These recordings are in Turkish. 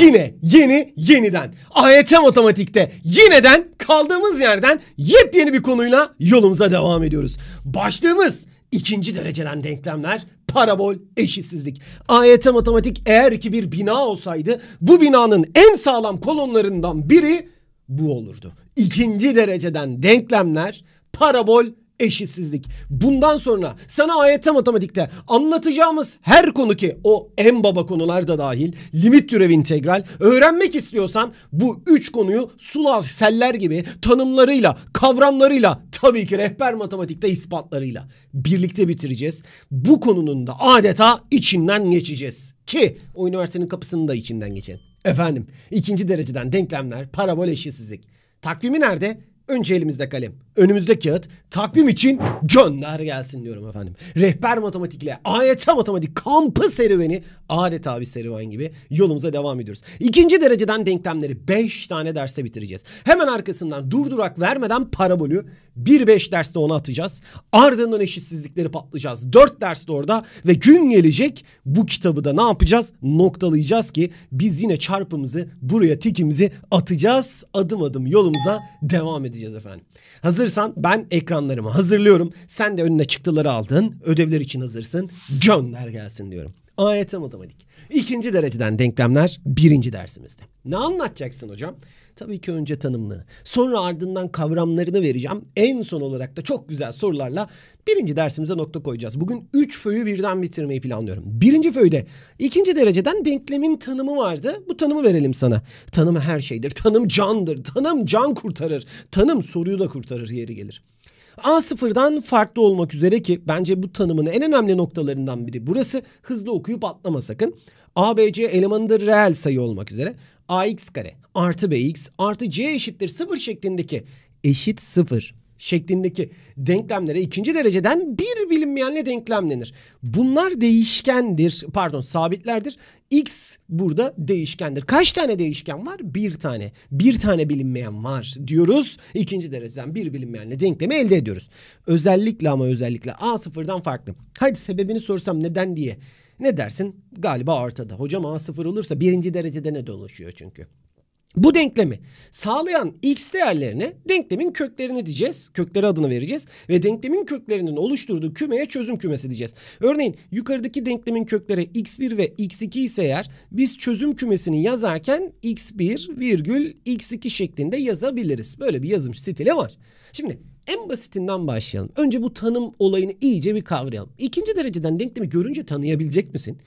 yine yeni yeniden AYT e matematikte yineden kaldığımız yerden yepyeni bir konuyla yolumuza devam ediyoruz. Başlığımız ikinci dereceden denklemler parabol eşitsizlik. AYT e matematik eğer ki bir bina olsaydı bu binanın en sağlam kolonlarından biri bu olurdu. İkinci dereceden denklemler parabol eşitsizlik. Bundan sonra sana AYT matematikte anlatacağımız her konu ki o en baba konular da dahil limit türev integral öğrenmek istiyorsan bu üç konuyu sulav seller gibi tanımlarıyla kavramlarıyla tabii ki rehber matematikte ispatlarıyla birlikte bitireceğiz. Bu konunun da adeta içinden geçeceğiz. Ki o üniversitenin kapısını da içinden geçelim. Efendim ikinci dereceden denklemler, parabol eşitsizlik. Takvimi nerede? Önce elimizde kalem önümüzde kağıt. Takvim için gönder gelsin diyorum efendim. Rehber matematikle AYT matematik kampı serüveni adeta bir serüven gibi yolumuza devam ediyoruz. İkinci dereceden denklemleri 5 tane derste bitireceğiz. Hemen arkasından durdurak vermeden parabolü 1-5 derste ona atacağız. Ardından eşitsizlikleri patlayacağız. 4 derste orada ve gün gelecek bu kitabı da ne yapacağız? Noktalayacağız ki biz yine çarpımızı buraya tikimizi atacağız. Adım adım yolumuza devam edeceğiz efendim. Hazır hazırsan ben ekranlarımı hazırlıyorum. Sen de önüne çıktıları aldın. Ödevler için hazırsın. Gönder gelsin diyorum. AYT matematik. İkinci dereceden denklemler birinci dersimizde. Ne anlatacaksın hocam? Tabii ki önce tanımını, Sonra ardından kavramlarını vereceğim. En son olarak da çok güzel sorularla birinci dersimize nokta koyacağız. Bugün üç föyü birden bitirmeyi planlıyorum. Birinci föyde ikinci dereceden denklemin tanımı vardı. Bu tanımı verelim sana. Tanım her şeydir. Tanım candır. Tanım can kurtarır. Tanım soruyu da kurtarır yeri gelir. a sıfırdan farklı olmak üzere ki bence bu tanımın en önemli noktalarından biri burası. Hızlı okuyup atlama sakın. C elemanıdır reel sayı olmak üzere ax kare artı bx artı c eşittir 0 şeklindeki eşit 0 şeklindeki denklemlere ikinci dereceden bir bilinmeyenle denklemlenir. Bunlar değişkendir. Pardon sabitlerdir. X burada değişkendir. Kaç tane değişken var? Bir tane. Bir tane bilinmeyen var diyoruz. İkinci dereceden bir bilinmeyenle denklemi elde ediyoruz. Özellikle ama özellikle A sıfırdan farklı. Haydi sebebini sorsam neden diye ne dersin? Galiba ortada. Hocam A0 olursa birinci derecede ne dolaşıyor çünkü. Bu denklemi sağlayan x değerlerine denklemin köklerini diyeceğiz. Kökleri adını vereceğiz ve denklemin köklerinin oluşturduğu kümeye çözüm kümesi diyeceğiz. Örneğin yukarıdaki denklemin kökleri x1 ve x2 ise eğer biz çözüm kümesini yazarken x1 virgül x2 şeklinde yazabiliriz. Böyle bir yazım stili var. Şimdi en basitinden başlayalım. Önce bu tanım olayını iyice bir kavrayalım. İkinci dereceden denklemi görünce tanıyabilecek misin?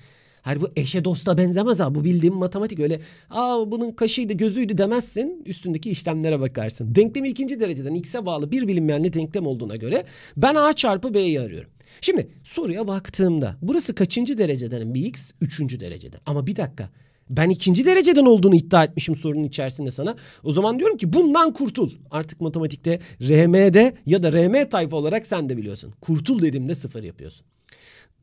Hayır bu eşe dosta benzemez abi. bu bildiğim matematik öyle aa bunun kaşıydı gözüydü demezsin üstündeki işlemlere bakarsın. Denklemi ikinci dereceden x'e bağlı bir bilinmeyenli denklem olduğuna göre ben a çarpı b'yi arıyorum. Şimdi soruya baktığımda burası kaçıncı dereceden bir x? Üçüncü dereceden ama bir dakika ben ikinci dereceden olduğunu iddia etmişim sorunun içerisinde sana. O zaman diyorum ki bundan kurtul. Artık matematikte RM'de ya da RM tayfa olarak sen de biliyorsun. Kurtul dediğimde sıfır yapıyorsun.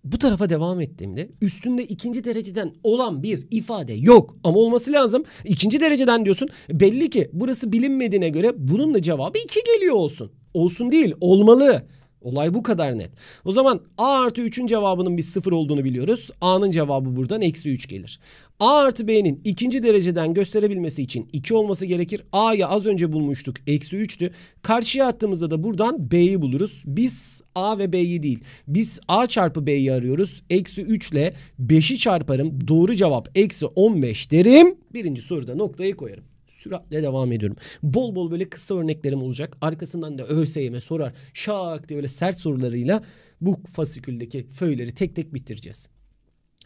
Bu tarafa devam ettiğimde üstünde ikinci dereceden olan bir ifade yok ama olması lazım. İkinci dereceden diyorsun belli ki burası bilinmediğine göre bunun da cevabı iki geliyor olsun. Olsun değil olmalı. Olay bu kadar net. O zaman A artı 3'ün cevabının bir sıfır olduğunu biliyoruz. A'nın cevabı buradan eksi 3 gelir. A artı B'nin ikinci dereceden gösterebilmesi için 2 olması gerekir. A'yı az önce bulmuştuk. Eksi 3'tü. Karşıya attığımızda da buradan B'yi buluruz. Biz A ve B'yi değil. Biz A çarpı B'yi arıyoruz. Eksi 3 ile 5'i çarparım. Doğru cevap eksi 15 derim. Birinci soruda noktayı koyarım süratle devam ediyorum. Bol bol böyle kısa örneklerim olacak. Arkasından da ÖSYM sorar. Şak diye böyle sert sorularıyla bu fasiküldeki föyleri tek tek bitireceğiz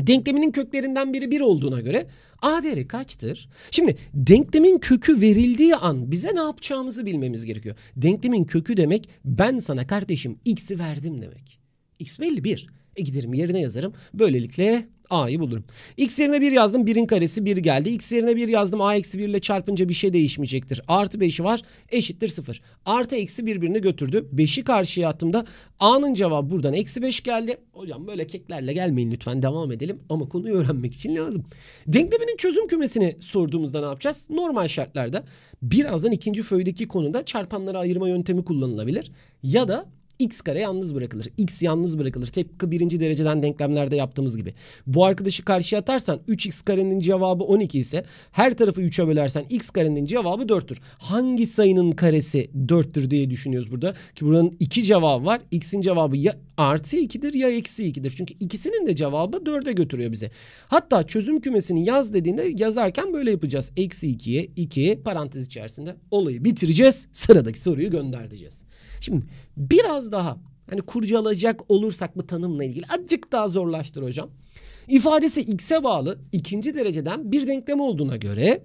denkleminin köklerinden biri 1 bir olduğuna göre a değeri kaçtır? Şimdi denklemin kökü verildiği an bize ne yapacağımızı bilmemiz gerekiyor. Denklemin kökü demek ben sana kardeşim x'i verdim demek. x belli 1. E giderim yerine yazarım. Böylelikle A'yı bulurum. X yerine 1 yazdım. 1'in karesi 1 geldi. X yerine 1 yazdım. A eksi 1 ile çarpınca bir şey değişmeyecektir. Artı 5'i var. Eşittir 0. Artı eksi birbirini götürdü. 5'i karşıya attığımda A'nın cevabı buradan eksi 5 geldi. Hocam böyle keklerle gelmeyin lütfen. Devam edelim. Ama konuyu öğrenmek için lazım. Denklemin çözüm kümesini sorduğumuzda ne yapacağız? Normal şartlarda birazdan ikinci föydeki konuda çarpanları ayırma yöntemi kullanılabilir. Ya da x kare yalnız bırakılır. x yalnız bırakılır. Tıpkı birinci dereceden denklemlerde yaptığımız gibi. Bu arkadaşı karşıya atarsan 3x karenin cevabı 12 ise her tarafı 3'e bölersen x karenin cevabı 4'tür. Hangi sayının karesi 4'tür diye düşünüyoruz burada. Ki buranın iki cevabı var. x'in cevabı ya artı 2'dir ya eksi 2'dir. Çünkü ikisinin de cevabı 4'e götürüyor bize. Hatta çözüm kümesini yaz dediğinde yazarken böyle yapacağız. Eksi 2'ye 2 parantez içerisinde olayı bitireceğiz. Sıradaki soruyu göndereceğiz. Şimdi biraz daha hani kurcalayacak olursak bu tanımla ilgili azıcık daha zorlaştır hocam. İfadesi x'e bağlı ikinci dereceden bir denklem olduğuna göre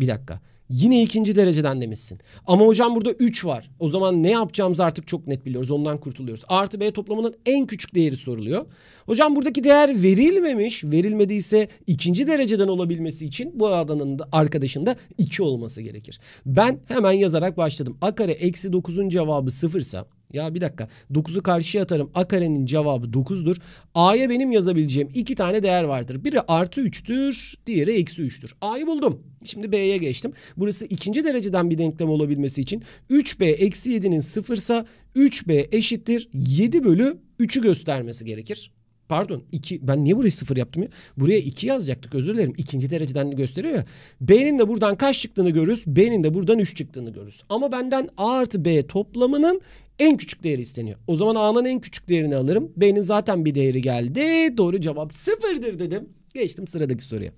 bir dakika Yine ikinci dereceden demişsin. Ama hocam burada 3 var. O zaman ne yapacağımızı artık çok net biliyoruz. Ondan kurtuluyoruz. A artı B toplamının en küçük değeri soruluyor. Hocam buradaki değer verilmemiş. Verilmediyse ikinci dereceden olabilmesi için bu adanın da arkadaşın da 2 olması gerekir. Ben hemen yazarak başladım. A kare eksi 9'un cevabı sıfırsa. ya bir dakika 9'u karşıya atarım A karenin cevabı 9'dur. A'ya benim yazabileceğim iki tane değer vardır. Biri artı 3'tür diğeri eksi 3'tür. A'yı buldum. Şimdi B'ye geçtim. Burası ikinci dereceden bir denklem olabilmesi için 3B eksi 7'nin sıfırsa 3B eşittir 7 bölü 3'ü göstermesi gerekir. Pardon 2 ben niye burayı sıfır yaptım ya? Buraya 2 yazacaktık özür dilerim. İkinci dereceden gösteriyor ya. B'nin de buradan kaç çıktığını görürüz. B'nin de buradan 3 çıktığını görürüz. Ama benden A artı B toplamının en küçük değeri isteniyor. O zaman A'nın en küçük değerini alırım. B'nin zaten bir değeri geldi. Doğru cevap sıfırdır dedim. Geçtim sıradaki soruya.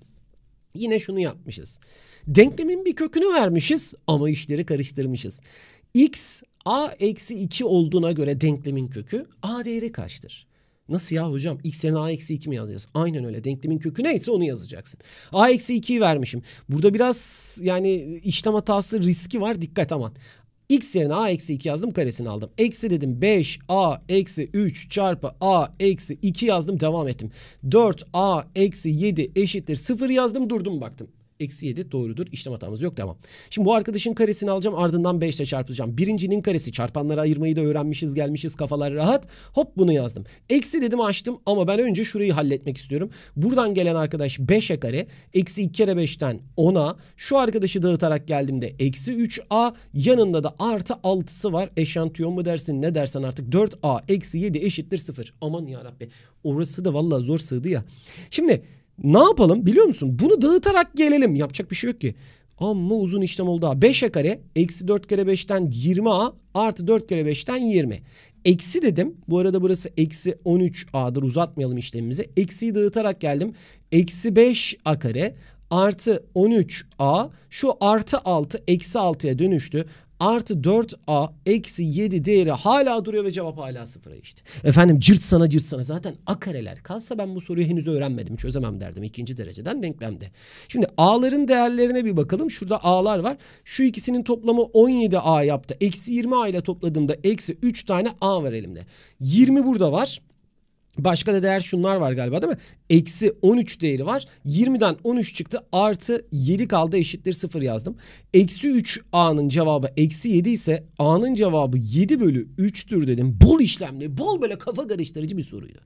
Yine şunu yapmışız. Denklemin bir kökünü vermişiz ama işleri karıştırmışız. X a eksi 2 olduğuna göre denklemin kökü a değeri kaçtır? Nasıl ya hocam? X yerine a eksi 2 mi yazacağız? Aynen öyle. Denklemin kökü neyse onu yazacaksın. a eksi 2'yi vermişim. Burada biraz yani işlem hatası riski var. Dikkat aman. X yerine a eksi 2 yazdım karesini aldım. Eksi dedim 5 a eksi 3 çarpı a eksi 2 yazdım devam ettim. 4 a eksi 7 eşittir 0 yazdım durdum baktım. Eksi 7 doğrudur. İşlem hatamız yok. Devam. Şimdi bu arkadaşın karesini alacağım. Ardından 5 ile çarpacağım. Birincinin karesi. Çarpanları ayırmayı da öğrenmişiz. Gelmişiz. Kafalar rahat. Hop bunu yazdım. Eksi dedim açtım. Ama ben önce şurayı halletmek istiyorum. Buradan gelen arkadaş 5'e kare. Eksi 2 kere 5'ten 10'a. Şu arkadaşı dağıtarak de eksi 3a. Yanında da artı 6'sı var. Eşantiyon mu dersin ne dersen artık 4a eksi 7 eşittir 0. Aman yarabbi. Orası da vallahi zor sığdı ya. Şimdi ne yapalım biliyor musun? Bunu dağıtarak gelelim. Yapacak bir şey yok ki. Ama uzun işlem oldu ha. 5'e kare eksi 4 kere 5'ten 20a artı 4 kere 5'ten 20. Eksi dedim. Bu arada burası eksi 13a'dır. Uzatmayalım işlemimizi. Eksiyi dağıtarak geldim. Eksi 5a kare artı 13a şu artı 6 eksi 6'ya dönüştü artı 4a eksi 7 değeri hala duruyor ve cevap hala sıfıra işte. Efendim cırt sana cırt sana zaten a kareler kalsa ben bu soruyu henüz öğrenmedim çözemem derdim ikinci dereceden denklemde. Şimdi a'ların değerlerine bir bakalım şurada a'lar var şu ikisinin toplamı 17a yaptı eksi 20a ile topladığımda eksi 3 tane a var elimde. 20 burada var Başka da değer şunlar var galiba değil mi? Eksi 13 değeri var. 20'den 13 çıktı. Artı 7 kaldı eşittir 0 yazdım. Eksi 3 A'nın cevabı eksi 7 ise A'nın cevabı 7 bölü 3'tür dedim. Bol işlemli, bol böyle kafa karıştırıcı bir soruydu.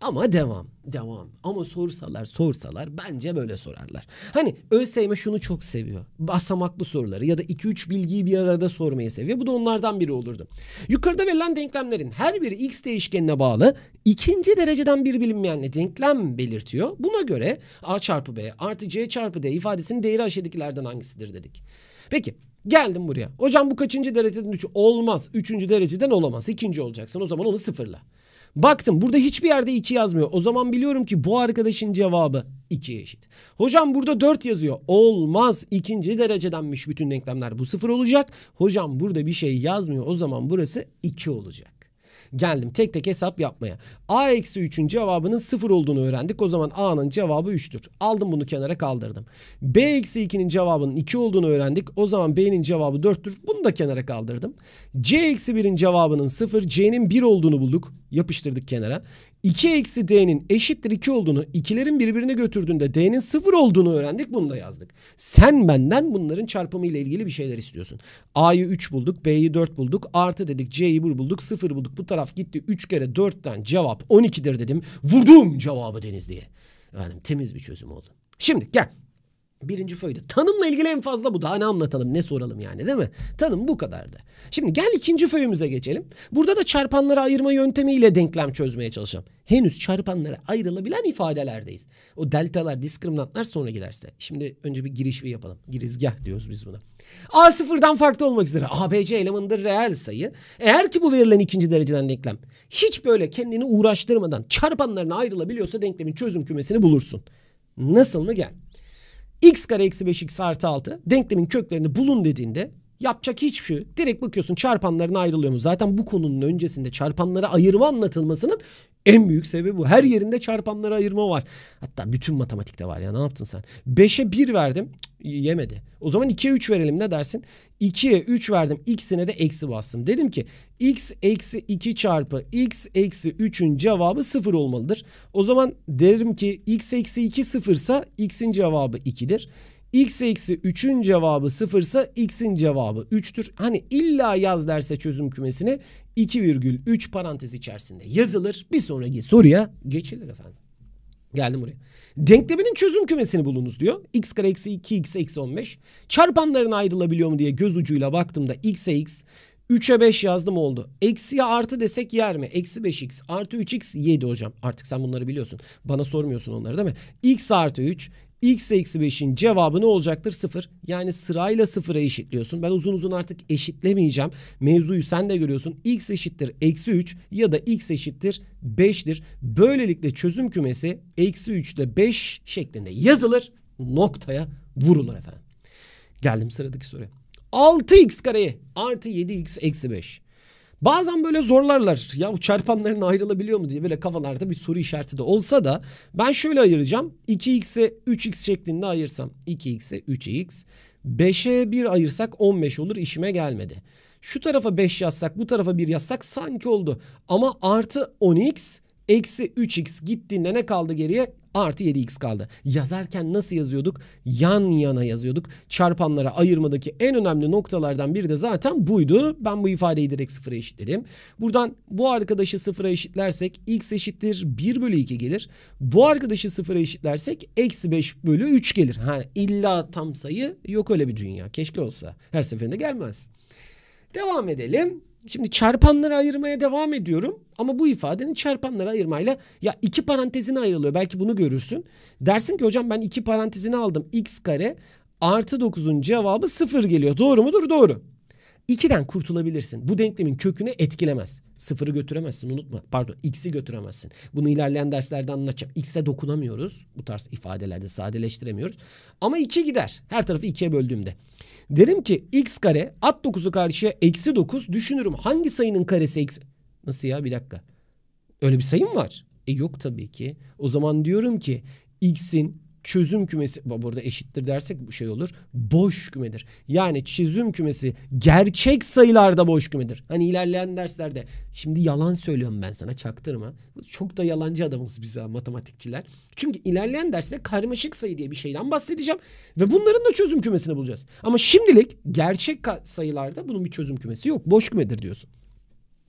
Ama devam, devam. Ama sorsalar, sorsalar bence böyle sorarlar. Hani ÖSYM şunu çok seviyor. Basamaklı soruları ya da 2-3 bilgiyi bir arada sormayı seviyor. Bu da onlardan biri olurdu. Yukarıda verilen denklemlerin her biri x değişkenine bağlı ikinci dereceden bir bilinmeyenle denklem belirtiyor. Buna göre a çarpı b artı c çarpı d ifadesinin değeri aşağıdakilerden hangisidir dedik. Peki Geldim buraya. Hocam bu kaçıncı dereceden 3? Olmaz. Üçüncü dereceden olamaz. İkinci olacaksın. O zaman onu sıfırla. Baktım burada hiçbir yerde 2 yazmıyor. O zaman biliyorum ki bu arkadaşın cevabı 2'ye eşit. Hocam burada 4 yazıyor. Olmaz. ikinci derecedenmiş bütün denklemler. Bu 0 olacak. Hocam burada bir şey yazmıyor. O zaman burası 2 olacak geldim tek tek hesap yapmaya. A eksi 3'ün cevabının 0 olduğunu öğrendik. O zaman A'nın cevabı 3'tür. Aldım bunu kenara kaldırdım. B eksi 2'nin cevabının 2 olduğunu öğrendik. O zaman B'nin cevabı 4'tür. Bunu da kenara kaldırdım. C eksi 1'in cevabının 0, C'nin 1 olduğunu bulduk. Yapıştırdık kenara. 2 eksi d'nin eşittir 2 olduğunu ikilerin birbirine götürdüğünde d'nin 0 olduğunu öğrendik bunu da yazdık. Sen benden bunların çarpımı ile ilgili bir şeyler istiyorsun. A'yı 3 bulduk B'yi 4 bulduk artı dedik C'yi 1 bulduk 0 bulduk bu taraf gitti 3 kere 4'ten cevap 12'dir dedim vurdum cevabı Deniz diye. Yani temiz bir çözüm oldu. Şimdi gel Birinci föyde. Tanımla ilgili en fazla bu. Daha hani ne anlatalım ne soralım yani değil mi? Tanım bu kadardı. Şimdi gel ikinci föyümüze geçelim. Burada da çarpanları ayırma yöntemiyle denklem çözmeye çalışacağım. Henüz çarpanlara ayrılabilen ifadelerdeyiz. O deltalar, diskriminantlar sonra giderse. Şimdi önce bir giriş bir yapalım. Girizgah diyoruz biz buna. A sıfırdan farklı olmak üzere ABC elemanıdır reel sayı. Eğer ki bu verilen ikinci dereceden denklem hiç böyle kendini uğraştırmadan çarpanlarına ayrılabiliyorsa denklemin çözüm kümesini bulursun. Nasıl mı gel? x kare eksi 5x artı 6 denklemin köklerini bulun dediğinde yapacak hiçbir şey Direkt bakıyorsun çarpanlarına ayrılıyor mu? Zaten bu konunun öncesinde çarpanlara ayırma anlatılmasının en büyük sebebi bu. Her yerinde çarpanlara ayırma var. Hatta bütün matematikte var ya ne yaptın sen? 5'e 1 verdim yemedi. O zaman 2'ye 3 verelim ne dersin? 2'ye 3 verdim x'ine de eksi bastım. Dedim ki x eksi 2 çarpı x eksi 3'ün cevabı 0 olmalıdır. O zaman derim ki x eksi 2 ise x'in cevabı 2'dir x eksi 3'ün cevabı 0 ise x'in cevabı 3'tür. Hani illa yaz derse çözüm kümesini 2,3 parantez içerisinde yazılır. Bir sonraki soruya geçilir efendim. Geldim buraya. Denkleminin çözüm kümesini bulunuz diyor. x kare eksi 2 x eksi 15. Çarpanların ayrılabiliyor mu diye göz ucuyla baktığımda x'e x. 3'e 5 yazdım oldu. Eksiye artı desek yer mi? Eksi 5x artı 3x 7 hocam. Artık sen bunları biliyorsun. Bana sormuyorsun onları değil mi? x artı 3 x eksi 5'in cevabı ne olacaktır? 0. Yani sırayla 0'a eşitliyorsun. Ben uzun uzun artık eşitlemeyeceğim. Mevzuyu sen de görüyorsun. x eşittir eksi 3 ya da x eşittir 5'tir. Böylelikle çözüm kümesi eksi 3 ile 5 şeklinde yazılır. Noktaya vurulur efendim. Geldim sıradaki soruya. 6x kareyi artı 7x eksi 5 Bazen böyle zorlarlar. Ya bu çarpanların ayrılabiliyor mu diye böyle kafalarda bir soru işareti de olsa da ben şöyle ayıracağım. 2x'e 3x şeklinde ayırsam 2x'e 3x 5'e 1 ayırsak 15 olur işime gelmedi. Şu tarafa 5 yazsak bu tarafa 1 yazsak sanki oldu. Ama artı 10x eksi 3x gittiğinde ne kaldı geriye? artı 7x kaldı. Yazarken nasıl yazıyorduk? Yan yana yazıyorduk. Çarpanlara ayırmadaki en önemli noktalardan biri de zaten buydu. Ben bu ifadeyi direkt sıfıra eşitledim. Buradan bu arkadaşı sıfıra eşitlersek x eşittir 1 bölü 2 gelir. Bu arkadaşı sıfıra eşitlersek eksi 5 bölü 3 gelir. Ha, illa tam sayı yok öyle bir dünya. Keşke olsa. Her seferinde gelmez. Devam edelim. Şimdi çarpanları ayırmaya devam ediyorum ama bu ifadenin çarpanları ayırmayla ya iki parantezine ayrılıyor. Belki bunu görürsün. Dersin ki hocam ben iki parantezine aldım x kare artı 9'un cevabı sıfır geliyor. Doğru mudur? Doğru. 2'den kurtulabilirsin. Bu denklemin kökünü etkilemez. Sıfırı götüremezsin unutma. Pardon x'i götüremezsin. Bunu ilerleyen derslerde anlatacağım. X'e dokunamıyoruz. Bu tarz ifadelerde sadeleştiremiyoruz. Ama 2 gider. Her tarafı 2'ye böldüğümde. Derim ki x kare at 9'u karşıya eksi 9 düşünürüm. Hangi sayının karesi eksi? Nasıl ya bir dakika. Öyle bir sayım var? E yok tabii ki. O zaman diyorum ki x'in çözüm kümesi burada eşittir dersek bu şey olur. Boş kümedir. Yani çözüm kümesi gerçek sayılarda boş kümedir. Hani ilerleyen derslerde şimdi yalan söylüyorum ben sana çaktırma. Çok da yalancı adamız biz matematikçiler. Çünkü ilerleyen derste karmaşık sayı diye bir şeyden bahsedeceğim ve bunların da çözüm kümesini bulacağız. Ama şimdilik gerçek sayılarda bunun bir çözüm kümesi yok. Boş kümedir diyorsun.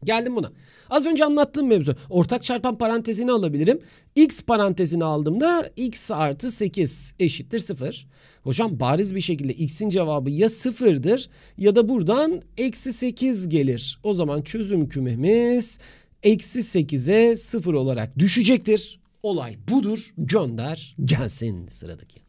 Geldim buna. Az önce anlattığım mevzu. Ortak çarpan parantezini alabilirim. X parantezini aldığımda x artı 8 eşittir 0. Hocam bariz bir şekilde x'in cevabı ya 0'dır ya da buradan eksi 8 gelir. O zaman çözüm kümemiz eksi 8'e 0 olarak düşecektir. Olay budur. Gönder gelsin sıradaki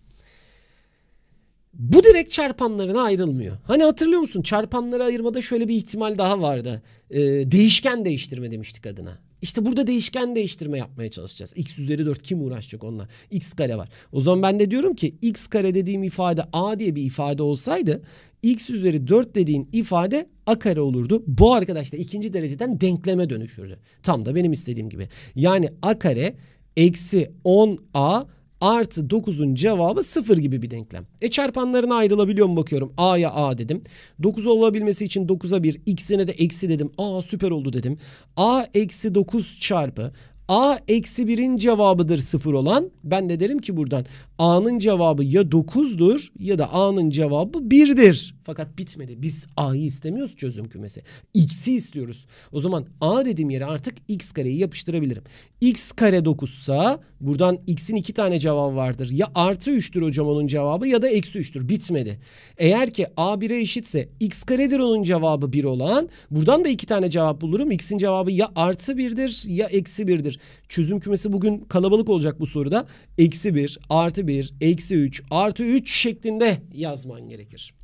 bu direkt çarpanlarına ayrılmıyor. Hani hatırlıyor musun çarpanları ayırmada şöyle bir ihtimal daha vardı. Ee, değişken değiştirme demiştik adına. İşte burada değişken değiştirme yapmaya çalışacağız. X üzeri 4 kim uğraşacak onunla? X kare var. O zaman ben de diyorum ki X kare dediğim ifade A diye bir ifade olsaydı X üzeri 4 dediğin ifade A kare olurdu. Bu arkadaşlar ikinci dereceden denkleme dönüşürdü. Tam da benim istediğim gibi. Yani A kare eksi 10A artı 9'un cevabı 0 gibi bir denklem. E çarpanlarına ayrılabiliyor mu bakıyorum. A'ya A dedim. 9 olabilmesi için 9'a 1. X'ine de eksi dedim. Aa süper oldu dedim. A eksi 9 çarpı A eksi 1'in cevabıdır 0 olan. Ben de derim ki buradan A'nın cevabı ya 9'dur ya da A'nın cevabı 1'dir. Fakat bitmedi. Biz A'yı istemiyoruz çözüm kümesi. X'i istiyoruz. O zaman A dediğim yere artık X kareyi yapıştırabilirim. X kare 9'sa buradan X'in iki tane cevabı vardır. Ya artı 3'tür hocam onun cevabı ya da eksi 3'tür. Bitmedi. Eğer ki A 1'e eşitse X karedir onun cevabı 1 olan. Buradan da iki tane cevap bulurum. X'in cevabı ya artı 1'dir ya eksi 1'dir. Çözüm kümesi bugün kalabalık olacak bu soruda. Eksi 1, artı 1, eksi 3, artı 3 şeklinde yazman gerekir.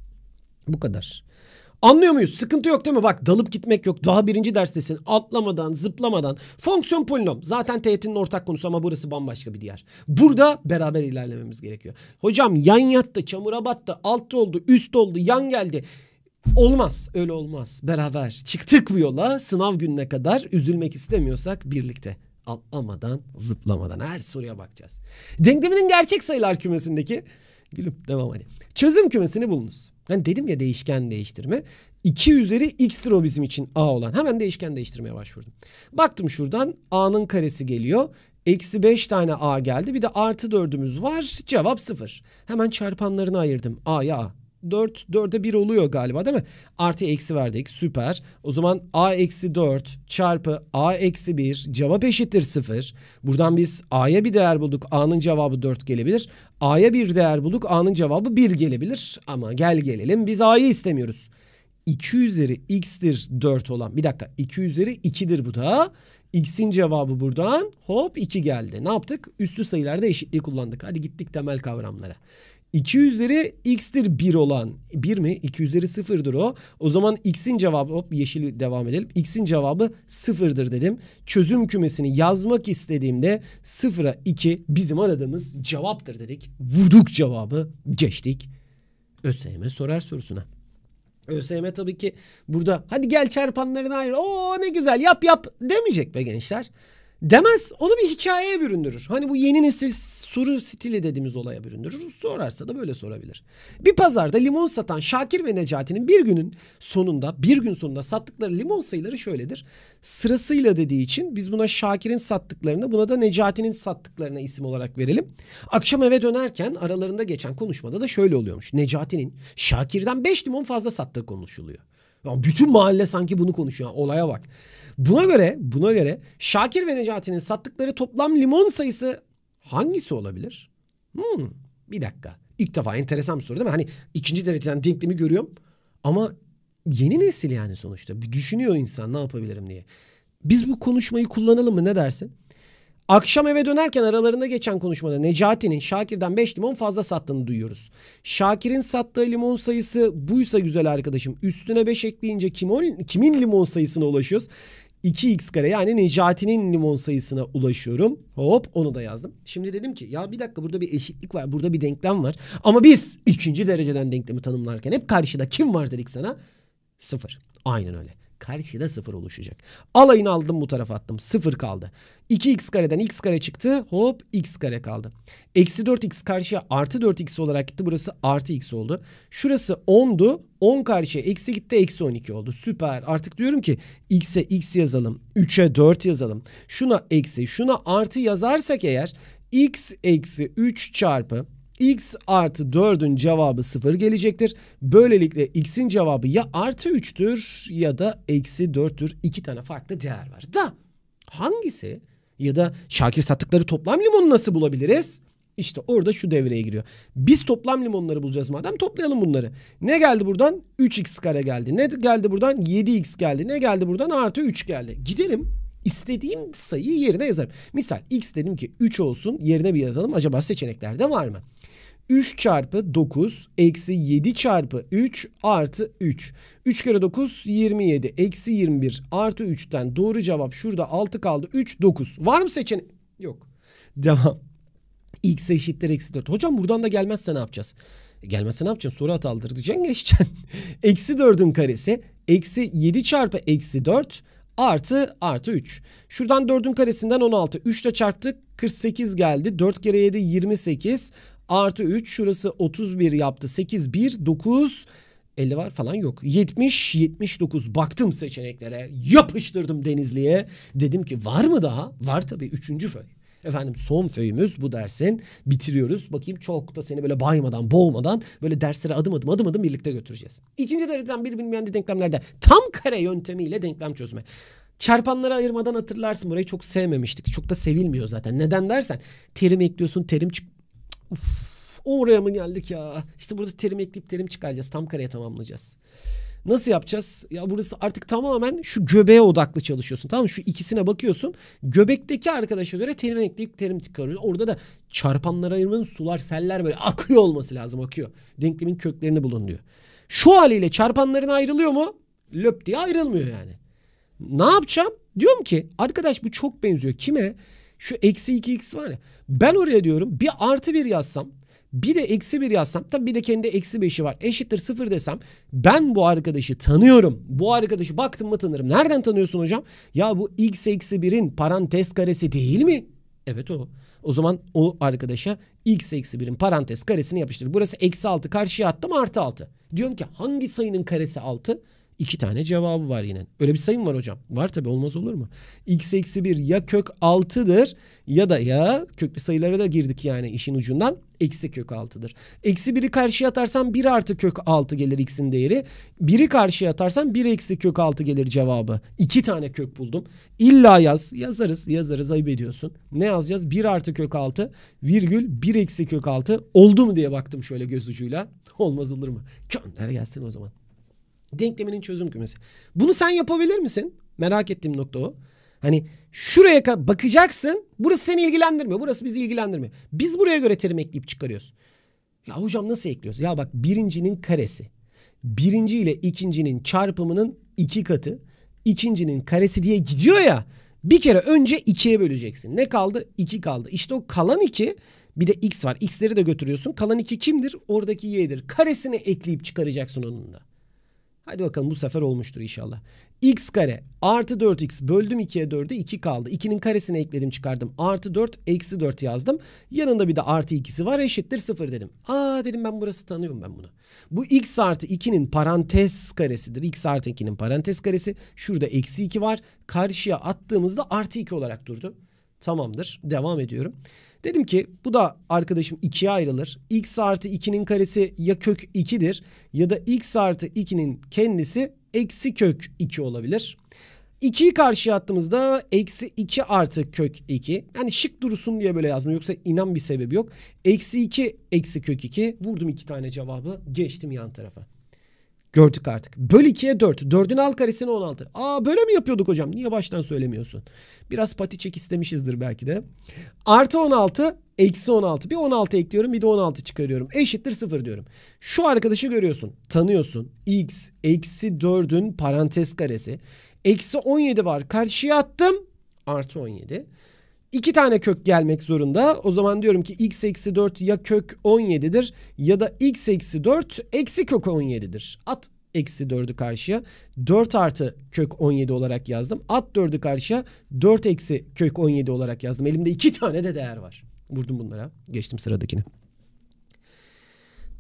Bu kadar. Anlıyor muyuz? Sıkıntı yok değil mi? Bak dalıp gitmek yok. Daha birinci derstesin. Atlamadan, zıplamadan. Fonksiyon polinom. Zaten TYT'nin ortak konusu ama burası bambaşka bir diğer. Burada beraber ilerlememiz gerekiyor. Hocam yan yattı, çamura battı, alt oldu, üst oldu, yan geldi. Olmaz. Öyle olmaz. Beraber çıktık bu yola. Sınav gününe kadar üzülmek istemiyorsak birlikte atlamadan, zıplamadan her soruya bakacağız. Denkleminin gerçek sayılar kümesindeki gülüm devam hadi. Çözüm kümesini bulunuz. Hani dedim ya değişken değiştirme. 2 üzeri x'tir o bizim için a olan. Hemen değişken değiştirmeye başvurdum. Baktım şuradan a'nın karesi geliyor. Eksi 5 tane a geldi. Bir de artı 4'ümüz var. Cevap 0. Hemen çarpanlarını ayırdım. a'ya a. 4 4'e 1 oluyor galiba değil mi? Artı eksi verdik süper. O zaman a eksi 4 çarpı a eksi 1 cevap eşittir 0. Buradan biz a'ya bir değer bulduk a'nın cevabı 4 gelebilir. A'ya bir değer bulduk a'nın cevabı 1 gelebilir. Ama gel gelelim biz a'yı istemiyoruz. 2 üzeri x'tir 4 olan bir dakika 2 üzeri 2'dir bu da. X'in cevabı buradan hop 2 geldi. Ne yaptık? Üstü sayılarda eşitliği kullandık. Hadi gittik temel kavramlara. 2 üzeri x'tir 1 olan 1 mi? 2 üzeri 0'dır o. O zaman x'in cevabı hop yeşil devam edelim. X'in cevabı 0'dır dedim. Çözüm kümesini yazmak istediğimde 0'a 2 bizim aradığımız cevaptır dedik. Vurduk cevabı geçtik. ÖSYM sorar sorusuna. ÖSYM tabii ki burada hadi gel çarpanların ayrı. Oo ne güzel yap yap demeyecek be gençler demez. Onu bir hikayeye büründürür. Hani bu yeni nesil soru stili dediğimiz olaya büründürür. Sorarsa da böyle sorabilir. Bir pazarda limon satan Şakir ve Necati'nin bir günün sonunda, bir gün sonunda sattıkları limon sayıları şöyledir. Sırasıyla dediği için biz buna Şakir'in sattıklarını, buna da Necati'nin sattıklarına isim olarak verelim. Akşam eve dönerken aralarında geçen konuşmada da şöyle oluyormuş. Necati'nin Şakir'den 5 limon fazla sattığı konuşuluyor. Ya bütün mahalle sanki bunu konuşuyor. Olaya bak. Buna göre, buna göre Şakir ve Necati'nin sattıkları toplam limon sayısı hangisi olabilir? Hmm, bir dakika. İlk defa enteresan bir soru değil mi? Hani ikinci dereceden denklemi görüyorum. Ama yeni nesil yani sonuçta. Bir düşünüyor insan ne yapabilirim diye. Biz bu konuşmayı kullanalım mı ne dersin? Akşam eve dönerken aralarında geçen konuşmada Necati'nin Şakir'den 5 limon fazla sattığını duyuyoruz. Şakir'in sattığı limon sayısı buysa güzel arkadaşım. Üstüne 5 ekleyince kim, kimin limon sayısına ulaşıyoruz? 2x kare yani Necati'nin limon sayısına ulaşıyorum. Hop onu da yazdım. Şimdi dedim ki ya bir dakika burada bir eşitlik var. Burada bir denklem var. Ama biz ikinci dereceden denklemi tanımlarken hep karşıda kim var dedik sana? Sıfır. Aynen öyle karşıda sıfır oluşacak. Alayını aldım bu tarafa attım. Sıfır kaldı. 2x kareden x kare çıktı. Hop x kare kaldı. Eksi 4x karşıya artı 4x olarak gitti. Burası artı x oldu. Şurası 10'du. 10 karşıya eksi gitti. Eksi 12 oldu. Süper. Artık diyorum ki x'e x yazalım. 3'e 4 yazalım. Şuna eksi şuna artı yazarsak eğer x eksi 3 çarpı x artı 4'ün cevabı 0 gelecektir. Böylelikle x'in cevabı ya artı 3'tür ya da eksi 4'tür. İki tane farklı değer var. Da hangisi ya da Şakir sattıkları toplam limonu nasıl bulabiliriz? İşte orada şu devreye giriyor. Biz toplam limonları bulacağız madem toplayalım bunları. Ne geldi buradan? 3x kare geldi. Ne geldi buradan? 7x geldi. Ne geldi buradan? Artı 3 geldi. Gidelim İstediğim sayıyı yerine yazarım. Misal x dedim ki 3 olsun yerine bir yazalım. Acaba seçeneklerde var mı? 3 çarpı 9 eksi 7 çarpı 3 artı 3. 3 kere 9 27 eksi 21 artı 3'ten doğru cevap şurada 6 kaldı 3 9. Var mı seçenek? Yok. Devam. X eşittir eksi 4. Hocam buradan da gelmezse ne yapacağız? E gelmezse ne yapacaksın? Soru hatalıdır diyeceksin geçeceksin. eksi 4'ün karesi eksi 7 çarpı eksi 4 artı artı 3. Şuradan 4'ün karesinden 16. 3 ile çarptık 48 geldi. 4 kere 7 28 Artı 3 şurası 31 yaptı. 8, 1, 9, 50 var falan yok. 70, 79 baktım seçeneklere. Yapıştırdım Denizli'ye. Dedim ki var mı daha? Var tabii 3. föy. Efendim son föyümüz bu dersin. Bitiriyoruz. Bakayım çok da seni böyle baymadan, boğmadan böyle derslere adım adım adım adım birlikte götüreceğiz. ikinci dereceden bir bilmeyen denklemlerde tam kare yöntemiyle denklem çözme. Çarpanları ayırmadan hatırlarsın. Burayı çok sevmemiştik. Çok da sevilmiyor zaten. Neden dersen terim ekliyorsun, terim çık Uf, oraya mı geldik ya? İşte burada terim ekleyip terim çıkaracağız. Tam kareye tamamlayacağız. Nasıl yapacağız? Ya burası artık tamamen şu göbeğe odaklı çalışıyorsun. Tamam mı? Şu ikisine bakıyorsun. Göbekteki arkadaşa göre terim ekleyip terim çıkarıyorsun. Orada da çarpanlara ayırmanın sular, seller böyle akıyor olması lazım. Akıyor. Denklemin köklerini bulun diyor. Şu haliyle çarpanların ayrılıyor mu? Löp diye ayrılmıyor yani. Ne yapacağım? Diyorum ki arkadaş bu çok benziyor. Kime? Şu eksi 2x var ya. Ben oraya diyorum bir artı 1 yazsam bir de eksi 1 yazsam tabi bir de kendi eksi 5'i var eşittir 0 desem ben bu arkadaşı tanıyorum. Bu arkadaşı baktım mı tanırım. Nereden tanıyorsun hocam? Ya bu x eksi 1'in parantez karesi değil mi? Evet o. O zaman o arkadaşa x eksi 1'in parantez karesini yapıştır. Burası eksi 6 karşıya attım artı 6. Diyorum ki hangi sayının karesi 6? İki tane cevabı var yine. Öyle bir sayım var hocam. Var tabi olmaz olur mu? X eksi 1 ya kök 6'dır ya da ya köklü sayılara da girdik yani işin ucundan. Eksi kök 6'dır. Eksi 1'i karşıya atarsan 1 artı kök 6 gelir x'in değeri. 1'i karşıya atarsan 1 eksi kök 6 gelir cevabı. İki tane kök buldum. İlla yaz. Yazarız. Yazarız. Ayıp ediyorsun. Ne yazacağız? 1 artı kök 6 virgül 1 eksi kök 6 oldu mu diye baktım şöyle göz ucuyla. Olmaz olur mu? Gönder gelsin o zaman. Denkleminin çözüm kümesi. Bunu sen yapabilir misin? Merak ettiğim nokta o. Hani şuraya bakacaksın. Burası seni ilgilendirmiyor. Burası bizi ilgilendirmiyor. Biz buraya göre terim ekleyip çıkarıyoruz. Ya hocam nasıl ekliyoruz? Ya bak birincinin karesi. Birinci ile ikincinin çarpımının iki katı. İkincinin karesi diye gidiyor ya. Bir kere önce ikiye böleceksin. Ne kaldı? İki kaldı. İşte o kalan iki bir de x var. X'leri de götürüyorsun. Kalan iki kimdir? Oradaki y'dir. Karesini ekleyip çıkaracaksın onun da. Hadi bakalım bu sefer olmuştur inşallah. x kare artı 4x böldüm 2'ye 4'e 2 kaldı. 2'nin karesini ekledim çıkardım. Artı 4 eksi 4 yazdım. Yanında bir de artı 2'si var eşittir 0 dedim. Aa dedim ben burası tanıyorum ben bunu. Bu x artı 2'nin parantez karesidir. x artı 2'nin parantez karesi. Şurada eksi 2 var. Karşıya attığımızda artı 2 olarak durdu. Tamamdır. Devam ediyorum. Dedim ki bu da arkadaşım ikiye ayrılır. X artı 2'nin karesi ya kök 2'dir ya da X artı 2'nin kendisi eksi kök 2 olabilir. 2'yi karşıya attığımızda eksi 2 artı kök 2. Yani şık durusun diye böyle yazma yoksa inan bir sebebi yok. Eksi 2 eksi kök 2. Vurdum iki tane cevabı geçtim yan tarafa. Gördük artık. Böl 2'ye 4. 4'ün al karesine 16. Aa böyle mi yapıyorduk hocam? Niye baştan söylemiyorsun? Biraz pati çek istemişizdir belki de. Artı 16 eksi 16. Bir 16 ekliyorum bir de 16 çıkarıyorum. Eşittir 0 diyorum. Şu arkadaşı görüyorsun. Tanıyorsun. X eksi 4'ün parantez karesi. Eksi 17 var. Karşıya attım. Artı 17. İki tane kök gelmek zorunda. O zaman diyorum ki x eksi 4 ya kök 17'dir ya da x eksi 4 eksi kök 17'dir. At eksi 4'ü karşıya 4 artı kök 17 olarak yazdım. At 4'ü karşıya 4 eksi kök 17 olarak yazdım. Elimde iki tane de değer var. Vurdum bunlara. Geçtim sıradakini.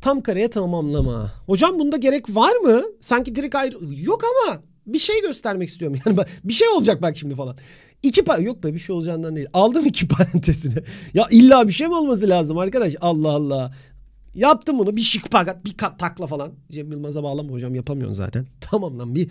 Tam kareye tamamlama. Hocam bunda gerek var mı? Sanki direkt ayrı... Yok ama bir şey göstermek istiyorum. Yani bir şey olacak bak şimdi falan. İki par yok be bir şey olacağından değil. Aldım iki parantezine. ya illa bir şey mi olması lazım arkadaş? Allah Allah. Yaptım bunu bir şık şıkpagat bir kat takla falan. Cem Yılmaz'a bağlama hocam yapamıyorum zaten. Tamam lan bir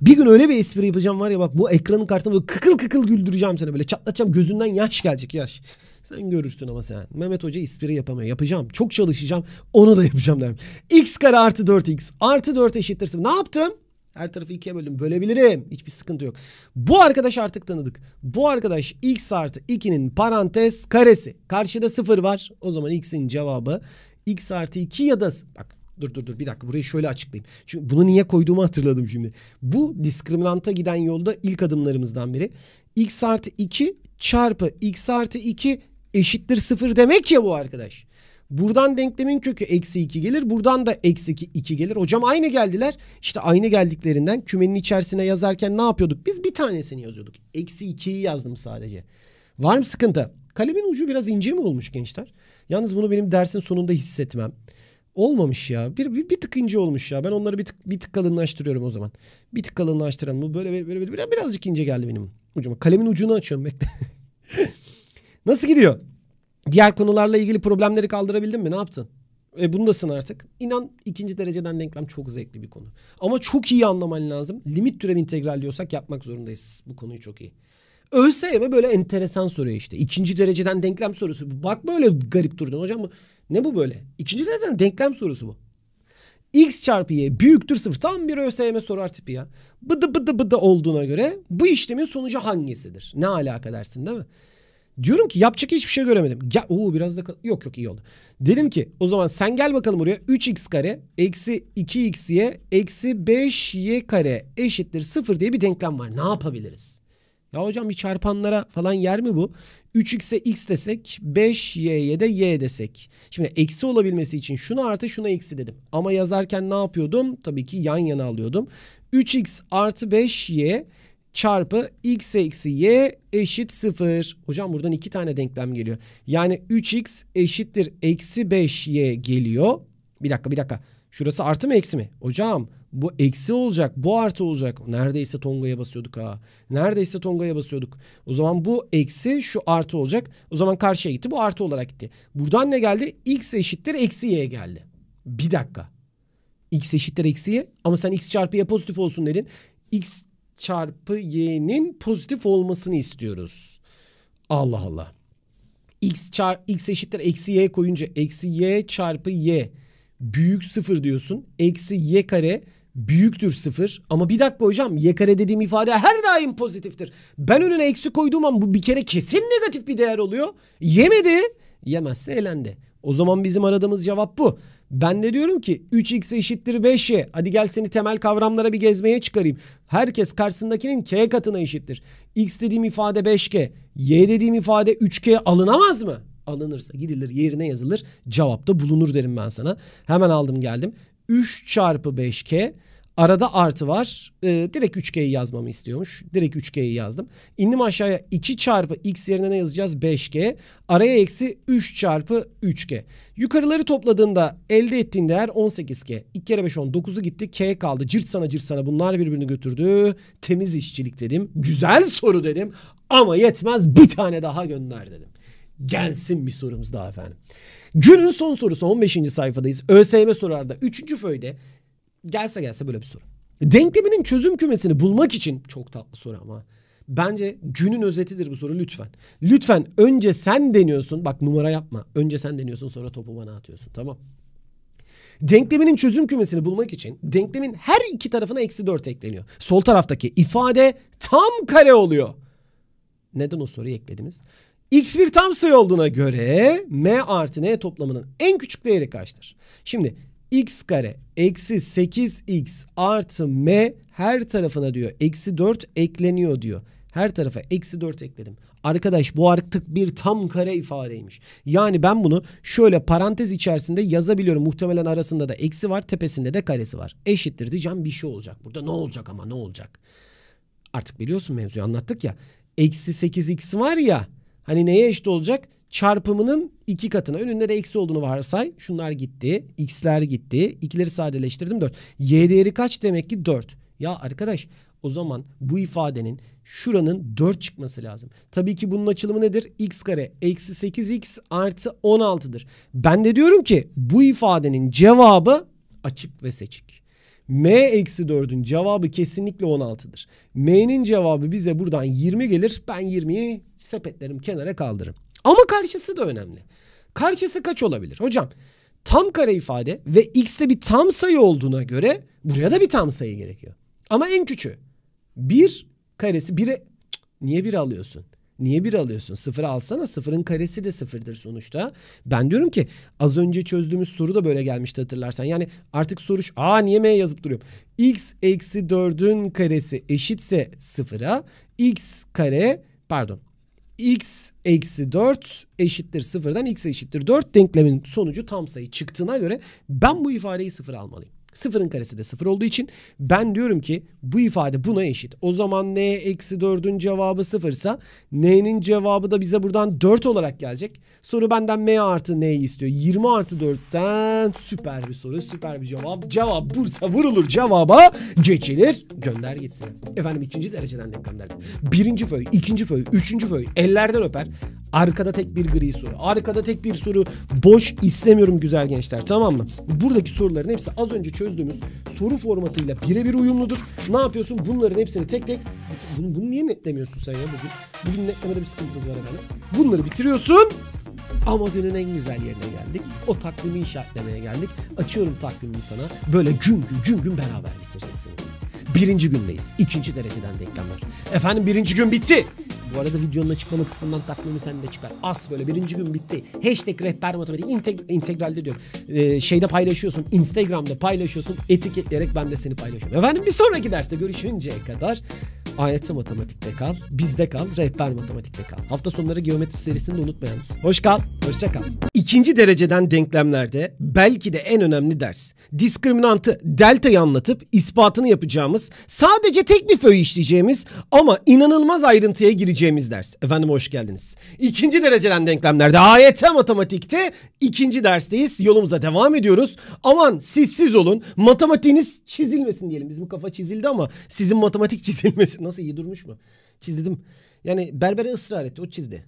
bir gün öyle bir espri yapacağım var ya bak bu ekranın kartını kıkıl kıkıl güldüreceğim seni böyle çatlatacağım gözünden yaş gelecek yaş. Sen görürsün ama sen. Mehmet Hoca espri yapamıyor. Yapacağım. Çok çalışacağım. Onu da yapacağım derim. X kare artı 4x artı 4 eşittir. Ne yaptım? Her tarafı ikiye bölün. Bölebilirim. Hiçbir sıkıntı yok. Bu arkadaş artık tanıdık. Bu arkadaş x artı 2'nin parantez karesi. Karşıda 0 var. O zaman x'in cevabı x artı 2 ya da bak Dur dur dur bir dakika burayı şöyle açıklayayım. Çünkü bunu niye koyduğumu hatırladım şimdi. Bu diskriminanta giden yolda ilk adımlarımızdan biri. x artı 2 çarpı x artı 2 eşittir 0 demek ya bu arkadaş. Buradan denklemin kökü eksi 2 gelir. Buradan da eksi 2 gelir. Hocam aynı geldiler. İşte aynı geldiklerinden kümenin içerisine yazarken ne yapıyorduk? Biz bir tanesini yazıyorduk. Eksi 2'yi yazdım sadece. Var mı sıkıntı? Kalemin ucu biraz ince mi olmuş gençler? Yalnız bunu benim dersin sonunda hissetmem. Olmamış ya. Bir, bir, bir tık ince olmuş ya. Ben onları bir tık, bir tık kalınlaştırıyorum o zaman. Bir tık kalınlaştıralım. Bu böyle, böyle, böyle, birazcık ince geldi benim ucuma. Kalemin ucunu açıyorum bekle. Nasıl gidiyor? Diğer konularla ilgili problemleri kaldırabildin mi? Ne yaptın? E bundasın artık. İnan ikinci dereceden denklem çok zevkli bir konu. Ama çok iyi anlaman lazım. Limit türev integral diyorsak yapmak zorundayız. Bu konuyu çok iyi. ÖSYM böyle enteresan soru işte. İkinci dereceden denklem sorusu. Bak böyle garip durdun hocam. Bu, ne bu böyle? İkinci dereceden denklem sorusu bu. X çarpı Y büyüktür sıfır. Tam bir ÖSYM sorar tipi ya. Bıdı bıdı bıdı olduğuna göre bu işlemin sonucu hangisidir? Ne alaka dersin değil mi? Diyorum ki yapacak hiçbir şey göremedim. Ya, uu, biraz da yok yok iyi oldu. Dedim ki o zaman sen gel bakalım oraya 3x kare eksi 2 xy eksi 5y kare eşittir 0 diye bir denklem var. Ne yapabiliriz? Ya hocam bir çarpanlara falan yer mi bu? 3x'e x desek 5y'ye de y desek. Şimdi eksi olabilmesi için şunu artı şuna eksi dedim. Ama yazarken ne yapıyordum? Tabii ki yan yana alıyordum. 3x artı 5y çarpı x eksi y eşit 0. Hocam buradan iki tane denklem geliyor. Yani 3x eşittir eksi 5y geliyor. Bir dakika bir dakika. Şurası artı mı eksi mi? Hocam bu eksi olacak bu artı olacak. Neredeyse tongaya basıyorduk ha. Neredeyse tongaya basıyorduk. O zaman bu eksi şu artı olacak. O zaman karşıya gitti bu artı olarak gitti. Buradan ne geldi? X eşittir eksi y geldi. Bir dakika. X eşittir eksi y ama sen x çarpı y pozitif olsun dedin. X çarpı y'nin pozitif olmasını istiyoruz. Allah Allah. x, çar, x eşittir eksi y koyunca eksi y çarpı y büyük sıfır diyorsun. Eksi y kare büyüktür sıfır. Ama bir dakika hocam y kare dediğim ifade her daim pozitiftir. Ben önüne eksi koyduğum an bu bir kere kesin negatif bir değer oluyor. Yemedi. Yemezse elendi. O zaman bizim aradığımız cevap bu. Ben de diyorum ki 3x eşittir 5y. Hadi gel seni temel kavramlara bir gezmeye çıkarayım. Herkes karşısındakinin k katına eşittir. x dediğim ifade 5k, y dediğim ifade 3k alınamaz mı? Alınırsa gidilir yerine yazılır. Cevapta bulunur derim ben sana. Hemen aldım geldim. 3 çarpı 5k Arada artı var. Ee, direkt 3G'yi yazmamı istiyormuş. Direkt 3G'yi yazdım. İndim aşağıya 2 çarpı x yerine ne yazacağız? 5G. Araya eksi 3 çarpı 3G. Yukarıları topladığında elde ettiğin değer 18G. 2 kere 5 10 9'u gitti. K kaldı. Cırt sana cırt sana bunlar birbirini götürdü. Temiz işçilik dedim. Güzel soru dedim. Ama yetmez bir tane daha gönder dedim. Gelsin bir sorumuz daha efendim. Günün son sorusu 15. sayfadayız. ÖSYM sorarda 3. föyde Gelse gelse böyle bir soru. Denkleminin çözüm kümesini bulmak için çok tatlı soru ama. Bence günün özetidir bu soru lütfen. Lütfen önce sen deniyorsun. Bak numara yapma. Önce sen deniyorsun sonra topu bana atıyorsun. Tamam. Denkleminin çözüm kümesini bulmak için denklemin her iki tarafına eksi 4 ekleniyor. Sol taraftaki ifade tam kare oluyor. Neden o soruyu eklediniz? x1 tam sayı olduğuna göre m artı n toplamının en küçük değeri kaçtır? Şimdi x kare eksi 8x artı m her tarafına diyor eksi 4 ekleniyor diyor. Her tarafa eksi 4 ekledim. Arkadaş bu artık bir tam kare ifadeymiş. Yani ben bunu şöyle parantez içerisinde yazabiliyorum. Muhtemelen arasında da eksi var tepesinde de karesi var. Eşittir diyeceğim bir şey olacak. Burada ne olacak ama ne olacak? Artık biliyorsun mevzuyu anlattık ya. Eksi 8x var ya hani neye eşit olacak? çarpımının iki katına. Önünde de eksi olduğunu varsay. Şunlar gitti. X'ler gitti. 2'leri sadeleştirdim 4. Y değeri kaç demek ki 4. Ya arkadaş o zaman bu ifadenin şuranın 4 çıkması lazım. Tabii ki bunun açılımı nedir? x kare eksi 8x artı 16'dır. Ben de diyorum ki bu ifadenin cevabı açık ve seçik. M eksi 4'ün cevabı kesinlikle 16'dır. M'nin cevabı bize buradan 20 gelir. Ben 20'yi sepetlerim kenara kaldırırım. Ama karşısı da önemli. Karşısı kaç olabilir? Hocam tam kare ifade ve x'te bir tam sayı olduğuna göre buraya da bir tam sayı gerekiyor. Ama en küçüğü 1 karesi 1'e niye 1 alıyorsun? Niye 1 alıyorsun? 0'ı alsana 0'ın karesi de 0'dır sonuçta. Ben diyorum ki az önce çözdüğümüz soru da böyle gelmişti hatırlarsan. Yani artık soru şu. Aa niye M yazıp duruyorum? x eksi 4'ün karesi eşitse 0'a x kare pardon x eksi 4 eşittir 0'dan x eşittir 4 denklemin sonucu tam sayı çıktığına göre ben bu ifadeyi 0 almalıyım. Sıfırın karesi de sıfır olduğu için ben diyorum ki bu ifade buna eşit. O zaman n eksi 4'ün cevabı sıfırsa n'nin cevabı da bize buradan 4 olarak gelecek. Soru benden m artı n'yi istiyor. 20 artı 4'ten süper bir soru süper bir cevap. Cevap Bursa vurulur cevaba geçilir gönder gitsin. Efendim ikinci dereceden denklemlerden. Birinci föy, ikinci föy, üçüncü föy ellerden öper. Arkada tek bir gri soru. Arkada tek bir soru. Boş istemiyorum güzel gençler tamam mı? Buradaki soruların hepsi az önce çözüm çözdüğümüz soru formatıyla birebir uyumludur. Ne yapıyorsun? Bunların hepsini tek tek bunu, bunu niye netlemiyorsun sen ya bugün? Bugün netlemede bir sıkıntı var efendim. Bunları bitiriyorsun. Ama günün en güzel yerine geldik. O takvimi işaretlemeye geldik. Açıyorum takvimimi sana. Böyle gün gün gün gün beraber bitireceksiniz. Birinci gündeyiz. İkinci dereceden denklemler. Efendim birinci gün bitti. Bu arada videonun açıklama kısmından takvimi sen de çıkar. As böyle birinci gün bitti. Hashtag rehber matematik integ integralde diyorum. Ee, şeyde paylaşıyorsun. Instagram'da paylaşıyorsun. Etiketleyerek ben de seni paylaşıyorum. Efendim bir sonraki derste görüşünceye kadar ayet matematikte kal. Bizde kal. Rehber matematikte kal. Hafta sonları geometri serisini de unutmayınız. Hoş kal. Hoşça kal. İkinci dereceden denklemlerde belki de en önemli ders. Diskriminantı delta'yı anlatıp ispatını yapacağımız yapacağımız, sadece tek bir föyü işleyeceğimiz ama inanılmaz ayrıntıya gireceğimiz ders. Efendim hoş geldiniz. İkinci dereceden denklemlerde AYT e matematikte ikinci dersteyiz. Yolumuza devam ediyoruz. Aman sizsiz olun. Matematiğiniz çizilmesin diyelim. Bizim kafa çizildi ama sizin matematik çizilmesin. Nasıl iyi durmuş mu? Çizdim. Yani berbere ısrar etti. O çizdi.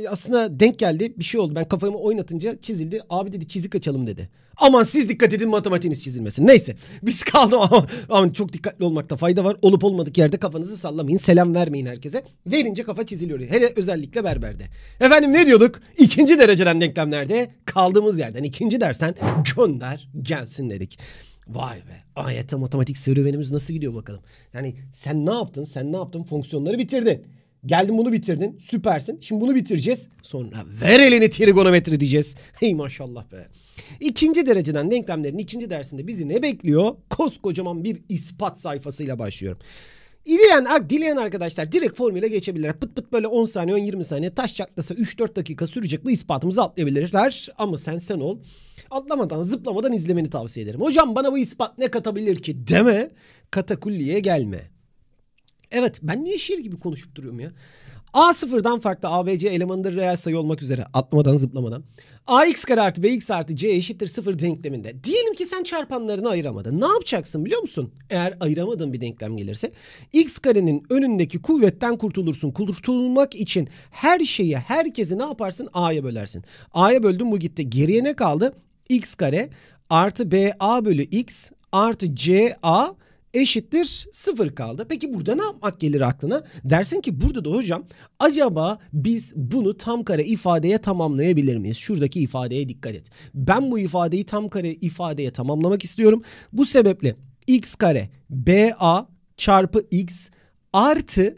E, aslında denk geldi. Bir şey oldu. Ben kafamı oynatınca çizildi. Abi dedi çizik açalım dedi. Aman siz dikkat edin matematiğiniz çizilmesin. Neyse biz kaldı ama, ama çok dikkatli olmakta fayda var. Olup olmadık yerde kafanızı sallamayın. Selam vermeyin herkese. Verince kafa çiziliyor. Hele özellikle berberde. Efendim ne diyorduk? İkinci dereceden denklemlerde kaldığımız yerden ikinci dersten gönder gelsin dedik. Vay be. AYT matematik serüvenimiz nasıl gidiyor bakalım. Yani sen ne yaptın? Sen ne yaptın? Fonksiyonları bitirdin. Geldin bunu bitirdin. Süpersin. Şimdi bunu bitireceğiz. Sonra ver elini trigonometri diyeceğiz. Hey maşallah be. İkinci dereceden denklemlerin ikinci dersinde bizi ne bekliyor? Koskocaman bir ispat sayfasıyla başlıyorum. Dileyen, dileyen arkadaşlar direkt formüle geçebilirler. Pıt pıt böyle 10 saniye 10 20 saniye taş çatlasa 3-4 dakika sürecek bu ispatımızı atlayabilirler. Ama sen sen ol. Atlamadan zıplamadan izlemeni tavsiye ederim. Hocam bana bu ispat ne katabilir ki deme katakulliye gelme. Evet ben niye şiir gibi konuşup duruyorum ya? A sıfırdan farklı ABC elemanıdır reel sayı olmak üzere atlamadan zıplamadan. AX kare artı BX artı C eşittir sıfır denkleminde. Diyelim ki sen çarpanlarını ayıramadın. Ne yapacaksın biliyor musun? Eğer ayıramadığın bir denklem gelirse. X karenin önündeki kuvvetten kurtulursun. Kurtulmak için her şeyi herkesi ne yaparsın? A'ya bölersin. A'ya böldün bu gitti. Geriye ne kaldı? X kare artı BA bölü X artı CA artı eşittir sıfır kaldı. Peki burada ne yapmak gelir aklına? Dersin ki burada da hocam acaba biz bunu tam kare ifadeye tamamlayabilir miyiz? Şuradaki ifadeye dikkat et. Ben bu ifadeyi tam kare ifadeye tamamlamak istiyorum. Bu sebeple x kare ba çarpı x artı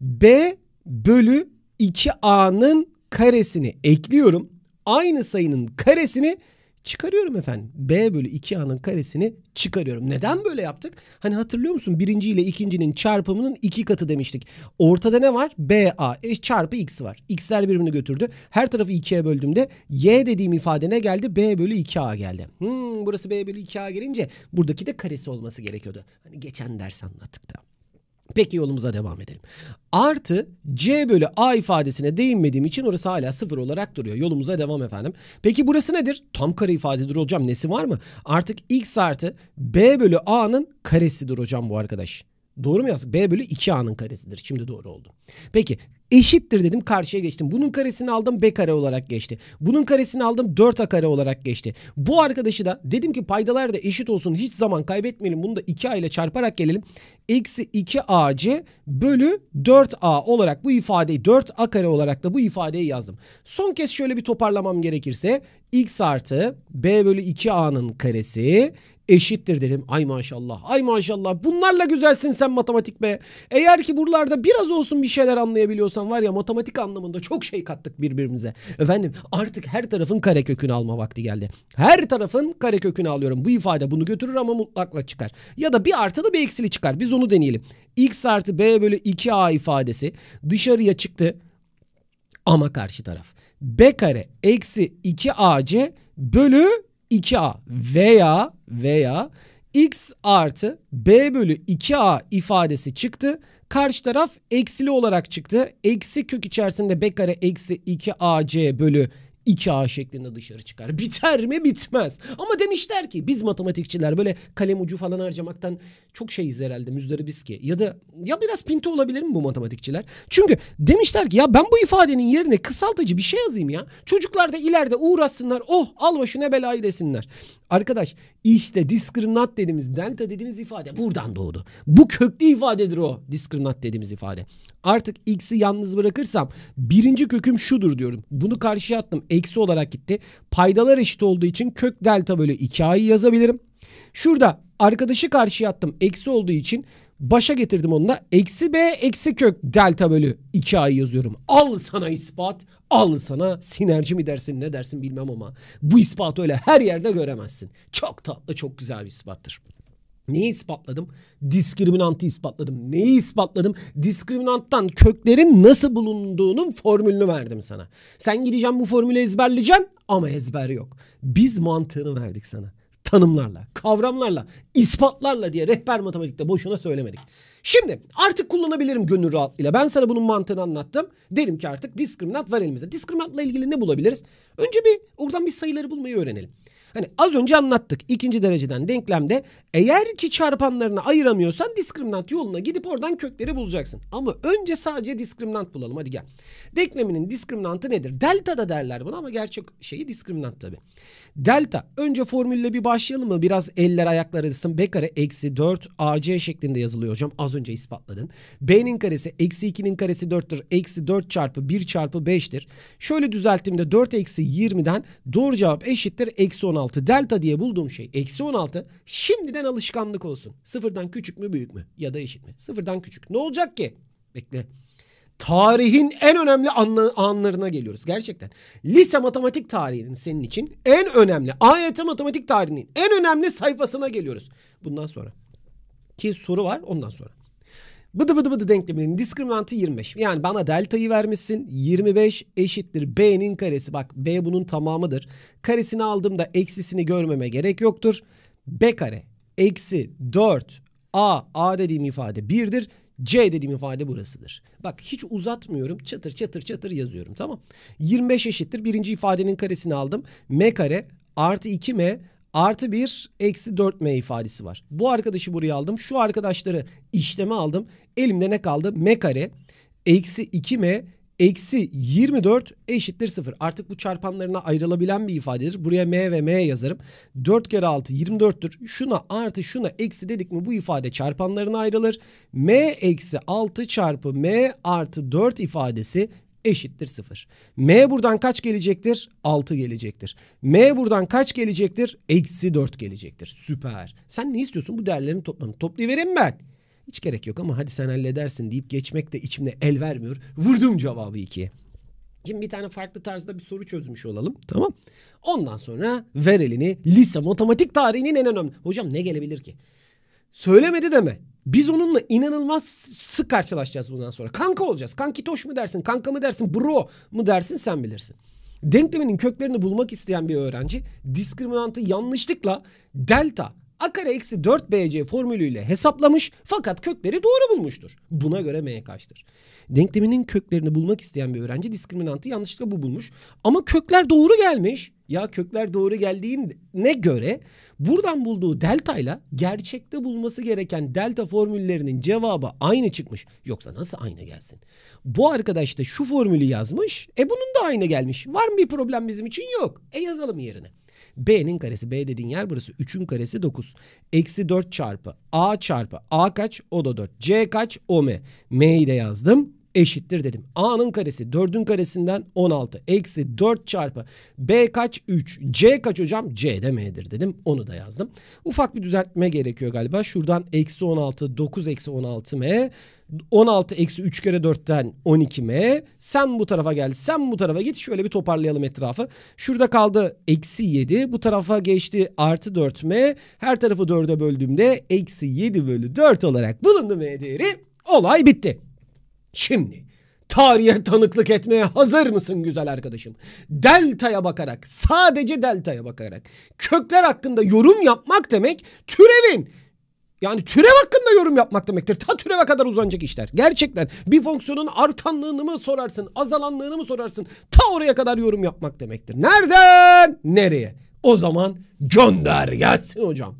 b bölü 2a'nın karesini ekliyorum. Aynı sayının karesini Çıkarıyorum efendim. B bölü 2A'nın karesini çıkarıyorum. Neden böyle yaptık? Hani hatırlıyor musun? Birinci ile ikincinin çarpımının iki katı demiştik. Ortada ne var? BA e, çarpı X var. X'ler birbirini götürdü. Her tarafı ikiye böldüğümde Y dediğim ifade ne geldi? B bölü 2A geldi. Hmm, burası B bölü 2A gelince buradaki de karesi olması gerekiyordu. Hani geçen ders anlattık da. Peki yolumuza devam edelim. Artı C bölü A ifadesine değinmediğim için orası hala sıfır olarak duruyor. Yolumuza devam efendim. Peki burası nedir? Tam kare ifadedir hocam. Nesi var mı? Artık X artı B bölü A'nın karesidir hocam bu arkadaş. Doğru mu yazdım? B bölü 2A'nın karesidir. Şimdi doğru oldu. Peki eşittir dedim karşıya geçtim. Bunun karesini aldım B kare olarak geçti. Bunun karesini aldım 4A kare olarak geçti. Bu arkadaşı da dedim ki paydalar da eşit olsun hiç zaman kaybetmeyelim. Bunu da 2A ile çarparak gelelim. Eksi 2AC bölü 4A olarak bu ifadeyi 4A kare olarak da bu ifadeyi yazdım. Son kez şöyle bir toparlamam gerekirse x artı B bölü 2A'nın karesi eşittir dedim. Ay maşallah ay maşallah bunlarla güzelsin sen matematik be. Eğer ki buralarda biraz olsun bir şeyler anlayabiliyorsan var ya matematik anlamında çok şey kattık birbirimize. Efendim artık her tarafın kare kökünü alma vakti geldi. Her tarafın kare kökünü alıyorum. Bu ifade bunu götürür ama mutlakla çıkar. Ya da bir artılı bir eksili çıkar. Biz onu deneyelim. X artı B bölü 2A ifadesi dışarıya çıktı ama karşı taraf. B kare eksi 2AC bölü 2a veya veya x artı b bölü 2a ifadesi çıktı. Karşı taraf eksili olarak çıktı. Eksi kök içerisinde b kare eksi 2ac bölü 2A şeklinde dışarı çıkar. Biter mi? Bitmez. Ama demişler ki biz matematikçiler böyle kalem ucu falan harcamaktan çok şeyiz herhalde müzdaribiz ki. Ya da ya biraz pinti olabilir mi bu matematikçiler? Çünkü demişler ki ya ben bu ifadenin yerine kısaltıcı bir şey yazayım ya. Çocuklar da ileride uğraşsınlar. Oh al başına belayı desinler. Arkadaş işte diskriminat dediğimiz delta dediğimiz ifade buradan doğdu. Bu köklü ifadedir o diskriminat dediğimiz ifade. Artık x'i yalnız bırakırsam birinci köküm şudur diyorum. Bunu karşıya attım. Eksi olarak gitti. Paydalar eşit olduğu için kök delta bölü 2a'yı yazabilirim. Şurada arkadaşı karşıya attım. Eksi olduğu için Başa getirdim onunla. Eksi b eksi kök delta bölü 2 a yazıyorum. Al sana ispat. Al sana sinerji mi dersin ne dersin bilmem ama. Bu ispatı öyle her yerde göremezsin. Çok tatlı çok güzel bir ispattır. Neyi ispatladım? Diskriminantı ispatladım. Neyi ispatladım? Diskriminanttan köklerin nasıl bulunduğunun formülünü verdim sana. Sen gideceğim bu formülü ezberleyeceksin ama ezber yok. Biz mantığını verdik sana tanımlarla, kavramlarla, ispatlarla diye rehber matematikte boşuna söylemedik. Şimdi artık kullanabilirim gönül rahatlığıyla. Ben sana bunun mantığını anlattım. Derim ki artık diskriminant var elimizde. Diskriminantla ilgili ne bulabiliriz? Önce bir oradan bir sayıları bulmayı öğrenelim. Hani az önce anlattık. ikinci dereceden denklemde eğer ki çarpanlarını ayıramıyorsan diskriminant yoluna gidip oradan kökleri bulacaksın. Ama önce sadece diskriminant bulalım. Hadi gel. Denkleminin diskriminantı nedir? Delta da derler buna ama gerçek şeyi diskriminant tabii. Delta önce formülle bir başlayalım mı? Biraz eller ayaklar arasın. B kare eksi 4 AC şeklinde yazılıyor hocam. Az önce ispatladın. B'nin karesi eksi 2'nin karesi 4'tür. Eksi 4 çarpı 1 çarpı 5'tir. Şöyle düzelttim de 4 eksi 20'den doğru cevap eşittir. Eksi 16. Delta diye bulduğum şey eksi 16. Şimdiden alışkanlık olsun. Sıfırdan küçük mü büyük mü? Ya da eşit mi? Sıfırdan küçük. Ne olacak ki? Bekle tarihin en önemli anlarına geliyoruz gerçekten. Lise matematik tarihinin senin için en önemli, AYT matematik tarihinin en önemli sayfasına geliyoruz. Bundan sonra. Ki soru var ondan sonra. Bıdı bıdı bıdı denkleminin diskriminantı 25. Yani bana delta'yı vermişsin. 25 eşittir b'nin karesi. Bak b bunun tamamıdır. Karesini aldığımda eksisini görmeme gerek yoktur. b kare eksi 4 a a dediğim ifade 1'dir. C dediğim ifade burasıdır. Bak hiç uzatmıyorum. Çatır çatır çatır yazıyorum tamam. 25 eşittir. Birinci ifadenin karesini aldım. M kare artı 2M artı 1 eksi 4M ifadesi var. Bu arkadaşı buraya aldım. Şu arkadaşları işleme aldım. Elimde ne kaldı? M kare eksi 2M eksi 24 eşittir 0. Artık bu çarpanlarına ayrılabilen bir ifadedir. Buraya m ve m yazarım. 4 kere 6 24'tür. Şuna artı şuna eksi dedik mi bu ifade çarpanlarına ayrılır. m eksi 6 çarpı m artı 4 ifadesi eşittir 0. M buradan kaç gelecektir? 6 gelecektir. M buradan kaç gelecektir? Eksi 4 gelecektir. Süper. Sen ne istiyorsun? Bu değerlerin toplamı. Toplayıvereyim ben. Hiç gerek yok ama hadi sen halledersin deyip geçmek de içimde el vermiyor. Vurdum cevabı ikiye. Şimdi bir tane farklı tarzda bir soru çözmüş olalım. Tamam. Ondan sonra ver elini lise matematik tarihinin en önemli. Hocam ne gelebilir ki? Söylemedi deme. Biz onunla inanılmaz sık karşılaşacağız bundan sonra. Kanka olacağız. Kankitoş mu dersin? Kanka mı dersin? Bro mu dersin? Sen bilirsin. Denkleminin köklerini bulmak isteyen bir öğrenci diskriminantı yanlışlıkla delta a kare eksi 4 bc formülüyle hesaplamış fakat kökleri doğru bulmuştur. Buna göre m kaçtır? Denkleminin köklerini bulmak isteyen bir öğrenci diskriminantı yanlışlıkla bu bulmuş. Ama kökler doğru gelmiş. Ya kökler doğru geldiğine göre buradan bulduğu delta ile gerçekte bulması gereken delta formüllerinin cevabı aynı çıkmış. Yoksa nasıl aynı gelsin? Bu arkadaş da şu formülü yazmış. E bunun da aynı gelmiş. Var mı bir problem bizim için? Yok. E yazalım yerine. B'nin karesi. B dediğin yer burası. 3'ün karesi 9. Eksi 4 çarpı A çarpı A kaç? O da 4. C kaç? O M. M'yi de yazdım eşittir dedim. A'nın karesi 4'ün karesinden 16 eksi 4 çarpı B kaç 3 C kaç hocam C de M'dir dedim onu da yazdım. Ufak bir düzeltme gerekiyor galiba şuradan eksi 16 9 eksi 16 M 16 eksi 3 kere 4'ten 12 M sen bu tarafa gel sen bu tarafa git şöyle bir toparlayalım etrafı. Şurada kaldı eksi 7 bu tarafa geçti artı 4 M her tarafı 4'e böldüğümde eksi 7 bölü 4 olarak bulundu M değeri olay bitti. Şimdi tarihe tanıklık etmeye hazır mısın güzel arkadaşım? Delta'ya bakarak, sadece delta'ya bakarak kökler hakkında yorum yapmak demek türevin yani türev hakkında yorum yapmak demektir. Ta türeve kadar uzanacak işler. Gerçekten bir fonksiyonun artanlığını mı sorarsın, azalanlığını mı sorarsın? Ta oraya kadar yorum yapmak demektir. Nereden? Nereye? O zaman gönder gelsin hocam.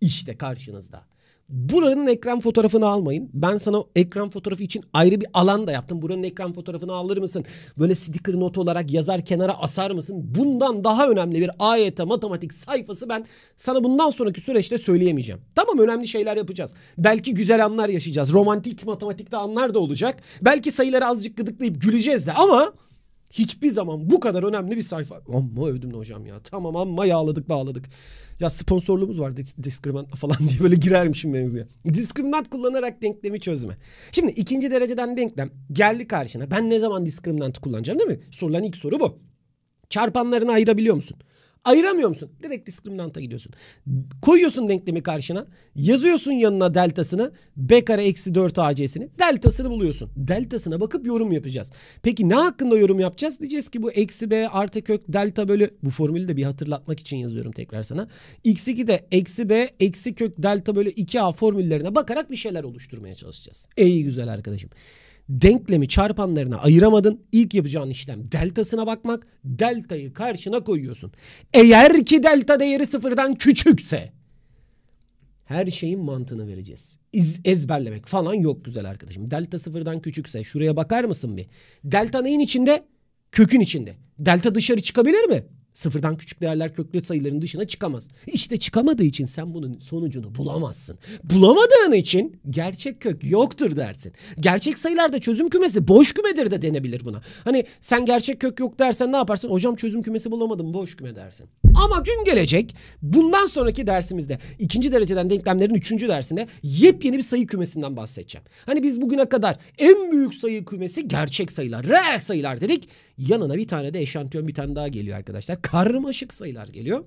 İşte karşınızda. Buranın ekran fotoğrafını almayın. Ben sana ekran fotoğrafı için ayrı bir alan da yaptım. Buranın ekran fotoğrafını alır mısın? Böyle sticker notu olarak yazar kenara asar mısın? Bundan daha önemli bir AYT matematik sayfası ben sana bundan sonraki süreçte söyleyemeyeceğim. Tamam önemli şeyler yapacağız. Belki güzel anlar yaşayacağız. Romantik matematikte anlar da olacak. Belki sayıları azıcık gıdıklayıp güleceğiz de ama Hiçbir zaman bu kadar önemli bir sayfa. Amma övdüm ne hocam ya. Tamam amma yağladık bağladık. Ya sponsorluğumuz var diskriminat falan diye böyle girermişim mevzuya. Diskriminat kullanarak denklemi çözme. Şimdi ikinci dereceden denklem geldi karşına. Ben ne zaman diskriminantı kullanacağım değil mi? Sorulan ilk soru bu. Çarpanlarını ayırabiliyor musun? Ayıramıyor musun? Direkt diskriminanta gidiyorsun. Koyuyorsun denklemi karşına. Yazıyorsun yanına deltasını. B kare eksi 4 AC'sini. Deltasını buluyorsun. Deltasına bakıp yorum yapacağız. Peki ne hakkında yorum yapacağız? Diyeceğiz ki bu eksi B artı kök delta bölü. Bu formülü de bir hatırlatmak için yazıyorum tekrar sana. X2 de eksi B eksi kök delta bölü 2A formüllerine bakarak bir şeyler oluşturmaya çalışacağız. İyi güzel arkadaşım denklemi çarpanlarına ayıramadın. İlk yapacağın işlem deltasına bakmak. Deltayı karşına koyuyorsun. Eğer ki delta değeri sıfırdan küçükse her şeyin mantığını vereceğiz. İz, ezberlemek falan yok güzel arkadaşım. Delta sıfırdan küçükse şuraya bakar mısın bir? Delta neyin içinde? Kökün içinde. Delta dışarı çıkabilir mi? Sıfırdan küçük değerler köklü sayıların dışına çıkamaz. İşte çıkamadığı için sen bunun sonucunu bulamazsın. Bulamadığın için gerçek kök yoktur dersin. Gerçek sayılarda çözüm kümesi boş kümedir de denebilir buna. Hani sen gerçek kök yok dersen ne yaparsın? Hocam çözüm kümesi bulamadım boş küme dersin. Ama gün gelecek bundan sonraki dersimizde ikinci dereceden denklemlerin üçüncü dersinde yepyeni bir sayı kümesinden bahsedeceğim. Hani biz bugüne kadar en büyük sayı kümesi gerçek sayılar, reel sayılar dedik. Yanına bir tane de eşantiyon bir tane daha geliyor arkadaşlar karmaşık sayılar geliyor.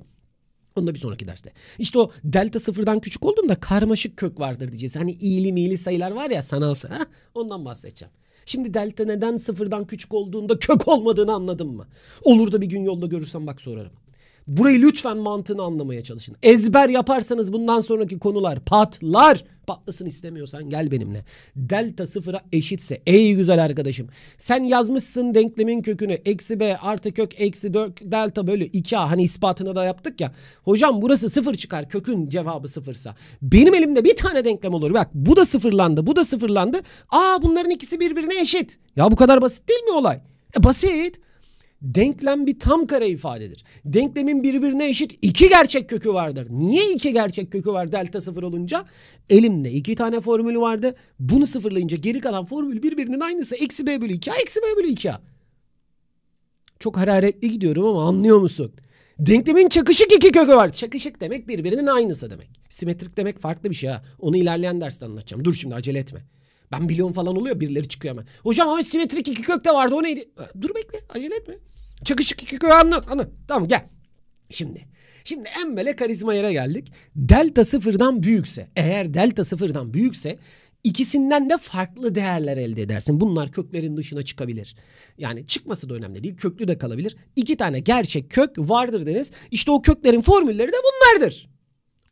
Onu da bir sonraki derste. İşte o delta sıfırdan küçük olduğunda karmaşık kök vardır diyeceğiz. Hani iyili miyili sayılar var ya sanalsa, Ondan bahsedeceğim. Şimdi delta neden sıfırdan küçük olduğunda kök olmadığını anladın mı? Olur da bir gün yolda görürsem bak sorarım. Burayı lütfen mantığını anlamaya çalışın. Ezber yaparsanız bundan sonraki konular patlar. Patlasın istemiyorsan gel benimle. Delta sıfıra eşitse ey güzel arkadaşım. Sen yazmışsın denklemin kökünü. Eksi b artı kök eksi 4 delta bölü 2a. Hani ispatını da yaptık ya. Hocam burası sıfır çıkar kökün cevabı sıfırsa. Benim elimde bir tane denklem olur. Bak bu da sıfırlandı bu da sıfırlandı. Aa bunların ikisi birbirine eşit. Ya bu kadar basit değil mi olay? E, basit. Denklem bir tam kare ifadedir. Denklemin birbirine eşit iki gerçek kökü vardır. Niye iki gerçek kökü var delta sıfır olunca? Elimde iki tane formülü vardı. Bunu sıfırlayınca geri kalan formül birbirinin aynısı. Eksi b bölü 2a eksi b bölü 2a. Çok hararetli gidiyorum ama anlıyor musun? Denklemin çakışık iki kökü var. Çakışık demek birbirinin aynısı demek. Simetrik demek farklı bir şey ha. Onu ilerleyen derste anlatacağım. Dur şimdi acele etme. Ben biliyorum falan oluyor birileri çıkıyor hemen. Hocam ama simetrik iki kök de vardı o neydi? Dur bekle acele etme. Çakışık iki kök anla. anla. Tamam gel. Şimdi. Şimdi emmele karizma yere geldik. Delta sıfırdan büyükse eğer delta sıfırdan büyükse ikisinden de farklı değerler elde edersin. Bunlar köklerin dışına çıkabilir. Yani çıkması da önemli değil. Köklü de kalabilir. İki tane gerçek kök vardır deniz. İşte o köklerin formülleri de bunlardır.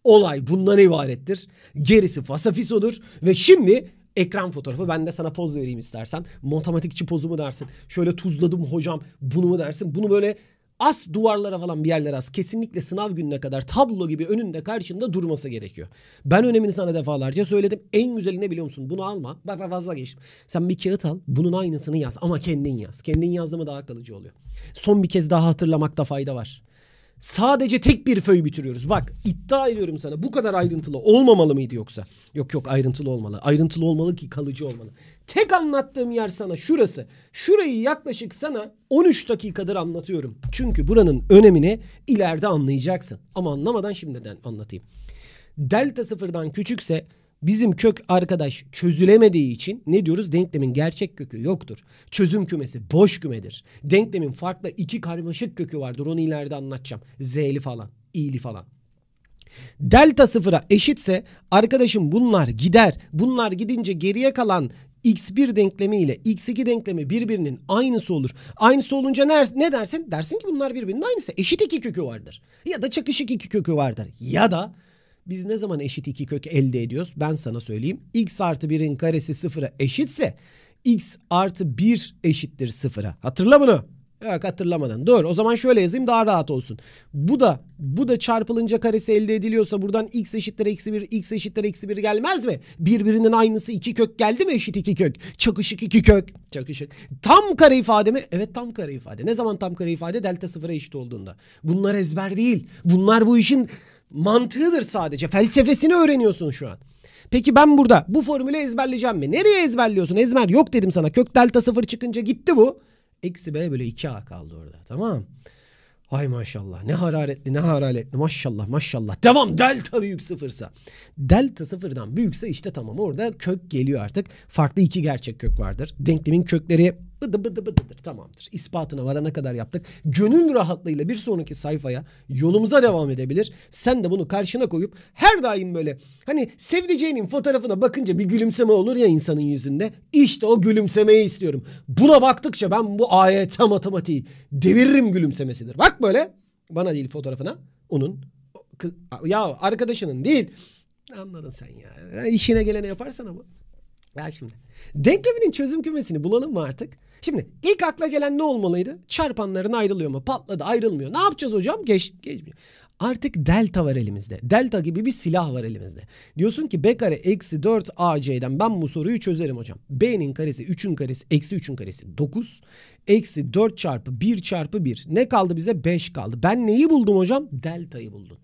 Olay bundan ibarettir. Gerisi fasafisodur. Ve şimdi ekran fotoğrafı. Ben de sana poz vereyim istersen. Matematikçi pozu mu dersin? Şöyle tuzladım hocam bunu mu dersin? Bunu böyle as duvarlara falan bir yerlere as. Kesinlikle sınav gününe kadar tablo gibi önünde karşında durması gerekiyor. Ben önemini sana defalarca söyledim. En güzeli ne biliyor musun? Bunu alma. Bak bak fazla geçtim. Sen bir kağıt al. Bunun aynısını yaz. Ama kendin yaz. Kendin yazdığımı daha kalıcı oluyor. Son bir kez daha hatırlamakta fayda var. Sadece tek bir föy bitiriyoruz. Bak iddia ediyorum sana bu kadar ayrıntılı olmamalı mıydı yoksa? Yok yok ayrıntılı olmalı. Ayrıntılı olmalı ki kalıcı olmalı. Tek anlattığım yer sana şurası. Şurayı yaklaşık sana 13 dakikadır anlatıyorum. Çünkü buranın önemini ileride anlayacaksın. Ama anlamadan şimdiden anlatayım. Delta sıfırdan küçükse Bizim kök arkadaş çözülemediği için ne diyoruz? Denklemin gerçek kökü yoktur. Çözüm kümesi boş kümedir. Denklemin farklı iki karmaşık kökü vardır. Onu ileride anlatacağım. Z'li falan, i'li falan. Delta sıfıra eşitse arkadaşım bunlar gider. Bunlar gidince geriye kalan x1 denklemi ile x2 denklemi birbirinin aynısı olur. Aynısı olunca ne, ne dersin? Dersin ki bunlar birbirinin aynısı. Eşit iki kökü vardır. Ya da çakışık iki kökü vardır. Ya da biz ne zaman eşit iki kök elde ediyoruz? Ben sana söyleyeyim. x artı 1'in karesi sıfıra eşitse x artı 1 eşittir sıfıra. Hatırla bunu. Yok hatırlamadan. doğru. o zaman şöyle yazayım daha rahat olsun. Bu da bu da çarpılınca karesi elde ediliyorsa buradan x eşittir eksi 1 x eşittir eksi 1 gelmez mi? Birbirinin aynısı iki kök geldi mi eşit iki kök? Çakışık iki kök. Çakışık. Tam kare ifade mi? Evet tam kare ifade. Ne zaman tam kare ifade? Delta sıfıra eşit olduğunda. Bunlar ezber değil. Bunlar bu işin mantığıdır sadece. Felsefesini öğreniyorsun şu an. Peki ben burada bu formülü ezberleyeceğim mi? Nereye ezberliyorsun? Ezber yok dedim sana. Kök delta sıfır çıkınca gitti bu. Eksi b böyle 2a kaldı orada. Tamam. hay maşallah ne hararetli ne hararetli maşallah maşallah. Devam delta büyük sıfırsa. Delta sıfırdan büyükse işte tamam orada kök geliyor artık. Farklı iki gerçek kök vardır. Denklemin kökleri Bıdı bıdı bıdıdır tamamdır. İspatına varana kadar yaptık. Gönül rahatlığıyla bir sonraki sayfaya yolumuza devam edebilir. Sen de bunu karşına koyup her daim böyle hani sevdiceğinin fotoğrafına bakınca bir gülümseme olur ya insanın yüzünde. İşte o gülümsemeyi istiyorum. Buna baktıkça ben bu AYT matematiği deviririm gülümsemesidir. Bak böyle bana değil fotoğrafına onun ya arkadaşının değil anladın sen ya. İşine gelene yaparsan ama. Ya şimdi. Denkleminin çözüm kümesini bulalım mı artık? Şimdi ilk akla gelen ne olmalıydı? Çarpanların ayrılıyor mu? Patladı ayrılmıyor. Ne yapacağız hocam? Geç, geçmiyor. Artık delta var elimizde. Delta gibi bir silah var elimizde. Diyorsun ki b kare eksi 4 ac'den ben bu soruyu çözerim hocam. b'nin karesi 3'ün karesi eksi 3'ün karesi 9. Eksi 4 çarpı 1 çarpı 1. Ne kaldı bize? 5 kaldı. Ben neyi buldum hocam? Delta'yı buldum.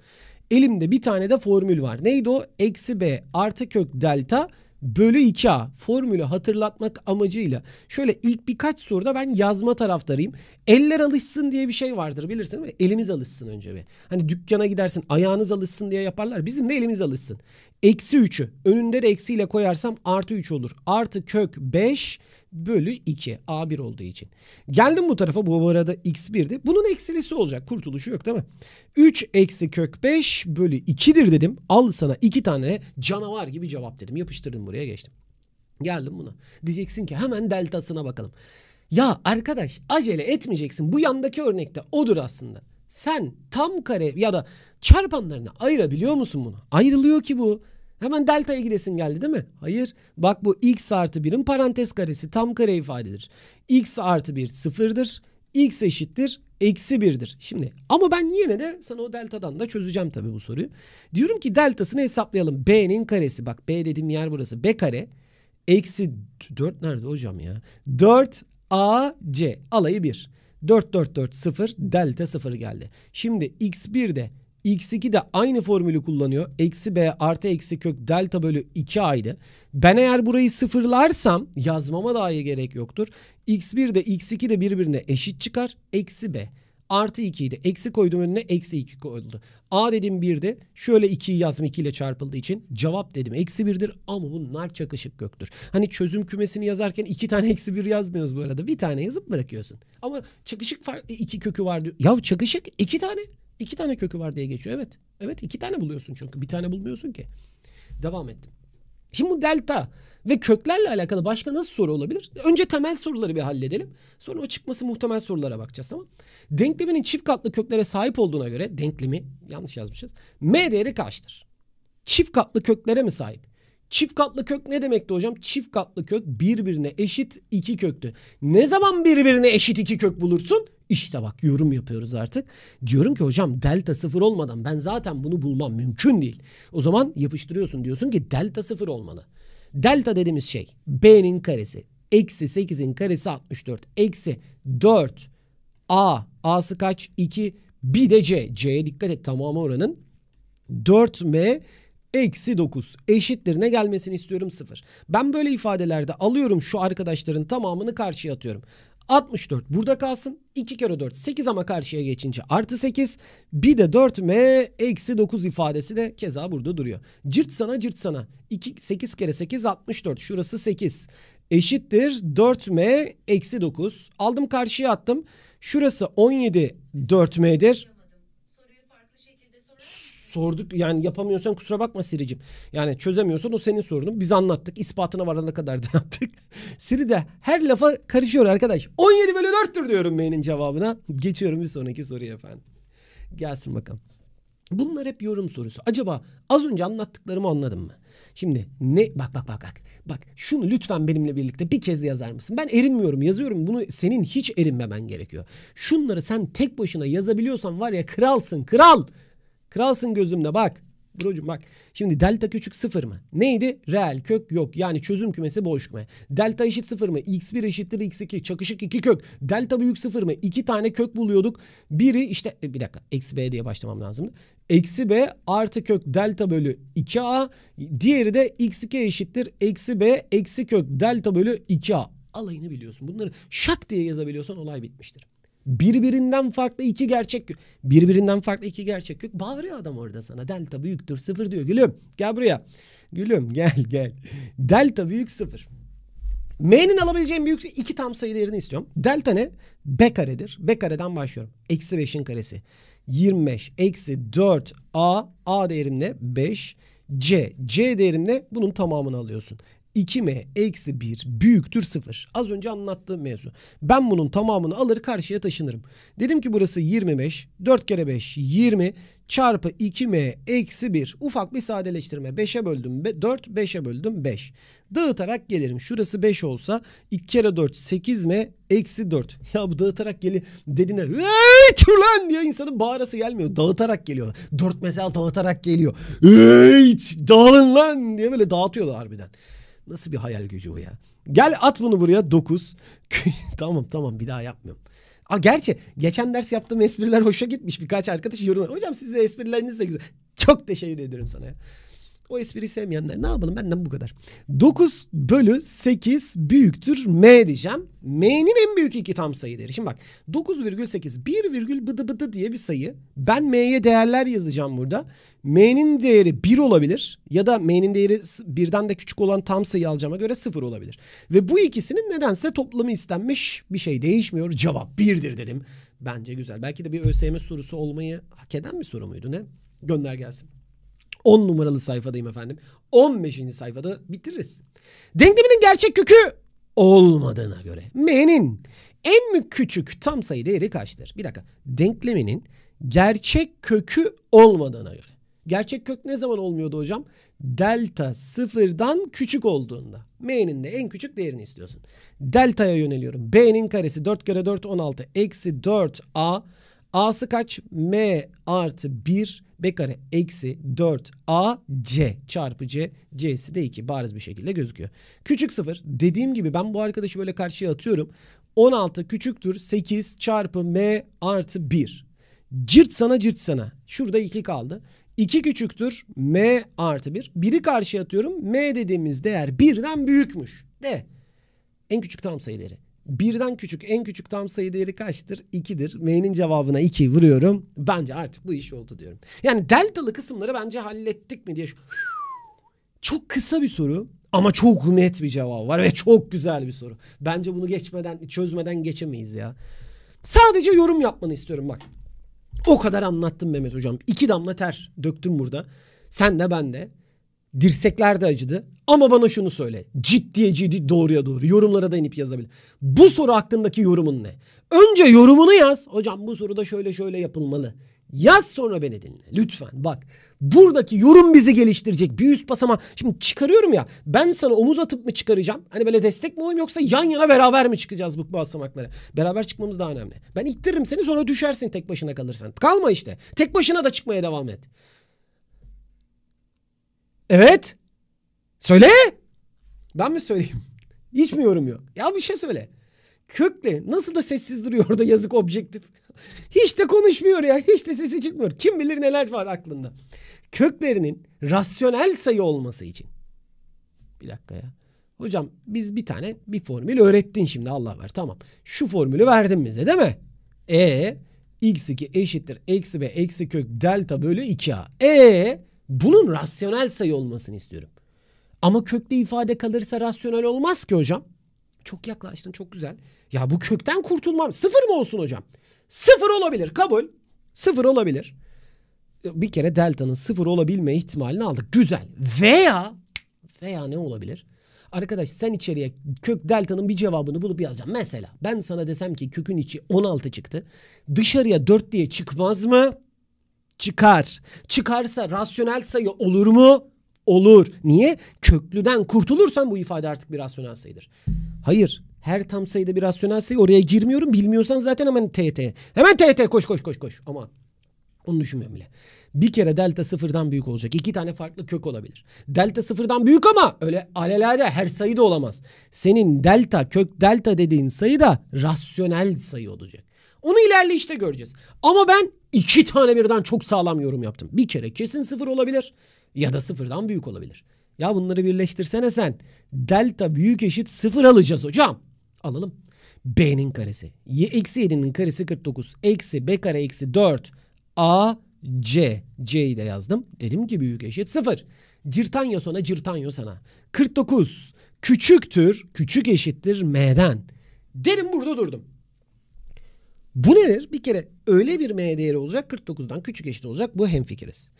Elimde bir tane de formül var. Neydi o? Eksi b artı kök delta bölü 2A formülü hatırlatmak amacıyla şöyle ilk birkaç soruda ben yazma taraftarıyım. Eller alışsın diye bir şey vardır bilirsin mi? Elimiz alışsın önce bir. Hani dükkana gidersin ayağınız alışsın diye yaparlar. Bizim de elimiz alışsın. Eksi 3'ü önünde de eksiyle koyarsam artı 3 olur. Artı kök 5 bölü 2 A1 olduğu için. Geldim bu tarafa bu arada X1'di. Bunun eksilisi olacak kurtuluşu yok değil mi? 3 eksi kök 5 bölü 2'dir dedim. Al sana 2 tane canavar gibi cevap dedim. Yapıştırdım buraya geçtim. Geldim buna. Diyeceksin ki hemen deltasına bakalım. Ya arkadaş acele etmeyeceksin. Bu yandaki örnekte odur aslında. Sen tam kare ya da çarpanlarını ayırabiliyor musun bunu? Ayrılıyor ki bu. Hemen delta'ya gidesin geldi değil mi? Hayır. Bak bu x artı 1'in parantez karesi tam kare ifadedir. x artı 1 sıfırdır. x eşittir eksi 1'dir. Şimdi ama ben yine de sana o delta'dan da çözeceğim tabii bu soruyu. Diyorum ki deltasını hesaplayalım. b'nin karesi bak b dediğim yer burası. b kare eksi 4 nerede hocam ya? 4 a c alayı 1. 4 4 4 0 delta 0 geldi. Şimdi x1 de X2 de aynı formülü kullanıyor. Eksi B artı eksi kök delta bölü 2A'ydı. Ben eğer burayı sıfırlarsam yazmama dahi gerek yoktur. X1 de X2 de birbirine eşit çıkar. Eksi B artı 2 idi. Eksi koydum önüne eksi 2 koyuldu. A dedim 1'di. Şöyle 2'yi yazma 2 ile çarpıldığı için cevap dedim eksi 1'dir ama bunlar çakışık göktür. Hani çözüm kümesini yazarken 2 tane eksi 1 yazmıyoruz bu arada. Bir tane yazıp bırakıyorsun. Ama çakışık 2 kökü var diyor. Ya çakışık 2 tane. İki tane kökü var diye geçiyor. Evet. Evet iki tane buluyorsun çünkü. Bir tane bulmuyorsun ki. Devam ettim. Şimdi bu delta ve köklerle alakalı başka nasıl soru olabilir? Önce temel soruları bir halledelim. Sonra o çıkması muhtemel sorulara bakacağız ama Denkleminin çift katlı köklere sahip olduğuna göre denklemi yanlış yazmışız. M değeri kaçtır? Çift katlı köklere mi sahip? Çift katlı kök ne demekti hocam? Çift katlı kök birbirine eşit iki köktü. Ne zaman birbirine eşit iki kök bulursun? İşte bak yorum yapıyoruz artık. Diyorum ki hocam delta sıfır olmadan ben zaten bunu bulmam mümkün değil. O zaman yapıştırıyorsun diyorsun ki delta sıfır olmalı. Delta dediğimiz şey b'nin karesi eksi 8'in karesi 64 eksi 4 a a'sı kaç 2 bir de c c'ye dikkat et tamamı oranın 4m eksi 9 eşittir ne gelmesini istiyorum 0. Ben böyle ifadelerde alıyorum şu arkadaşların tamamını karşıya atıyorum. 64 burada kalsın. 2 kere 4 8 ama karşıya geçince artı 8. Bir de 4m eksi 9 ifadesi de keza burada duruyor. Cırt sana cırt sana. 2, 8 kere 8 64 şurası 8 eşittir 4m eksi 9. Aldım karşıya attım. Şurası 17 4m'dir sorduk yani yapamıyorsan kusura bakma Siri'cim. Yani çözemiyorsan o senin sorunun. Biz anlattık. ispatına varana kadar da yaptık. Siri de her lafa karışıyor arkadaş. 17 bölü 4'tür diyorum Bey'in cevabına. Geçiyorum bir sonraki soruya efendim. Gelsin bakalım. Bunlar hep yorum sorusu. Acaba az önce anlattıklarımı anladın mı? Şimdi ne bak bak bak bak. Bak şunu lütfen benimle birlikte bir kez yazar mısın? Ben erinmiyorum yazıyorum bunu senin hiç erinmemen gerekiyor. Şunları sen tek başına yazabiliyorsan var ya kralsın kral. Kralsın gözümde bak. Brocum bak. Şimdi delta küçük sıfır mı? Neydi? Reel kök yok. Yani çözüm kümesi boş küme. Delta eşit sıfır mı? X1 eşittir X2. Çakışık iki kök. Delta büyük sıfır mı? İki tane kök buluyorduk. Biri işte e, bir dakika. Eksi B diye başlamam lazımdı. Eksi B artı kök delta bölü 2A. Diğeri de X2 eşittir. Eksi B eksi kök delta bölü 2A. Alayını biliyorsun. Bunları şak diye yazabiliyorsan olay bitmiştir. Birbirinden farklı iki gerçek yok. Birbirinden farklı iki gerçek yok. Bağırıyor adam orada sana. Delta büyüktür sıfır diyor. Gülüm gel buraya. Gülüm gel gel. Delta büyük sıfır. M'nin alabileceğim büyük iki tam sayı değerini istiyorum. Delta ne? B karedir. B kareden başlıyorum. Eksi 5'in karesi. 25 eksi 4 A. A değerim ne? 5. C. C değerim ne? Bunun tamamını alıyorsun. 2m eksi 1 büyüktür 0. Az önce anlattığım mevzu. Ben bunun tamamını alır karşıya taşınırım. Dedim ki burası 25. 4 kere 5 20 çarpı 2m eksi 1. Ufak bir sadeleştirme. 5'e böldüm 4 5'e böldüm 5. Dağıtarak gelirim. Şurası 5 olsa 2 kere 4 8m eksi 4. Ya bu dağıtarak geli dediğine hey ulan diye insanın bağırası gelmiyor. Dağıtarak geliyor. 4 mesela dağıtarak geliyor. Hey dağılın lan diye böyle dağıtıyorlar harbiden. Nasıl bir hayal gücü bu ya? Gel at bunu buraya 9. tamam tamam bir daha yapmıyorum. A gerçi geçen ders yaptığım espriler hoşa gitmiş. Birkaç arkadaş yorum. Hocam size esprileriniz de güzel. Çok teşekkür ederim sana ya. O espriyi sevmeyenler ne yapalım benden bu kadar. 9 bölü 8 büyüktür m diyeceğim. M'nin en büyük iki tam sayı değeri. Şimdi bak 9,8 1 virgül bıdı bıdı diye bir sayı. Ben m'ye değerler yazacağım burada. M'nin değeri 1 olabilir ya da m'nin değeri birden de küçük olan tam sayı alacağıma göre 0 olabilir. Ve bu ikisinin nedense toplamı istenmiş bir şey değişmiyor. Cevap 1'dir dedim. Bence güzel. Belki de bir ÖSYM sorusu olmayı hak eden bir soru muydu ne? Gönder gelsin. 10 numaralı sayfadayım efendim. 15. sayfada bitiririz. Denkleminin gerçek kökü olmadığına göre m'nin en küçük tam sayı değeri kaçtır? Bir dakika. Denkleminin gerçek kökü olmadığına göre. Gerçek kök ne zaman olmuyordu hocam? Delta sıfırdan küçük olduğunda. M'nin de en küçük değerini istiyorsun. Delta'ya yöneliyorum. B'nin karesi 4 kere 4 16 eksi 4A A'sı kaç? M artı 1 B kare eksi 4 A C çarpı C. C'si de 2 bariz bir şekilde gözüküyor. Küçük 0 dediğim gibi ben bu arkadaşı böyle karşıya atıyorum. 16 küçüktür 8 çarpı M artı 1. Cırt sana cırt sana. Şurada 2 kaldı. 2 küçüktür M artı 1. 1'i karşıya atıyorum. M dediğimiz değer birden büyükmüş. De. En küçük tam sayıları birden küçük en küçük tam sayı değeri kaçtır? 2'dir. M'nin cevabına 2 vuruyorum. Bence artık bu iş oldu diyorum. Yani deltalı kısımları bence hallettik mi diye. Çok kısa bir soru ama çok net bir cevap var ve çok güzel bir soru. Bence bunu geçmeden çözmeden geçemeyiz ya. Sadece yorum yapmanı istiyorum bak. O kadar anlattım Mehmet hocam. İki damla ter döktüm burada. Sen de ben de. Dirsekler de acıdı. Ama bana şunu söyle. Ciddiye ciddi doğruya doğru. Yorumlara da inip yazabilir. Bu soru hakkındaki yorumun ne? Önce yorumunu yaz. Hocam bu soruda şöyle şöyle yapılmalı. Yaz sonra beni dinle. Lütfen bak. Buradaki yorum bizi geliştirecek. Bir üst basama. Şimdi çıkarıyorum ya. Ben sana omuz atıp mı çıkaracağım? Hani böyle destek mi olayım yoksa yan yana beraber mi çıkacağız bu basamaklara? Beraber çıkmamız daha önemli. Ben ittiririm seni sonra düşersin tek başına kalırsan. Kalma işte. Tek başına da çıkmaya devam et. Evet. Söyle. Ben mi söyleyeyim? Hiç mi yorum yok? Ya bir şey söyle. Kökle nasıl da sessiz duruyor orada yazık objektif. Hiç de konuşmuyor ya. Hiç de sesi çıkmıyor. Kim bilir neler var aklında. Köklerinin rasyonel sayı olması için. Bir dakika ya. Hocam biz bir tane bir formül öğrettin şimdi Allah ver. Tamam. Şu formülü verdin bize değil mi? E x2 eşittir eksi b eksi kök delta bölü 2a. E bunun rasyonel sayı olmasını istiyorum. Ama köklü ifade kalırsa rasyonel olmaz ki hocam. Çok yaklaştın çok güzel. Ya bu kökten kurtulmam. Sıfır mı olsun hocam? Sıfır olabilir kabul. Sıfır olabilir. Bir kere delta'nın sıfır olabilme ihtimalini aldık. Güzel. Veya veya ne olabilir? Arkadaş sen içeriye kök delta'nın bir cevabını bulup yazacaksın. Mesela ben sana desem ki kökün içi 16 çıktı. Dışarıya 4 diye çıkmaz mı? çıkar. Çıkarsa rasyonel sayı olur mu? Olur. Niye? Köklüden kurtulursan bu ifade artık bir rasyonel sayıdır. Hayır. Her tam sayıda bir rasyonel sayı oraya girmiyorum. Bilmiyorsan zaten hemen TYT. Hemen TYT koş koş koş koş. Ama onu düşünmüyorum bile. Bir kere delta sıfırdan büyük olacak. İki tane farklı kök olabilir. Delta sıfırdan büyük ama öyle alelade her sayıda olamaz. Senin delta kök delta dediğin sayı da rasyonel sayı olacak. Onu ilerleyişte göreceğiz. Ama ben iki tane birden çok sağlam yorum yaptım. Bir kere kesin sıfır olabilir ya da sıfırdan büyük olabilir. Ya bunları birleştirsene sen. Delta büyük eşit sıfır alacağız hocam. Alalım. B'nin karesi. Y, eksi 7'nin karesi 49. Eksi B kare eksi 4. A C. C'yi de yazdım. Dedim ki büyük eşit sıfır. Cirtanyo sona cirtanyo sana. 49 küçüktür, küçük eşittir m'den. Dedim burada durdum. Bu nedir? Bir kere öyle bir m değeri olacak 49'dan küçük eşit olacak. Bu hemfikiriz.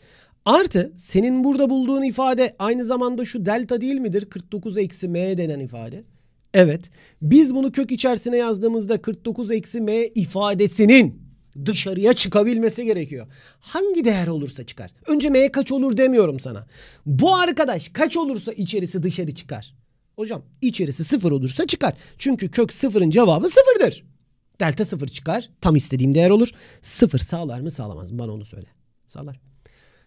Artı senin burada bulduğun ifade aynı zamanda şu delta değil midir? 49 eksi m denen ifade. Evet biz bunu kök içerisine yazdığımızda 49 eksi m ifadesinin dışarıya çıkabilmesi gerekiyor. Hangi değer olursa çıkar. Önce m kaç olur demiyorum sana. Bu arkadaş kaç olursa içerisi dışarı çıkar. Hocam içerisi sıfır olursa çıkar. Çünkü kök sıfırın cevabı sıfırdır. Delta sıfır çıkar. Tam istediğim değer olur. Sıfır sağlar mı sağlamaz mı? Bana onu söyle. Sağlar.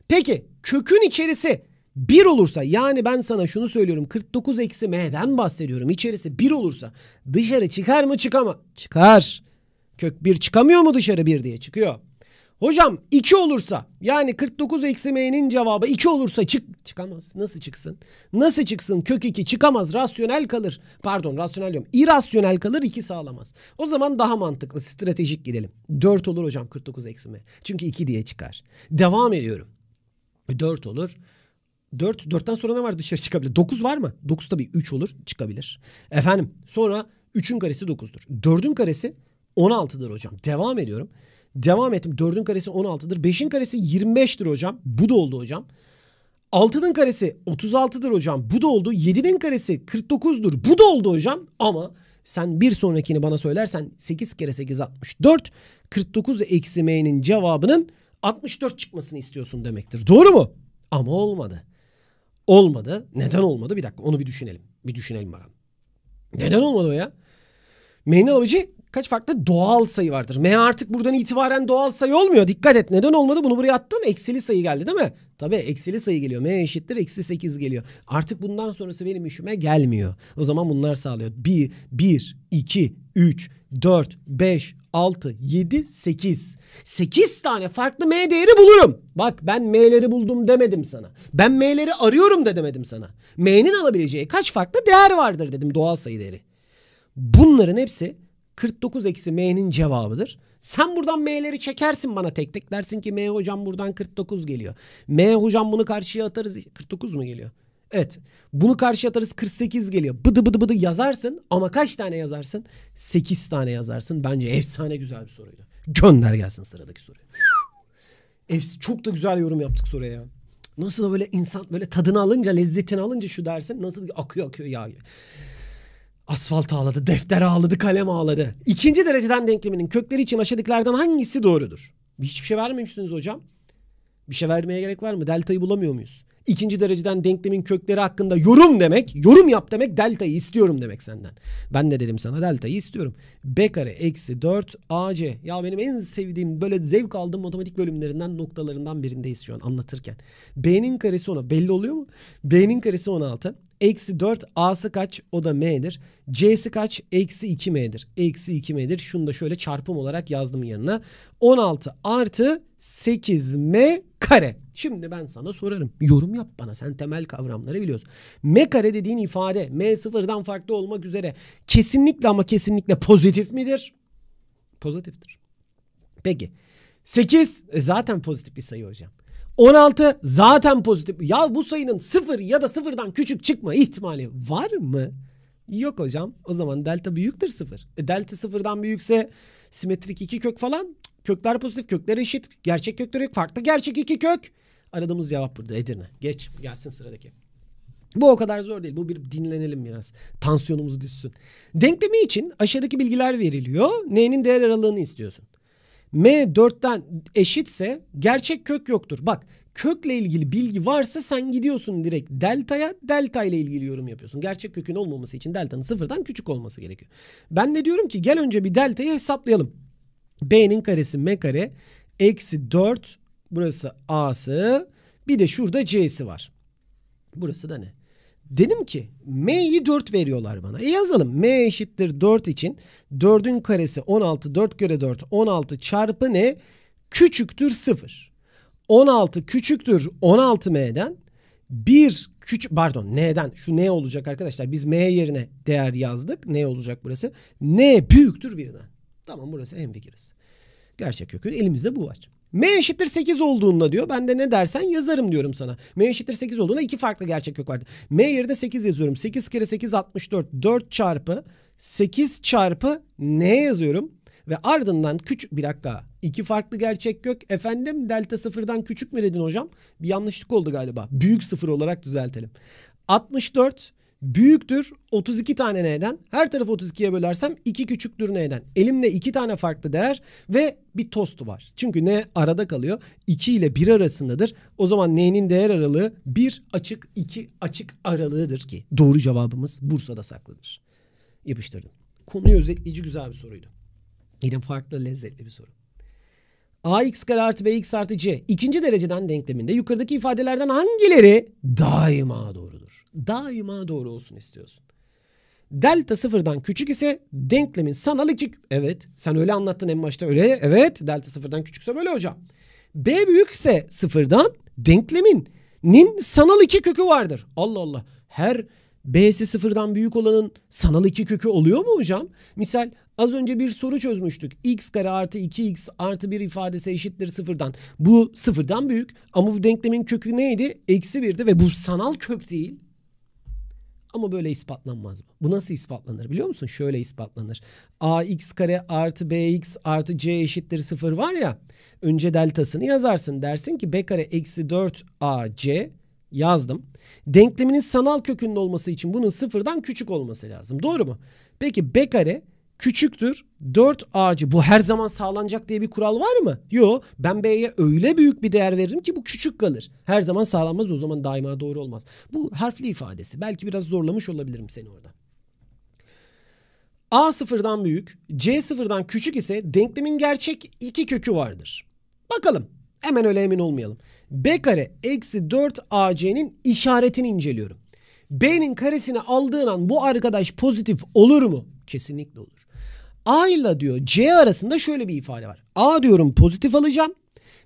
Peki kökün içerisi 1 olursa yani ben sana şunu söylüyorum 49 eksi m'den bahsediyorum. İçerisi 1 olursa dışarı çıkar mı çıkama? Çıkar. Kök 1 çıkamıyor mu dışarı 1 diye çıkıyor. Hocam 2 olursa yani 49 eksi m'nin cevabı 2 olursa çık çıkamaz. Nasıl çıksın? Nasıl çıksın? Kök 2 çıkamaz. Rasyonel kalır. Pardon rasyonel diyorum. İrasyonel kalır 2 sağlamaz. O zaman daha mantıklı stratejik gidelim. 4 olur hocam 49 eksi m. Çünkü 2 diye çıkar. Devam ediyorum. 4 olur. 4, 4'ten sonra ne var dışarı çıkabilir? 9 var mı? 9 tabii 3 olur çıkabilir. Efendim sonra 3'ün karesi 9'dur. 4'ün karesi 16'dır hocam. Devam ediyorum. Devam ettim. 4'ün karesi 16'dır. 5'in karesi 25'tir hocam. Bu da oldu hocam. 6'nın karesi 36'dır hocam. Bu da oldu. 7'nin karesi 49'dur. Bu da oldu hocam. Ama sen bir sonrakini bana söylersen 8 kere 8 64. 49 eksi m'nin cevabının 64 çıkmasını istiyorsun demektir. Doğru mu? Ama olmadı. Olmadı. Neden olmadı? Bir dakika onu bir düşünelim. Bir düşünelim bakalım. Neden olmadı o ya? M'nin alabileceği kaç farklı doğal sayı vardır. M artık buradan itibaren doğal sayı olmuyor. Dikkat et neden olmadı bunu buraya attın eksili sayı geldi değil mi? Tabii eksili sayı geliyor. M eşittir eksi 8 geliyor. Artık bundan sonrası benim işime gelmiyor. O zaman bunlar sağlıyor. 1, 1, 2, 3, 4, 5, 6, 7, 8. 8 tane farklı M değeri bulurum. Bak ben M'leri buldum demedim sana. Ben M'leri arıyorum da demedim sana. M'nin alabileceği kaç farklı değer vardır dedim doğal sayı değeri. Bunların hepsi 49 eksi m'nin cevabıdır. Sen buradan m'leri çekersin bana tek tek. Dersin ki m hocam buradan 49 geliyor. M hocam bunu karşıya atarız. 49 mu geliyor? Evet. Bunu karşı atarız 48 geliyor. Bıdı bıdı bıdı yazarsın ama kaç tane yazarsın? 8 tane yazarsın. Bence efsane güzel bir soruydu. Gönder gelsin sıradaki soruya. çok da güzel yorum yaptık soruya Nasıl da böyle insan böyle tadını alınca lezzetini alınca şu dersin nasıl akıyor akıyor yağ gibi. Asfalt ağladı, defter ağladı, kalem ağladı. İkinci dereceden denkleminin kökleri için aşağıdakilerden hangisi doğrudur? Hiçbir şey vermemişsiniz hocam. Bir şey vermeye gerek var mı? Delta'yı bulamıyor muyuz? İkinci dereceden denklemin kökleri hakkında yorum demek, yorum yap demek delta'yı istiyorum demek senden. Ben de dedim sana delta'yı istiyorum. B kare eksi 4 AC. Ya benim en sevdiğim böyle zevk aldığım matematik bölümlerinden noktalarından birindeyiz şu an anlatırken. B'nin karesi ona belli oluyor mu? B'nin karesi 16. Eksi 4 A'sı kaç? O da M'dir. C'si kaç? Eksi 2M'dir. Eksi 2M'dir. Şunu da şöyle çarpım olarak yazdım yanına. 16 artı 8M kare. Şimdi ben sana sorarım. Yorum yap bana. Sen temel kavramları biliyorsun. M kare dediğin ifade M sıfırdan farklı olmak üzere kesinlikle ama kesinlikle pozitif midir? Pozitiftir. Peki. 8 e, zaten pozitif bir sayı hocam. 16 zaten pozitif. Ya bu sayının 0 ya da 0'dan küçük çıkma ihtimali var mı? Yok hocam. O zaman delta büyüktür 0. E delta 0'dan büyükse simetrik 2 kök falan. Kökler pozitif, kökler eşit. Gerçek kökler yok. Farklı gerçek 2 kök. Aradığımız cevap burada Edirne. Geç gelsin sıradaki. Bu o kadar zor değil. Bu bir dinlenelim biraz. Tansiyonumuz düşsün. Denklemi için aşağıdaki bilgiler veriliyor. N'nin değer aralığını istiyorsun. M 4'ten eşitse gerçek kök yoktur. Bak kökle ilgili bilgi varsa sen gidiyorsun direkt delta'ya delta ile ilgili yorum yapıyorsun. Gerçek kökün olmaması için delta'nın sıfırdan küçük olması gerekiyor. Ben de diyorum ki gel önce bir delta'yı hesaplayalım. B'nin karesi M kare eksi 4 burası A'sı bir de şurada C'si var. Burası da ne? Dedim ki M'yi 4 veriyorlar bana. E yazalım. M eşittir 4 için 4'ün karesi 16. 4 kere 4 16 çarpı ne? Küçüktür 0. 16 küçüktür 16 M'den. 1 küçük pardon N'den. Şu ne olacak arkadaşlar? Biz M yerine değer yazdık. Ne olacak burası? N büyüktür 1'den. Tamam burası en fikiriz. Gerçek kökü elimizde bu var. M eşittir 8 olduğunda diyor. Ben de ne dersen yazarım diyorum sana. M eşittir 8 olduğunda iki farklı gerçek kök vardı. M yerine 8 yazıyorum. 8 kere 8 64. 4 çarpı 8 çarpı ne yazıyorum? Ve ardından küçük bir dakika. İki farklı gerçek kök. Efendim delta sıfırdan küçük mü dedin hocam? Bir yanlışlık oldu galiba. Büyük sıfır olarak düzeltelim. 64 büyüktür 32 tane neden? Her tarafı 32'ye bölersem 2 küçüktür neden? Elimde 2 tane farklı değer ve bir tostu var. Çünkü ne arada kalıyor. 2 ile 1 arasındadır. O zaman n'nin değer aralığı 1 açık 2 açık aralığıdır ki doğru cevabımız Bursa'da saklıdır. Yapıştırdım. Konuyu özetleyici güzel bir soruydu. Yine farklı lezzetli bir soru ax kare artı bx artı c ikinci dereceden denkleminde yukarıdaki ifadelerden hangileri daima doğrudur? Daima doğru olsun istiyorsun. Delta sıfırdan küçük ise denklemin sanal iki... Evet sen öyle anlattın en başta öyle. Evet delta sıfırdan küçükse böyle hocam. B büyükse sıfırdan denklemin nin sanal iki kökü vardır. Allah Allah. Her B'si sıfırdan büyük olanın sanal iki kökü oluyor mu hocam? Misal az önce bir soru çözmüştük. x kare artı 2x artı 1 ifadesi eşittir sıfırdan. Bu sıfırdan büyük ama bu denklemin kökü neydi? Eksi 1'di ve bu sanal kök değil. Ama böyle ispatlanmaz mı? Bu nasıl ispatlanır biliyor musun? Şöyle ispatlanır. ax kare artı bx artı c eşittir sıfır var ya. Önce deltasını yazarsın. Dersin ki b kare eksi 4ac yazdım. Denkleminin sanal kökünün olması için bunun sıfırdan küçük olması lazım. Doğru mu? Peki B kare küçüktür 4 ağacı. Bu her zaman sağlanacak diye bir kural var mı? Yok. Ben B'ye öyle büyük bir değer veririm ki bu küçük kalır. Her zaman sağlanmaz o zaman daima doğru olmaz. Bu harfli ifadesi. Belki biraz zorlamış olabilirim seni orada. A sıfırdan büyük, C sıfırdan küçük ise denklemin gerçek iki kökü vardır. Bakalım Hemen öyle emin olmayalım. B kare eksi 4 AC'nin işaretini inceliyorum. B'nin karesini aldığın an bu arkadaş pozitif olur mu? Kesinlikle olur. A ile diyor C arasında şöyle bir ifade var. A diyorum pozitif alacağım.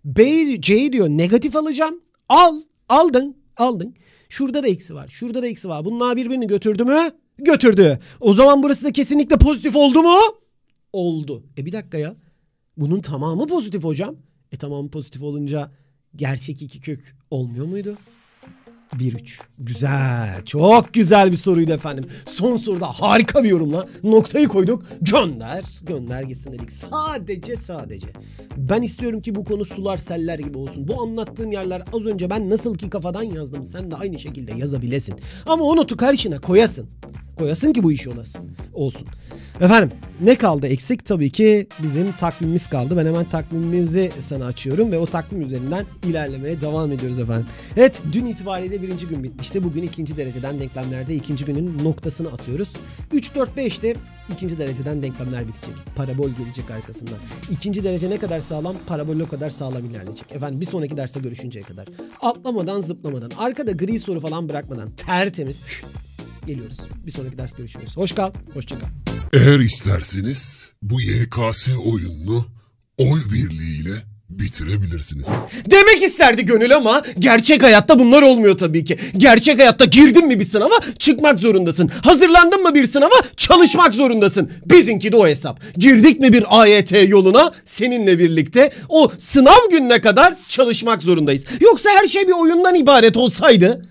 B C diyor negatif alacağım. Al, aldın, aldın. Şurada da eksi var. Şurada da eksi var. Bunlar birbirini götürdü mü? Götürdü. O zaman burası da kesinlikle pozitif oldu mu? Oldu. E bir dakika ya. Bunun tamamı pozitif hocam. E tamam pozitif olunca gerçek iki kök olmuyor muydu? 1-3. Güzel. Çok güzel bir soruydu efendim. Son soruda harika bir yorumla noktayı koyduk. Gönder. Gönder gitsin dedik. Sadece sadece. Ben istiyorum ki bu konu sular seller gibi olsun. Bu anlattığım yerler az önce ben nasıl ki kafadan yazdım. Sen de aynı şekilde yazabilesin. Ama o notu karşına koyasın koyasın ki bu iş olasın. Olsun. Efendim ne kaldı eksik? Tabii ki bizim takvimimiz kaldı. Ben hemen takvimimizi sana açıyorum ve o takvim üzerinden ilerlemeye devam ediyoruz efendim. Evet dün itibariyle birinci gün bitmişti. Bugün ikinci dereceden denklemlerde ikinci günün noktasını atıyoruz. 3, 4, 5'te ikinci dereceden denklemler bitecek. Parabol gelecek arkasından. İkinci derece ne kadar sağlam? Parabol o kadar sağlam ilerleyecek. Efendim bir sonraki derste görüşünceye kadar. Atlamadan zıplamadan. Arkada gri soru falan bırakmadan. Tertemiz geliyoruz. Bir sonraki ders görüşürüz. Hoş kal, hoşça kal. Eğer isterseniz bu YKS oyununu oy birliğiyle bitirebilirsiniz. Demek isterdi gönül ama gerçek hayatta bunlar olmuyor tabii ki. Gerçek hayatta girdin mi bir sınava çıkmak zorundasın. Hazırlandın mı bir sınava çalışmak zorundasın. Bizinki de o hesap. Girdik mi bir AYT yoluna seninle birlikte o sınav gününe kadar çalışmak zorundayız. Yoksa her şey bir oyundan ibaret olsaydı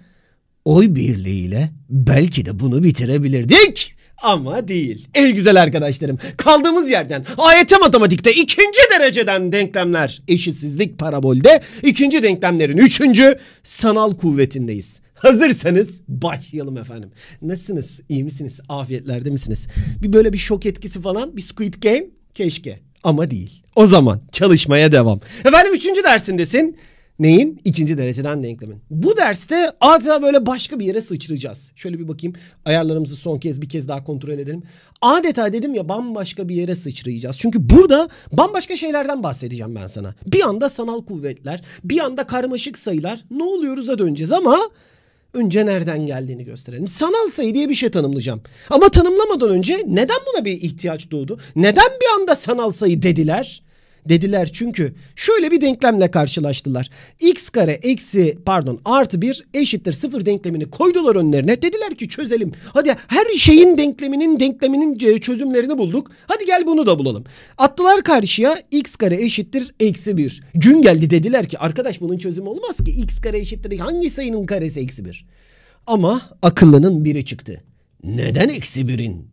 oy birliğiyle belki de bunu bitirebilirdik. Ama değil. Ey güzel arkadaşlarım kaldığımız yerden AYT matematikte ikinci dereceden denklemler eşitsizlik parabolde ikinci denklemlerin üçüncü sanal kuvvetindeyiz. Hazırsanız başlayalım efendim. Nasılsınız? İyi misiniz? Afiyetlerde misiniz? Bir böyle bir şok etkisi falan bir Squid Game keşke ama değil. O zaman çalışmaya devam. Efendim üçüncü dersindesin. Neyin? İkinci dereceden denklemin. Bu derste adeta böyle başka bir yere sıçrayacağız. Şöyle bir bakayım. Ayarlarımızı son kez bir kez daha kontrol edelim. Adeta dedim ya bambaşka bir yere sıçrayacağız. Çünkü burada bambaşka şeylerden bahsedeceğim ben sana. Bir anda sanal kuvvetler, bir anda karmaşık sayılar. Ne oluyoruz'a döneceğiz ama önce nereden geldiğini gösterelim. Sanal sayı diye bir şey tanımlayacağım. Ama tanımlamadan önce neden buna bir ihtiyaç doğdu? Neden bir anda sanal sayı dediler? dediler çünkü şöyle bir denklemle karşılaştılar. X kare eksi pardon artı 1 eşittir 0 denklemini koydular önlerine. Dediler ki çözelim. Hadi her şeyin denkleminin denkleminin e, çözümlerini bulduk. Hadi gel bunu da bulalım. Attılar karşıya x kare eşittir eksi 1. Gün geldi dediler ki arkadaş bunun çözümü olmaz ki. x kare eşittir hangi sayının karesi eksi 1? Ama akıllının biri çıktı. Neden eksi birin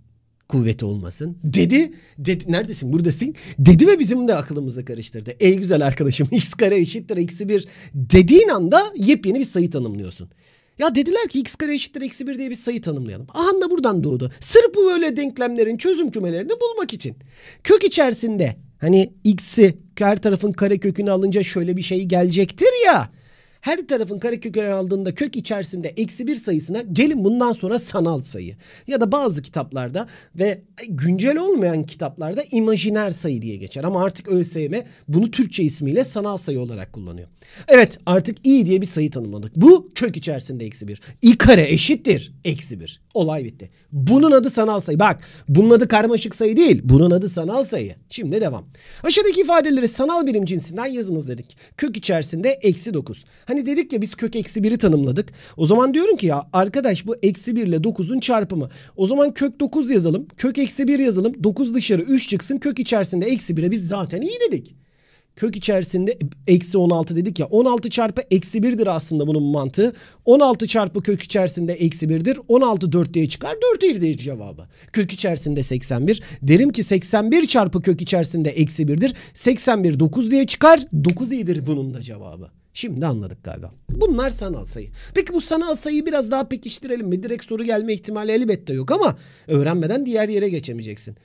kuvveti olmasın. Dedi, dedi neredesin buradasın dedi ve bizim de aklımızı karıştırdı. Ey güzel arkadaşım x kare eşittir eksi 1 dediğin anda yepyeni bir sayı tanımlıyorsun. Ya dediler ki x kare eşittir eksi 1 diye bir sayı tanımlayalım. Aha da buradan doğdu. Sırf bu böyle denklemlerin çözüm kümelerini bulmak için. Kök içerisinde hani x'i her tarafın kare kökünü alınca şöyle bir şey gelecektir ya. Her tarafın karekökler aldığında kök içerisinde eksi bir sayısına gelin bundan sonra sanal sayı. Ya da bazı kitaplarda ve güncel olmayan kitaplarda imajiner sayı diye geçer. Ama artık ÖSYM bunu Türkçe ismiyle sanal sayı olarak kullanıyor. Evet artık i diye bir sayı tanımladık. Bu kök içerisinde eksi bir. i kare eşittir eksi bir. Olay bitti. Bunun adı sanal sayı. Bak bunun adı karmaşık sayı değil. Bunun adı sanal sayı. Şimdi devam. Aşağıdaki ifadeleri sanal birim cinsinden yazınız dedik. Kök içerisinde eksi 9. Hani dedik ya biz kök eksi 1'i tanımladık. O zaman diyorum ki ya arkadaş bu eksi 1 ile 9'un çarpımı. O zaman kök 9 yazalım. Kök eksi 1 yazalım. 9 dışarı 3 çıksın. Kök içerisinde eksi 1'e biz zaten iyi dedik kök içerisinde eksi 16 dedik ya 16 çarpı eksi 1'dir aslında bunun mantığı. 16 çarpı kök içerisinde eksi 1'dir. 16 4 diye çıkar 4 değildir cevabı. Kök içerisinde 81. Derim ki 81 çarpı kök içerisinde eksi 1'dir. 81 9 diye çıkar 9 iyidir bunun da cevabı. Şimdi anladık galiba. Bunlar sanal sayı. Peki bu sanal sayıyı biraz daha pekiştirelim mi? Direkt soru gelme ihtimali elbette yok ama öğrenmeden diğer yere geçemeyeceksin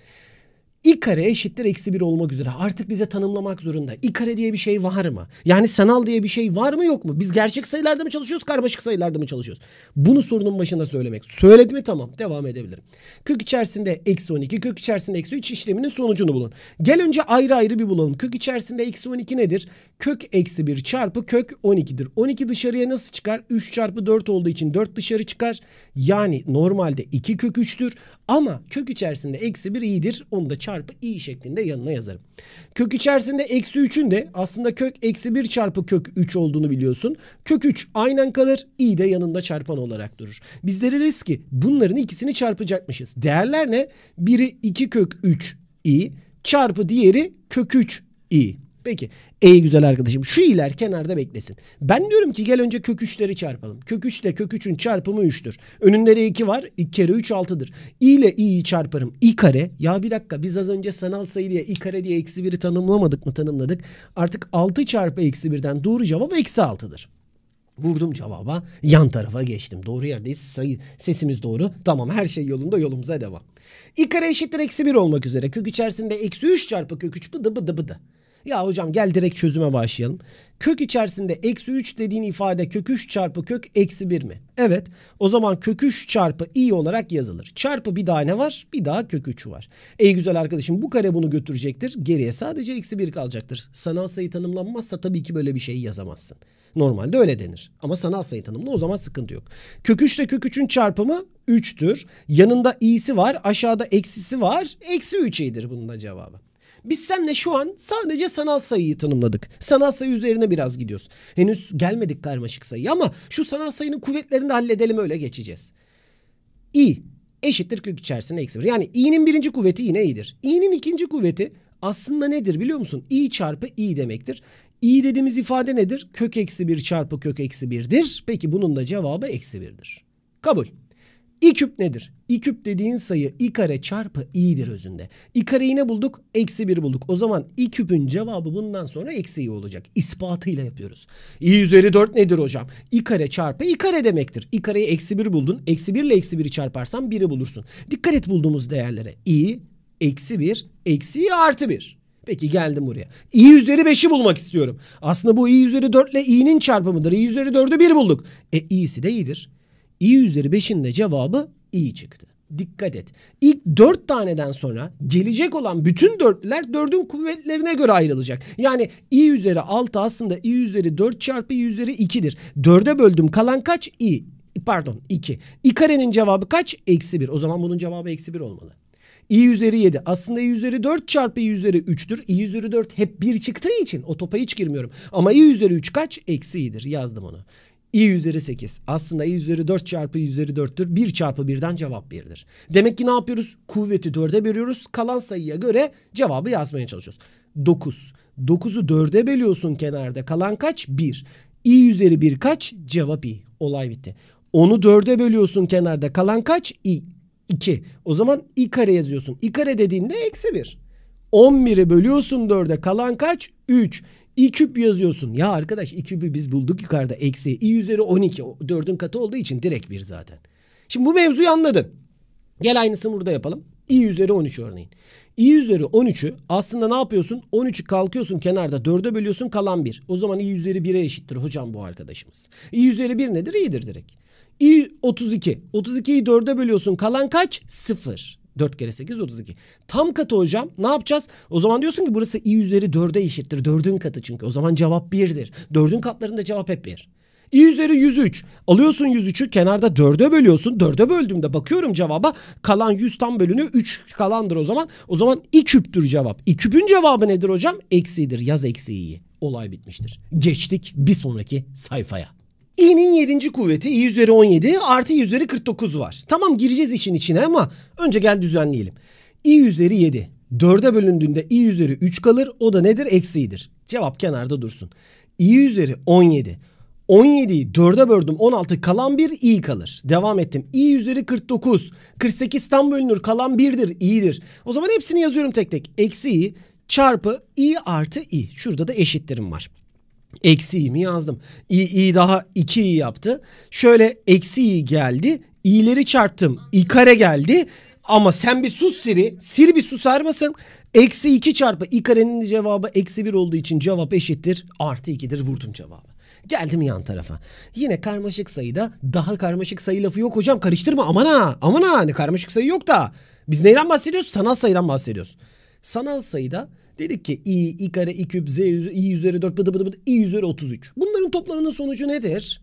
i kare eşittir eksi 1 olmak üzere artık bize tanımlamak zorunda. i kare diye bir şey var mı? Yani sanal diye bir şey var mı yok mu? Biz gerçek sayılarda mı çalışıyoruz karmaşık sayılarda mı çalışıyoruz? Bunu sorunun başında söylemek. Söyledi mi tamam devam edebilirim. Kök içerisinde eksi 12 kök içerisinde eksi 3 işleminin sonucunu bulun. Gel önce ayrı ayrı bir bulalım. Kök içerisinde eksi 12 nedir? Kök eksi 1 çarpı kök 12'dir. 12 dışarıya nasıl çıkar? 3 çarpı 4 olduğu için 4 dışarı çıkar. Yani normalde 2 kök 3'tür ama kök içerisinde eksi 1 iyidir. Onu da çarpı çarpı i şeklinde yanına yazarım. Kök içerisinde eksi 3'ün de aslında kök eksi 1 çarpı kök 3 olduğunu biliyorsun. Kök 3 aynen kalır. i de yanında çarpan olarak durur. Biz deriz ki bunların ikisini çarpacakmışız. Değerler ne? Biri 2 kök 3 i çarpı diğeri kök 3 i. Peki. Ey güzel arkadaşım şu iler kenarda beklesin. Ben diyorum ki gel önce kök 3'leri çarpalım. Kök 3 ile kök 3'ün çarpımı 3'tür. Önünde de 2 var. 2 kere 3 6'dır. i ile i'yi çarparım. i kare. Ya bir dakika biz az önce sanal sayı diye i kare diye eksi 1'i tanımlamadık mı tanımladık. Artık 6 çarpı eksi 1'den doğru cevap eksi 6'dır. Vurdum cevaba yan tarafa geçtim. Doğru yerdeyiz. Sayı, sesimiz doğru. Tamam her şey yolunda yolumuza devam. i kare eşittir eksi 1 olmak üzere. Kök içerisinde eksi 3 çarpı kök 3 bıdı bıdı bıdı. Ya hocam gel direkt çözüme başlayalım. Kök içerisinde eksi 3 dediğin ifade kök 3 çarpı kök eksi 1 mi? Evet o zaman kök 3 çarpı i olarak yazılır. Çarpı bir daha ne var? Bir daha kök 3 var. Ey güzel arkadaşım bu kare bunu götürecektir. Geriye sadece eksi 1 kalacaktır. Sanal sayı tanımlanmazsa tabii ki böyle bir şeyi yazamazsın. Normalde öyle denir. Ama sanal sayı tanımlı o zaman sıkıntı yok. Kök 3 ile kök 3'ün çarpımı 3'tür. Yanında i'si var aşağıda eksisi var. Eksi 3 i'dir bunun da cevabı. Biz senle şu an sadece sanal sayıyı tanımladık. Sanal sayı üzerine biraz gidiyoruz. Henüz gelmedik karmaşık sayı ama şu sanal sayının kuvvetlerini halledelim öyle geçeceğiz. i eşittir kök içerisinde eksi 1. Yani i'nin birinci kuvveti yine i'dir. i'nin ikinci kuvveti aslında nedir biliyor musun? i çarpı i demektir. i dediğimiz ifade nedir? Kök eksi bir çarpı kök eksi birdir. Peki bunun da cevabı eksi birdir. Kabul i küp nedir? i küp dediğin sayı i kare çarpı i'dir özünde. i kareyi ne bulduk? Eksi 1 bulduk. O zaman i küpün cevabı bundan sonra eksi i olacak. İspatıyla yapıyoruz. i üzeri 4 nedir hocam? i kare çarpı i kare demektir. i kareyi eksi 1 buldun. Eksi 1 ile eksi 1'i çarparsan 1'i bulursun. Dikkat et bulduğumuz değerlere. i, eksi 1, eksi i artı 1. Peki geldim buraya. i üzeri 5'i bulmak istiyorum. Aslında bu i üzeri 4 ile i'nin çarpımıdır. i üzeri 4'ü 1 bulduk. E i'si de i'dir i üzeri 5'in de cevabı i çıktı. Dikkat et. İlk 4 taneden sonra gelecek olan bütün dörtlüler 4'ün kuvvetlerine göre ayrılacak. Yani i üzeri 6 aslında i üzeri 4 çarpı i üzeri 2'dir. 4'e böldüm kalan kaç? i. Pardon 2. i karenin cevabı kaç? Eksi 1. O zaman bunun cevabı eksi 1 olmalı i üzeri 7 aslında i üzeri 4 çarpı i üzeri 3'tür. i üzeri 4 hep 1 çıktığı için o topa hiç girmiyorum. Ama i üzeri 3 kaç? Eksi i'dir yazdım onu i üzeri 8. Aslında i üzeri 4 çarpı i üzeri 4'tür. 1 çarpı 1'den cevap 1'dir. Demek ki ne yapıyoruz? Kuvveti 4'e bölüyoruz. Kalan sayıya göre cevabı yazmaya çalışıyoruz. 9. 9'u 4'e bölüyorsun kenarda. Kalan kaç? 1. i üzeri 1 kaç? Cevap i. Olay bitti. 10'u 4'e bölüyorsun kenarda. Kalan kaç? i. 2. O zaman i kare yazıyorsun. i kare dediğinde eksi 1. 11'i bölüyorsun 4'e. Kalan kaç? 3 i küp yazıyorsun. Ya arkadaş i küpü biz bulduk yukarıda. Eksi i üzeri 12. 4'ün katı olduğu için direkt bir zaten. Şimdi bu mevzuyu anladın. Gel aynısını burada yapalım. i üzeri 13 örneğin. i üzeri 13'ü aslında ne yapıyorsun? 13'ü kalkıyorsun kenarda 4'e bölüyorsun kalan 1. O zaman i üzeri 1'e eşittir hocam bu arkadaşımız. i üzeri 1 nedir? i'dir direkt. i 32. 32'yi 4'e bölüyorsun kalan kaç? 0. 4 kere 8 32. Tam katı hocam ne yapacağız? O zaman diyorsun ki burası i üzeri 4'e eşittir. 4'ün katı çünkü. O zaman cevap 1'dir. 4'ün katlarında cevap hep 1. i üzeri 103. Alıyorsun 103'ü kenarda 4'e bölüyorsun. 4'e böldüğümde bakıyorum cevaba. Kalan 100 tam bölünü 3 kalandır o zaman. O zaman i küptür cevap. i küpün cevabı nedir hocam? Eksidir. Yaz eksiği. Olay bitmiştir. Geçtik bir sonraki sayfaya i'nin 7. kuvveti i üzeri 17 artı i üzeri 49 var. Tamam gireceğiz işin içine ama önce gel düzenleyelim. i üzeri 7 4'e bölündüğünde i üzeri 3 kalır o da nedir? Eksiğidir. Cevap kenarda dursun. i üzeri 17 17'yi 4'e böldüm 16 kalan bir i kalır. Devam ettim. i üzeri 49. 48 tam bölünür kalan 1'dir i'dir. O zaman hepsini yazıyorum tek tek. Eksi i çarpı i artı i. Şurada da eşittirim var. Eksi mi yazdım. İ, i daha 2 i yaptı. Şöyle eksi i geldi. İ'leri çarptım. i kare geldi. Ama sen bir sus Siri. Siri bir susar mısın? Eksi 2 çarpı i karenin cevabı eksi 1 olduğu için cevap eşittir. Artı 2'dir vurdum cevabı. Geldim yan tarafa. Yine karmaşık sayıda daha karmaşık sayı lafı yok hocam karıştırma aman ha aman ha hani karmaşık sayı yok da. Biz neyden bahsediyoruz? Sanal sayıdan bahsediyoruz. Sanal sayıda Dedik ki i, i kare, i küp, z i üzeri 4, bıdı bıdı bıdı, i üzeri 33. Bunların toplamının sonucu nedir?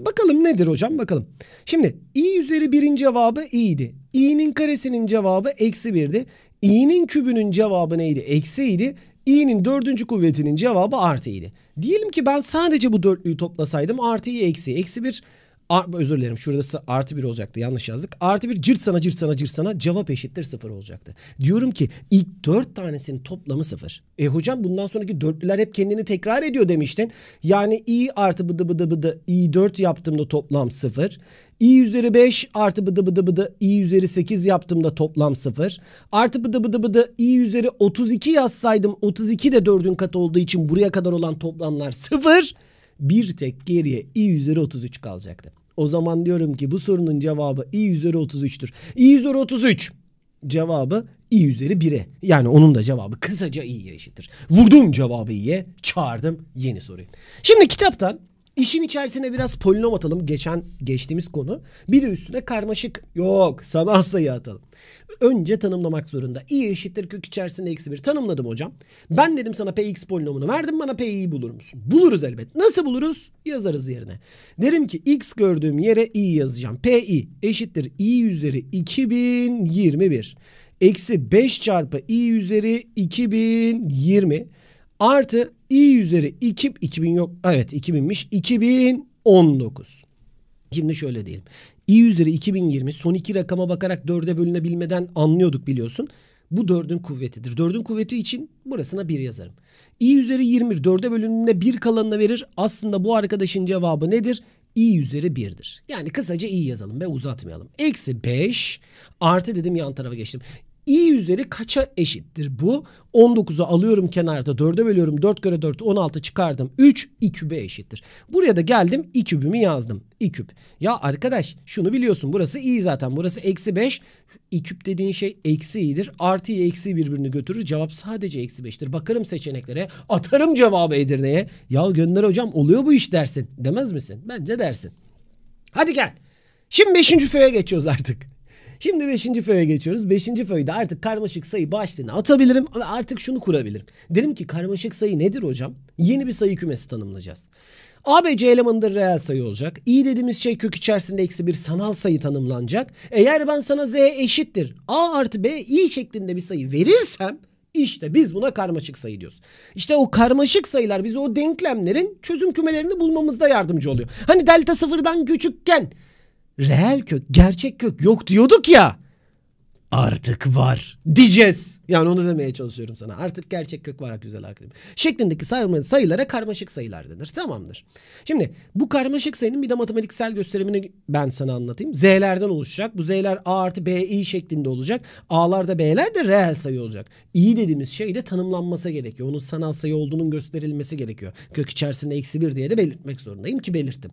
Bakalım nedir hocam bakalım. Şimdi i üzeri 1'in cevabı i'ydi. i'nin karesinin cevabı eksi 1'di. i'nin kübünün cevabı neydi? Eksi idi. i'nin dördüncü kuvvetinin cevabı artı idi. Diyelim ki ben sadece bu dörtlüyü toplasaydım artı i eksi eksi bir A, özür dilerim şurası artı bir olacaktı yanlış yazdık. Artı bir cırt sana cırt sana cırt sana cevap eşittir sıfır olacaktı. Diyorum ki ilk dört tanesinin toplamı sıfır. E hocam bundan sonraki dörtlüler hep kendini tekrar ediyor demiştin. Yani i artı bıdı bıdı bıdı i dört yaptığımda toplam sıfır. i üzeri beş artı bıdı bıdı bıdı i üzeri sekiz yaptığımda toplam sıfır. Artı bıdı bıdı bıdı i üzeri otuz iki yazsaydım otuz iki de dördün katı olduğu için buraya kadar olan toplamlar sıfır bir tek geriye i üzeri 33 kalacaktı. O zaman diyorum ki bu sorunun cevabı i üzeri 33'tür. i üzeri 33 cevabı i üzeri 1'e. Yani onun da cevabı kısaca i'ye eşittir. Vurdum cevabı i'ye, çağırdım yeni soruyu. Şimdi kitaptan İşin içerisine biraz polinom atalım. Geçen geçtiğimiz konu. Bir de üstüne karmaşık. Yok sanal sayı atalım. Önce tanımlamak zorunda. i eşittir kök içerisinde eksi bir tanımladım hocam. Ben dedim sana px polinomunu verdim bana pi'yi bulur musun? Buluruz elbet. Nasıl buluruz? Yazarız yerine. Derim ki x gördüğüm yere i yazacağım. pi eşittir i üzeri 2021. Eksi 5 çarpı i üzeri 2020. Artı i üzeri 2 2000 yok. Evet 2000'miş. 2019. Şimdi şöyle diyelim. i üzeri 2020 son iki rakama bakarak 4'e bölünebilmeden anlıyorduk biliyorsun. Bu 4'ün kuvvetidir. 4'ün kuvveti için burasına 1 yazarım. i üzeri 20 4'e bölündüğünde 1 kalanını verir. Aslında bu arkadaşın cevabı nedir? i üzeri 1'dir. Yani kısaca i yazalım ve uzatmayalım. Eksi 5 artı dedim yan tarafa geçtim i üzeri kaça eşittir bu? 19'u alıyorum kenarda 4'e bölüyorum. 4 kere 4 16 çıkardım. 3 i kübe eşittir. Buraya da geldim i kübümü yazdım. i küp. Ya arkadaş şunu biliyorsun burası i zaten. Burası eksi 5. i küp dediğin şey eksi i'dir. Artı i eksi birbirini götürür. Cevap sadece eksi 5'tir. Bakarım seçeneklere. Atarım cevabı Edirne'ye. Ya gönder hocam oluyor bu iş dersin. Demez misin? Bence dersin. Hadi gel. Şimdi 5. füye geçiyoruz artık. Şimdi 5. föye geçiyoruz. 5. föyde artık karmaşık sayı başlığını atabilirim ve artık şunu kurabilirim. Derim ki karmaşık sayı nedir hocam? Yeni bir sayı kümesi tanımlayacağız. A, B, C elemanıdır reel sayı olacak. i dediğimiz şey kök içerisinde eksi bir sanal sayı tanımlanacak. Eğer ben sana z eşittir a artı b i şeklinde bir sayı verirsem işte biz buna karmaşık sayı diyoruz. İşte o karmaşık sayılar bize o denklemlerin çözüm kümelerini bulmamızda yardımcı oluyor. Hani delta sıfırdan küçükken reel kök, gerçek kök yok diyorduk ya. Artık var diyeceğiz. Yani onu demeye çalışıyorum sana. Artık gerçek kök var güzel arkadaşım. Şeklindeki sayılara karmaşık sayılar denir. Tamamdır. Şimdi bu karmaşık sayının bir de matematiksel gösterimini ben sana anlatayım. Z'lerden oluşacak. Bu Z'ler A artı B, i şeklinde olacak. A'lar da B'ler de reel sayı olacak. i dediğimiz şey de tanımlanması gerekiyor. Onun sanal sayı olduğunun gösterilmesi gerekiyor. Kök içerisinde eksi bir diye de belirtmek zorundayım ki belirttim.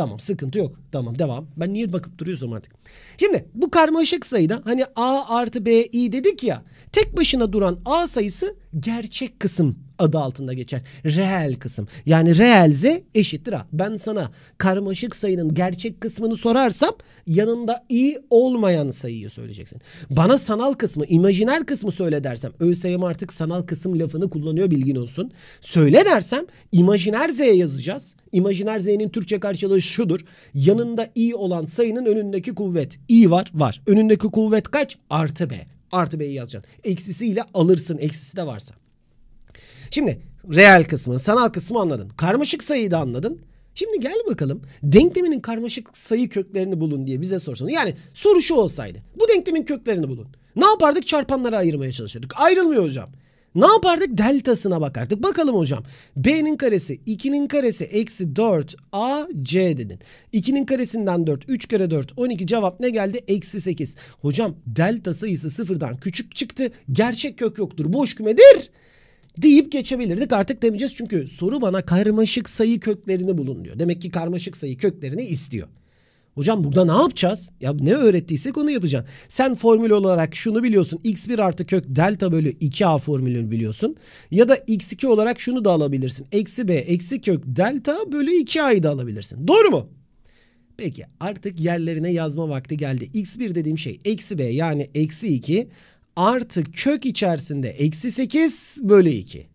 Tamam sıkıntı yok. Tamam devam. Ben niye bakıp duruyorsam artık. Şimdi bu karmaşık sayıda hani a artı b i dedik ya. Tek başına duran a sayısı gerçek kısım adı altında geçer. Reel kısım. Yani reel z eşittir a. Ben sana karmaşık sayının gerçek kısmını sorarsam yanında i olmayan sayıyı söyleyeceksin. Bana sanal kısmı, imajiner kısmı söyle dersem ÖSYM artık sanal kısım lafını kullanıyor bilgin olsun. Söyle dersem imajiner z'ye yazacağız. İmajiner z'nin Türkçe karşılığı şudur. Yanında i olan sayının önündeki kuvvet. i var, var. Önündeki kuvvet kaç? Artı b. Artı B'yi yazacaksın. Eksisiyle alırsın. Eksisi de varsa. Şimdi reel kısmı, sanal kısmı anladın. Karmaşık sayıyı da anladın. Şimdi gel bakalım denkleminin karmaşık sayı köklerini bulun diye bize sorsun. Yani soru şu olsaydı. Bu denklemin köklerini bulun. Ne yapardık? Çarpanlara ayırmaya çalışırdık. Ayrılmıyor hocam. Ne yapardık? Deltasına bakardık. Bakalım hocam. B'nin karesi 2'nin karesi eksi 4 A C dedin. 2'nin karesinden 4 3 kere 4 12 cevap ne geldi? Eksi 8. Hocam delta sayısı sıfırdan küçük çıktı. Gerçek kök yoktur. Boş kümedir deyip geçebilirdik. Artık demeyeceğiz çünkü soru bana karmaşık sayı köklerini bulun diyor. Demek ki karmaşık sayı köklerini istiyor. Hocam burada ne yapacağız? Ya ne öğrettiysek onu yapacaksın. Sen formül olarak şunu biliyorsun. X1 artı kök delta bölü 2A formülünü biliyorsun. Ya da X2 olarak şunu da alabilirsin. Eksi B eksi kök delta bölü 2A'yı da alabilirsin. Doğru mu? Peki artık yerlerine yazma vakti geldi. X1 dediğim şey eksi B yani eksi 2 artı kök içerisinde eksi 8 bölü 2.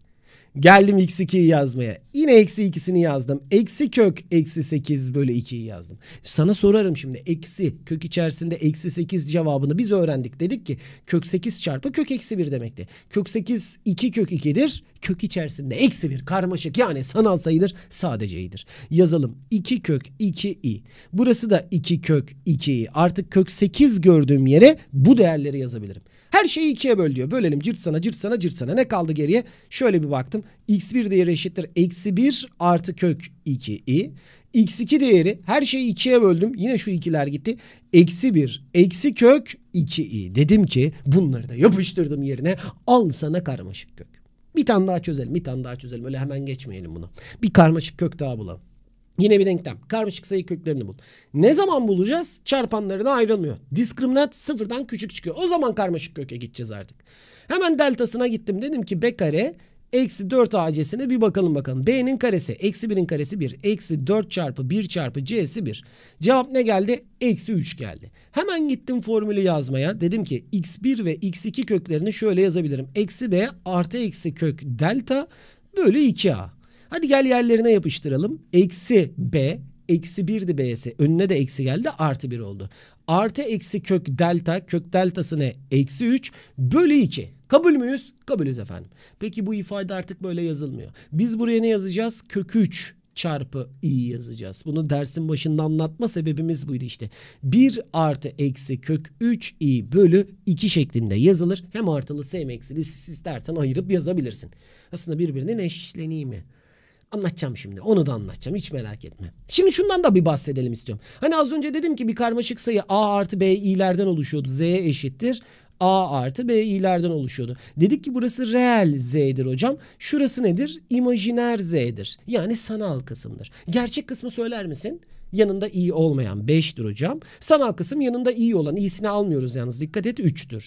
Geldim x2'yi yazmaya. Yine eksi 2'sini yazdım. Eksi kök eksi 8 bölü 2'yi yazdım. Sana sorarım şimdi eksi kök içerisinde eksi 8 cevabını biz öğrendik. Dedik ki kök 8 çarpı kök eksi 1 demekti. Kök 8 2 kök 2'dir. Kök içerisinde eksi 1 karmaşık yani sanal sayıdır sadece i'dir. Yazalım 2 kök 2 i. Burası da 2 kök 2 i. Artık kök 8 gördüğüm yere bu değerleri yazabilirim. Her şeyi ikiye böl diyor. Bölelim cırt sana cırt sana cırt sana. Ne kaldı geriye? Şöyle bir baktım. X1 değeri eşittir. Eksi 1 artı kök 2i. X2 değeri her şeyi ikiye böldüm. Yine şu ikiler gitti. Eksi 1 eksi kök 2i. Dedim ki bunları da yapıştırdım yerine. Al sana karmaşık kök. Bir tane daha çözelim. Bir tane daha çözelim. Öyle hemen geçmeyelim bunu. Bir karmaşık kök daha bulalım. Yine bir denklem. Karmaşık sayı köklerini bul. Ne zaman bulacağız? Çarpanlarına ayrılmıyor. Diskriminant sıfırdan küçük çıkıyor. O zaman karmaşık köke gideceğiz artık. Hemen deltasına gittim. Dedim ki b kare eksi 4 AC'sine bir bakalım bakalım. B'nin karesi eksi 1'in karesi 1. Eksi 4 çarpı 1 çarpı C'si 1. Cevap ne geldi? Eksi 3 geldi. Hemen gittim formülü yazmaya. Dedim ki x1 ve x2 köklerini şöyle yazabilirim. Eksi B artı eksi kök delta bölü 2A. Hadi gel yerlerine yapıştıralım. Eksi b eksi 1'di b'si. Önüne de eksi geldi artı 1 oldu. Artı eksi kök delta. Kök deltası ne? Eksi 3 bölü 2. Kabul müyüz? Kabulüz efendim. Peki bu ifade artık böyle yazılmıyor. Biz buraya ne yazacağız? Kök 3 çarpı i yazacağız. Bunu dersin başında anlatma sebebimiz buydu işte. 1 artı eksi kök 3 i bölü 2 şeklinde yazılır. Hem artılı hem eksilisi istersen ayırıp yazabilirsin. Aslında birbirinin mi? Anlatacağım şimdi. Onu da anlatacağım. Hiç merak etme. Şimdi şundan da bir bahsedelim istiyorum. Hani az önce dedim ki bir karmaşık sayı A artı B i'lerden oluşuyordu. Z'ye eşittir. A artı B i'lerden oluşuyordu. Dedik ki burası reel Z'dir hocam. Şurası nedir? İmajiner Z'dir. Yani sanal kısımdır. Gerçek kısmı söyler misin? Yanında i olmayan 5'tir hocam. Sanal kısım yanında i olan i'sini almıyoruz yalnız. Dikkat et 3'tür.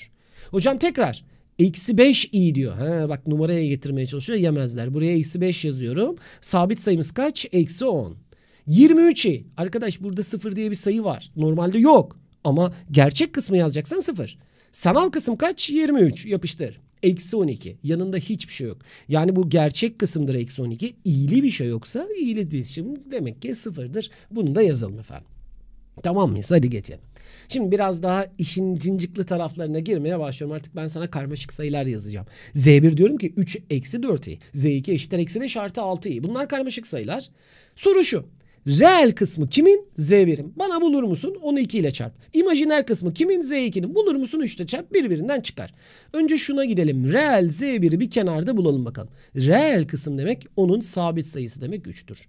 Hocam tekrar Eksi 5 i diyor. Ha, bak numaraya getirmeye çalışıyor. Yemezler. Buraya eksi 5 yazıyorum. Sabit sayımız kaç? Eksi 10. 23 i. Arkadaş burada 0 diye bir sayı var. Normalde yok. Ama gerçek kısmı yazacaksan 0. Sanal kısım kaç? 23. Yapıştır. Eksi 12. Yanında hiçbir şey yok. Yani bu gerçek kısımdır eksi 12. İyili bir şey yoksa iyili değil. Şimdi demek ki sıfırdır. Bunu da yazalım efendim. Tamam mıyız? Hadi geçelim. Şimdi biraz daha işin cincikli taraflarına girmeye başlıyorum. Artık ben sana karmaşık sayılar yazacağım. Z1 diyorum ki 3 eksi 4i. Z2 eşittir eksi 5 artı 6i. Bunlar karmaşık sayılar. Soru şu. Reel kısmı kimin? Z1'im. Bana bulur musun? Onu 2 ile çarp. İmajiner kısmı kimin? Z2'nin. Bulur musun? 3 ile çarp. Birbirinden çıkar. Önce şuna gidelim. Reel Z1'i bir kenarda bulalım bakalım. Reel kısım demek onun sabit sayısı demek 3'tür.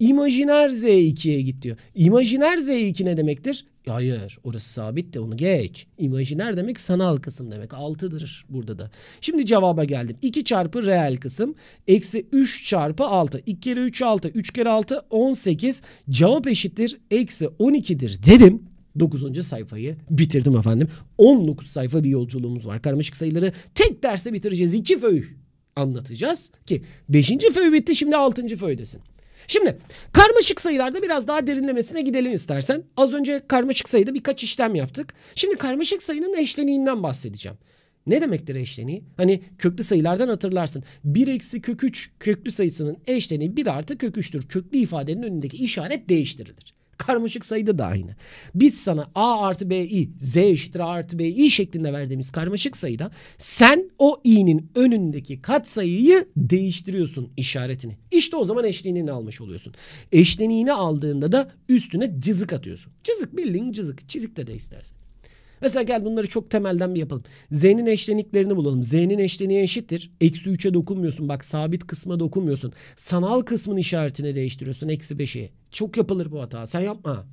İmajiner Z2'ye git diyor. İmajiner Z2 ne demektir? Hayır orası sabit de onu geç. İmajiner demek sanal kısım demek. 6'dır burada da. Şimdi cevaba geldim. 2 çarpı reel kısım. Eksi 3 çarpı 6. 2 kere 3 6. 3 kere 6 18. Cevap eşittir. Eksi 12'dir dedim. 9. sayfayı bitirdim efendim. 19 sayfa bir yolculuğumuz var. Karmaşık sayıları tek derse bitireceğiz. 2 föy anlatacağız ki 5. föy bitti şimdi 6. föydesin. Şimdi karmaşık sayılarda biraz daha derinlemesine gidelim istersen. Az önce karmaşık sayıda birkaç işlem yaptık. Şimdi karmaşık sayının eşleniğinden bahsedeceğim. Ne demektir eşleniği? Hani köklü sayılardan hatırlarsın. 1 eksi kök 3 köklü sayısının eşleniği 1 artı kök 3'tür. Köklü ifadenin önündeki işaret değiştirilir. Karmaşık sayı da da aynı. Biz sana A artı BI, Z eşittir A artı BI şeklinde verdiğimiz karmaşık sayıda sen o i'nin önündeki katsayıyı değiştiriyorsun işaretini. İşte o zaman eşleniğini almış oluyorsun. Eşleniğini aldığında da üstüne cızık atıyorsun. Cızık bildiğin cızık. Çizik de de istersen. Mesela gel bunları çok temelden bir yapalım. Z'nin eşleniklerini bulalım. Z'nin eşleniği eşittir. Eksi 3'e dokunmuyorsun. Bak sabit kısma dokunmuyorsun. Sanal kısmın işaretini değiştiriyorsun. Eksi 5'i. Çok yapılır bu hata. Sen yapma.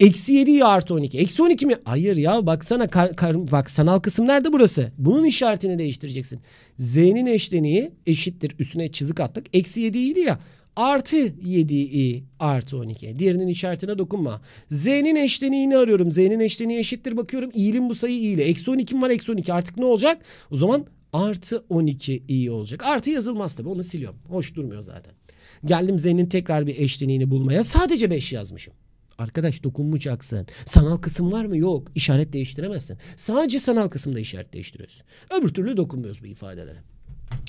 Eksi 7 artı 12. Eksi 12 mi? Hayır ya baksana kar, kar, bak sanal kısım nerede burası? Bunun işaretini değiştireceksin. Z'nin eşleniği eşittir. Üstüne çizik attık. Eksi 7 idi ya artı 7i artı 12. Diğerinin işaretine dokunma. Z'nin eşleniğini arıyorum. Z'nin eşleniği eşittir bakıyorum. İ'nin bu sayı i ile. Eksi 12 var eksi 12 artık ne olacak? O zaman artı 12 i olacak. Artı yazılmaz tabii onu siliyorum. Hoş durmuyor zaten. Geldim Z'nin tekrar bir eşleniğini bulmaya. Sadece 5 yazmışım. Arkadaş dokunmayacaksın. Sanal kısım var mı? Yok. İşaret değiştiremezsin. Sadece sanal kısımda işaret değiştiriyoruz. Öbür türlü dokunmuyoruz bu ifadelere.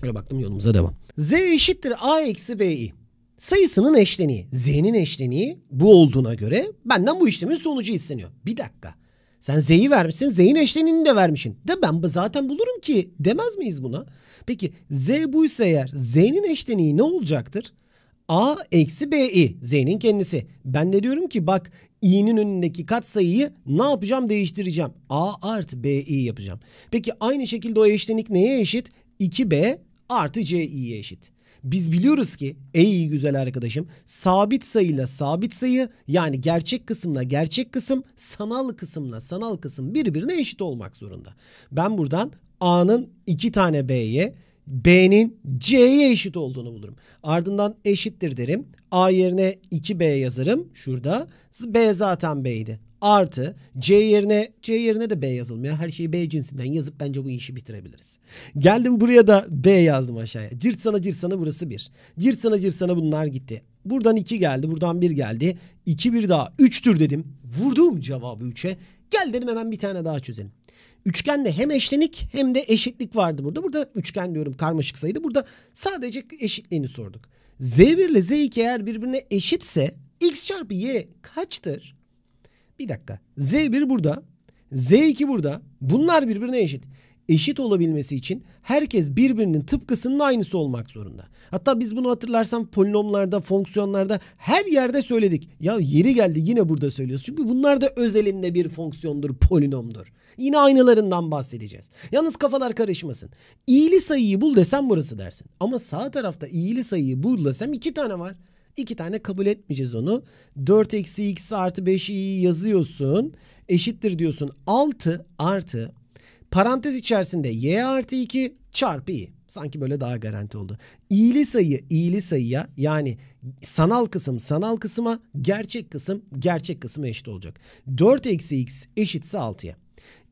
Öyle baktım yolumuza devam. Z eşittir A eksi B'yi. Sayısının eşleniği, z'nin eşleniği bu olduğuna göre benden bu işlemin sonucu isteniyor. Bir dakika. Sen z'yi vermişsin, z'nin eşleniğini de vermişsin. De ben zaten bulurum ki demez miyiz buna? Peki z buysa eğer z'nin eşleniği ne olacaktır? a eksi bi z'nin kendisi. Ben de diyorum ki bak i'nin önündeki katsayıyı ne yapacağım değiştireceğim. a artı bi yapacağım. Peki aynı şekilde o eşlenik neye eşit? 2b artı ci'ye eşit. Biz biliyoruz ki ey güzel arkadaşım sabit sayıyla sabit sayı yani gerçek kısımla gerçek kısım sanal kısımla sanal kısım birbirine eşit olmak zorunda. Ben buradan A'nın 2 tane B'ye B'nin C'ye eşit olduğunu bulurum. Ardından eşittir derim. A yerine 2B yazarım. Şurada. B zaten B'ydi. Artı C yerine C yerine de B yazılmıyor. Her şeyi B cinsinden yazıp bence bu işi bitirebiliriz. Geldim buraya da B yazdım aşağıya. Cırt sana cırt sana burası 1. Cırt sana cırt sana bunlar gitti. Buradan 2 geldi. Buradan 1 geldi. 2 1 daha 3'tür dedim. Vurdum cevabı 3'e. Gel dedim hemen bir tane daha çözelim. Üçgende hem eşlenik hem de eşitlik vardı burada. Burada üçgen diyorum karmaşık sayıda. Burada sadece eşitliğini sorduk. Z1 ile Z2 eğer birbirine eşitse x çarpı y kaçtır? Bir dakika. Z1 burada. Z2 burada. Bunlar birbirine eşit eşit olabilmesi için herkes birbirinin tıpkısının aynısı olmak zorunda. Hatta biz bunu hatırlarsam polinomlarda, fonksiyonlarda her yerde söyledik. Ya yeri geldi yine burada söylüyoruz. Çünkü bunlar da özelinde bir fonksiyondur, polinomdur. Yine aynılarından bahsedeceğiz. Yalnız kafalar karışmasın. İyili sayıyı bul desem burası dersin. Ama sağ tarafta iyili sayıyı bul desem iki tane var. İki tane kabul etmeyeceğiz onu. 4 eksi x artı iyi yazıyorsun. Eşittir diyorsun. 6 artı parantez içerisinde y artı 2 çarpı i. Sanki böyle daha garanti oldu. İyili sayı iyili sayıya yani sanal kısım sanal kısma gerçek kısım gerçek kısma eşit olacak. 4 eksi x eşitse 6'ya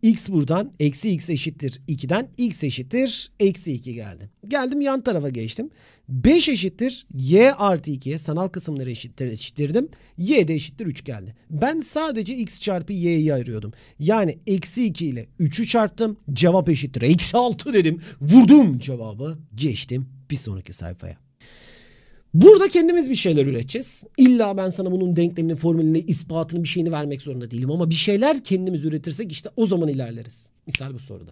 x buradan eksi x eşittir 2'den x eşittir eksi 2 geldi. Geldim yan tarafa geçtim. 5 eşittir y artı 2'ye sanal kısımları eşittir eşittirdim. y de eşittir 3 geldi. Ben sadece x çarpı y'yi ayırıyordum. Yani eksi 2 ile 3'ü çarptım. Cevap eşittir. Eksi 6 dedim. Vurdum cevabı. Geçtim bir sonraki sayfaya. Burada kendimiz bir şeyler üreteceğiz. İlla ben sana bunun denklemini, formülünü, ispatını bir şeyini vermek zorunda değilim. Ama bir şeyler kendimiz üretirsek işte o zaman ilerleriz. Misal bu soruda.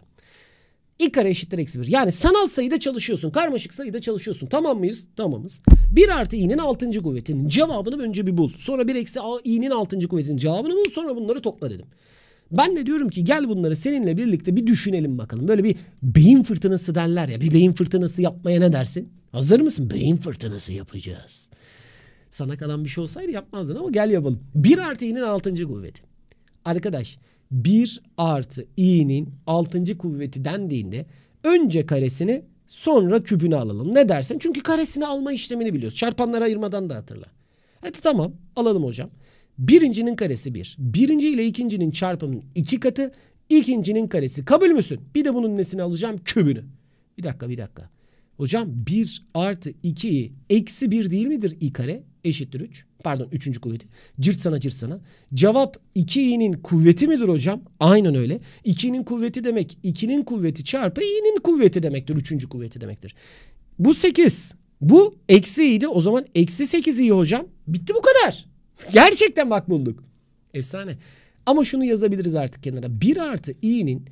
i kare eşittir eksi 1. Yani sanal sayıda çalışıyorsun. Karmaşık sayıda çalışıyorsun. Tamam mıyız? Tamamız. 1 artı i'nin altıncı kuvvetinin cevabını önce bir bul. Sonra 1 eksi i'nin altıncı kuvvetinin cevabını bul. Sonra bunları topla dedim. Ben de diyorum ki gel bunları seninle birlikte bir düşünelim bakalım. Böyle bir beyin fırtınası derler ya. Bir beyin fırtınası yapmaya ne dersin? Hazır mısın? Beyin fırtınası yapacağız. Sana kalan bir şey olsaydı yapmazdın ama gel yapalım. 1 artı i'nin 6. kuvveti. Arkadaş 1 artı i'nin 6. kuvveti dendiğinde önce karesini sonra kübünü alalım. Ne dersin? Çünkü karesini alma işlemini biliyoruz. Çarpanları ayırmadan da hatırla. Hadi tamam alalım hocam. Birincinin karesi 1. Bir. Birinci ile ikincinin çarpımının 2 iki katı. ikinci'nin karesi. Kabul müsün? Bir de bunun nesini alacağım? Kübünü. Bir dakika bir dakika. Hocam 1 artı 2 eksi 1 değil midir i kare? Eşittir 3. Pardon 3. kuvveti. Cırt sana cırt sana. Cevap 2i'nin kuvveti midir hocam? Aynen öyle. 2'nin kuvveti demek 2'nin kuvveti çarpı i'nin kuvveti demektir. 3. kuvveti demektir. Bu 8. Bu eksi i'di. O zaman eksi 8 i hocam. Bitti bu kadar. Gerçekten bak bulduk. Efsane. Ama şunu yazabiliriz artık kenara. 1 artı i'nin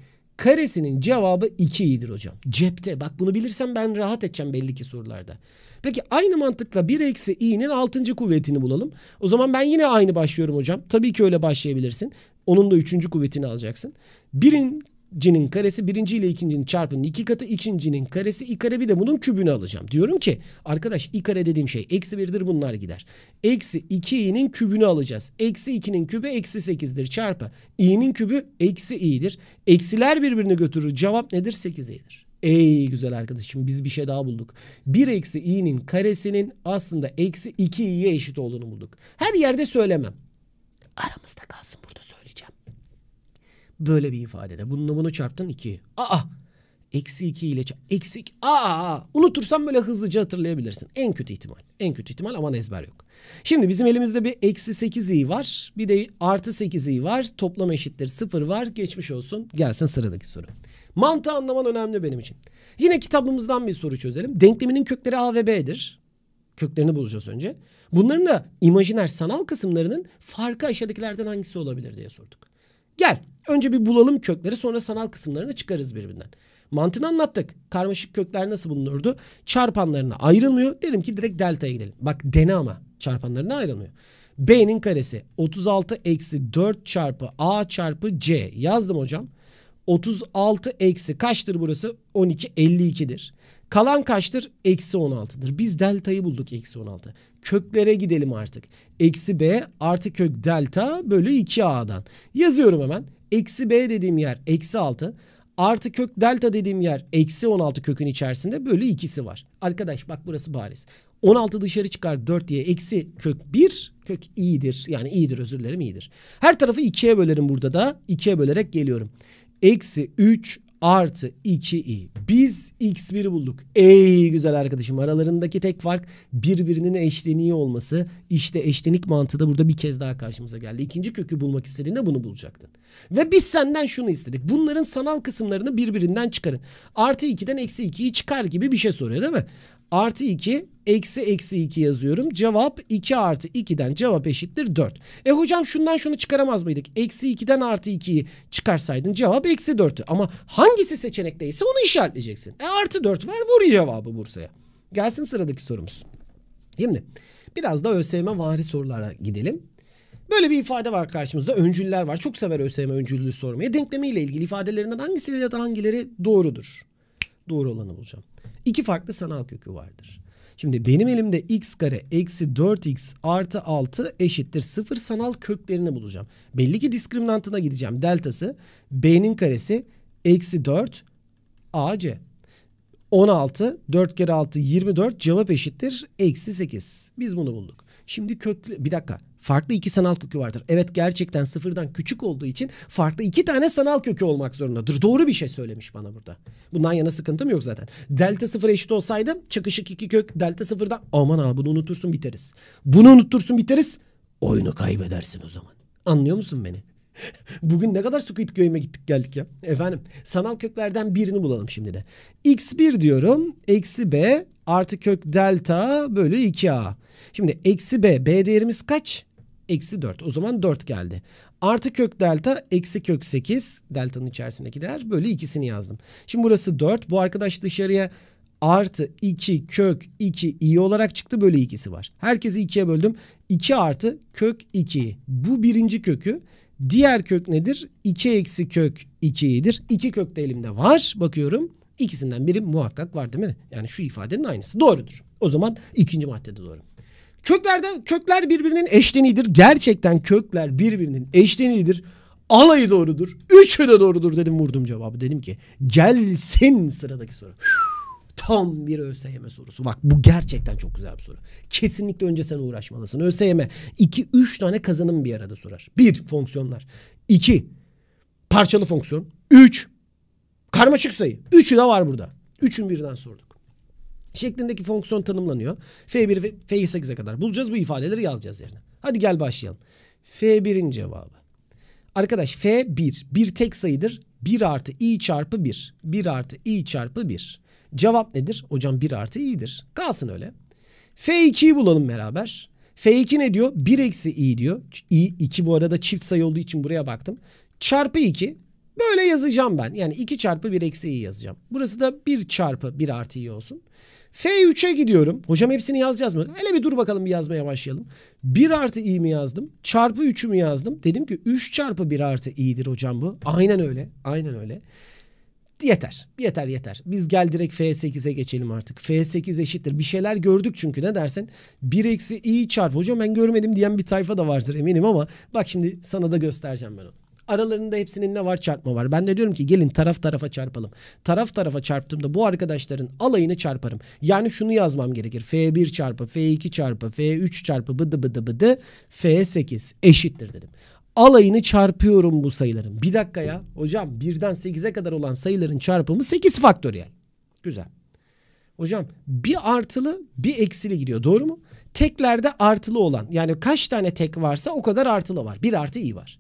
Karesinin cevabı 2 iyidir hocam. Cepte. Bak bunu bilirsem ben rahat edeceğim belli ki sorularda. Peki aynı mantıkla 1 eksi i'nin 6. kuvvetini bulalım. O zaman ben yine aynı başlıyorum hocam. Tabii ki öyle başlayabilirsin. Onun da 3. kuvvetini alacaksın. 1'in cinin karesi birinci ile ikincinin çarpının iki katı ikincinin karesi i kare bir de bunun kübünü alacağım. Diyorum ki arkadaş i kare dediğim şey eksi birdir bunlar gider. Eksi 2i'nin kübünü alacağız. Eksi 2'nin kübü eksi sekizdir çarpı. i'nin kübü eksi i'dir. Eksiler birbirini götürür. Cevap nedir? sekiz idir Ey güzel arkadaşım biz bir şey daha bulduk. 1 eksi i'nin karesinin aslında eksi 2i'ye eşit olduğunu bulduk. Her yerde söylemem. Aramızda kalsın burada söyle. Böyle bir ifadede. Bununla bunu çarptın 2. Aa! Eksi iki ile çarp. Eksik. Aa! Unutursan böyle hızlıca hatırlayabilirsin. En kötü ihtimal. En kötü ihtimal ama ezber yok. Şimdi bizim elimizde bir eksi sekiz i var. Bir de artı sekiz i var. Toplam eşittir sıfır var. Geçmiş olsun. Gelsin sıradaki soru. Mantığı anlaman önemli benim için. Yine kitabımızdan bir soru çözelim. Denkleminin kökleri A ve B'dir. Köklerini bulacağız önce. Bunların da imajiner sanal kısımlarının farkı aşağıdakilerden hangisi olabilir diye sorduk. Gel Önce bir bulalım kökleri sonra sanal kısımlarını çıkarız birbirinden. Mantığını anlattık. Karmaşık kökler nasıl bulunurdu? Çarpanlarına ayrılmıyor. Derim ki direkt delta'ya gidelim. Bak dene ama çarpanlarına ayrılmıyor. B'nin karesi 36 eksi 4 çarpı A çarpı C yazdım hocam. 36 eksi kaçtır burası? 12 52'dir. Kalan kaçtır? Eksi 16'dır. Biz deltayı bulduk eksi 16. Köklere gidelim artık. Eksi b artı kök delta bölü 2a'dan. Yazıyorum hemen. Eksi b dediğim yer eksi 6. Artı kök delta dediğim yer eksi 16 kökün içerisinde bölü ikisi var. Arkadaş bak burası bariz. 16 dışarı çıkar 4 diye eksi kök 1 kök iyidir. Yani iyidir özür dilerim iyidir. Her tarafı 2'ye bölerim burada da. 2'ye bölerek geliyorum. Eksi 3 artı 2i. Biz x1 bulduk. Ey güzel arkadaşım aralarındaki tek fark birbirinin eşleniği olması. İşte eşlenik mantığı da burada bir kez daha karşımıza geldi. İkinci kökü bulmak istediğinde bunu bulacaktın. Ve biz senden şunu istedik. Bunların sanal kısımlarını birbirinden çıkarın. Artı 2'den eksi 2'yi çıkar gibi bir şey soruyor değil mi? Artı 2 eksi eksi 2 yazıyorum. Cevap 2 artı 2'den cevap eşittir 4. E hocam şundan şunu çıkaramaz mıydık? Eksi 2'den artı 2'yi çıkarsaydın cevap eksi 4'tü. Ama hangisi seçenekteyse onu işaretleyeceksin. E artı 4 ver, vur cevabı Bursa'ya. Gelsin sıradaki sorumuz. Şimdi biraz da ÖSYM vari sorulara gidelim. Böyle bir ifade var karşımızda. Öncüller var. Çok sever ÖSYM öncüllüğü sormayı. Denklemi ile ilgili ifadelerinden hangisi ya da hangileri doğrudur? Doğru olanı bulacağım. İki farklı sanal kökü vardır. Şimdi benim elimde x kare eksi 4x artı 6 eşittir 0 sanal köklerini bulacağım. Belli ki diskriminantına gideceğim. Deltası b'nin karesi eksi 4 ac. 16 4 kere 6 24 cevap eşittir eksi 8. Biz bunu bulduk. Şimdi köklü bir dakika farklı iki sanal kökü vardır. Evet gerçekten sıfırdan küçük olduğu için farklı iki tane sanal kökü olmak zorundadır. Doğru bir şey söylemiş bana burada. Bundan yana sıkıntım yok zaten. Delta sıfır eşit olsaydı çakışık iki kök delta sıfırda aman abi bunu unutursun biteriz. Bunu unutursun biteriz. Oyunu kaybedersin o zaman. Anlıyor musun beni? Bugün ne kadar Squid Game'e gittik geldik ya. Efendim sanal köklerden birini bulalım şimdi de. X1 diyorum. Eksi B artı kök delta bölü 2A. Şimdi eksi B. B değerimiz kaç? eksi 4. O zaman 4 geldi. Artı kök delta eksi kök 8 deltanın içerisindeki değer bölü ikisini yazdım. Şimdi burası 4. Bu arkadaş dışarıya artı 2 kök 2 i olarak çıktı bölü ikisi var. Herkesi 2'ye böldüm. 2 artı kök 2 bu birinci kökü. Diğer kök nedir? 2 eksi kök 2'dir. 2 kök de elimde var. Bakıyorum. İkisinden biri muhakkak var değil mi? Yani şu ifadenin aynısı. Doğrudur. O zaman ikinci maddede doğru. Köklerden kökler birbirinin eşleniğidir. Gerçekten kökler birbirinin eşleniğidir. Alayı doğrudur. Üçü de doğrudur dedim vurdum cevabı. Dedim ki gelsin sıradaki soru. Tam bir ÖSYM sorusu. Bak bu gerçekten çok güzel bir soru. Kesinlikle önce sen uğraşmalısın. ÖSYM 2-3 tane kazanım bir arada sorar. 1. Fonksiyonlar. 2. Parçalı fonksiyon. 3. Karmaşık sayı. Üçü de var burada. Üçün birden sorduk şeklindeki fonksiyon tanımlanıyor. F1 ve F8'e kadar bulacağız bu ifadeleri yazacağız yerine. Hadi gel başlayalım. F1'in cevabı. Arkadaş F1 bir tek sayıdır. 1 artı i çarpı 1. 1 artı i çarpı 1. Cevap nedir? Hocam 1 artı i'dir. Kalsın öyle. F2'yi bulalım beraber. F2 ne diyor? 1 eksi i diyor. i 2 bu arada çift sayı olduğu için buraya baktım. Çarpı 2. Böyle yazacağım ben. Yani 2 çarpı 1 eksi i yazacağım. Burası da 1 çarpı 1 artı i olsun. F3'e gidiyorum. Hocam hepsini yazacağız mı? Hele bir dur bakalım bir yazmaya başlayalım. 1 artı i mi yazdım? Çarpı 3'ü mü yazdım? Dedim ki 3 çarpı 1 artı i'dir hocam bu. Aynen öyle. Aynen öyle. Yeter. Yeter yeter. Biz gel direkt F8'e geçelim artık. F8 eşittir. Bir şeyler gördük çünkü ne dersen. 1 eksi i çarpı. Hocam ben görmedim diyen bir tayfa da vardır eminim ama. Bak şimdi sana da göstereceğim ben onu. Aralarında hepsinin ne var çarpma var. Ben de diyorum ki gelin taraf tarafa çarpalım. Taraf tarafa çarptığımda bu arkadaşların alayını çarparım. Yani şunu yazmam gerekir. F1 çarpı F2 çarpı F3 çarpı bıdı bıdı bıdı F8 eşittir dedim alayını çarpıyorum bu sayıların. Bir dakika ya hocam birden 8'e kadar olan sayıların çarpımı 8 faktöriyel. Güzel. Hocam bir artılı bir eksili gidiyor doğru mu? Teklerde artılı olan yani kaç tane tek varsa o kadar artılı var. Bir artı iyi var.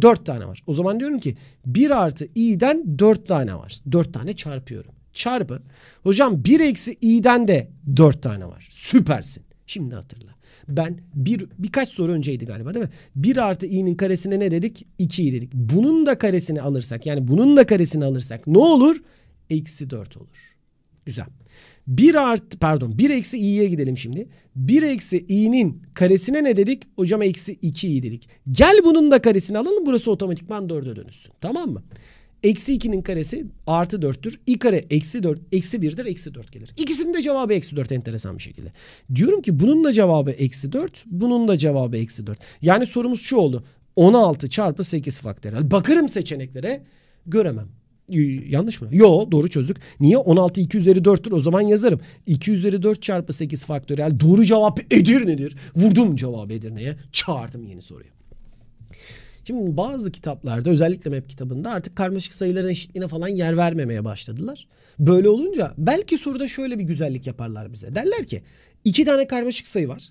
4 tane var. O zaman diyorum ki 1 artı i'den 4 tane var. 4 tane çarpıyorum. Çarpı. Hocam 1 eksi i'den de 4 tane var. Süpersin. Şimdi hatırla. Ben bir birkaç soru önceydi galiba değil mi? 1 artı i'nin karesine ne dedik? 2i dedik. Bunun da karesini alırsak yani bunun da karesini alırsak ne olur? Eksi 4 olur. Güzel. 1 art pardon 1 eksi i'ye gidelim şimdi. 1 eksi i'nin karesine ne dedik? Hocam eksi 2 i dedik. Gel bunun da karesini alalım. Burası otomatikman 4'e dönüşsün. Tamam mı? Eksi 2'nin karesi artı 4'tür. i kare eksi 4 eksi 1'dir eksi 4 gelir. İkisinin de cevabı eksi 4 enteresan bir şekilde. Diyorum ki bunun da cevabı eksi 4. Bunun da cevabı eksi 4. Yani sorumuz şu oldu. 16 çarpı 8 faktörel. Bakarım seçeneklere göremem yanlış mı? Yo doğru çözdük. Niye? 16 2 üzeri 4'tür o zaman yazarım. 2 üzeri 4 çarpı 8 faktöriyel doğru cevap Edirne'dir. Vurdum cevabı Edirne'ye. Çağırdım yeni soruyu. Şimdi bazı kitaplarda özellikle map kitabında artık karmaşık sayıların eşitliğine falan yer vermemeye başladılar. Böyle olunca belki soruda şöyle bir güzellik yaparlar bize. Derler ki iki tane karmaşık sayı var.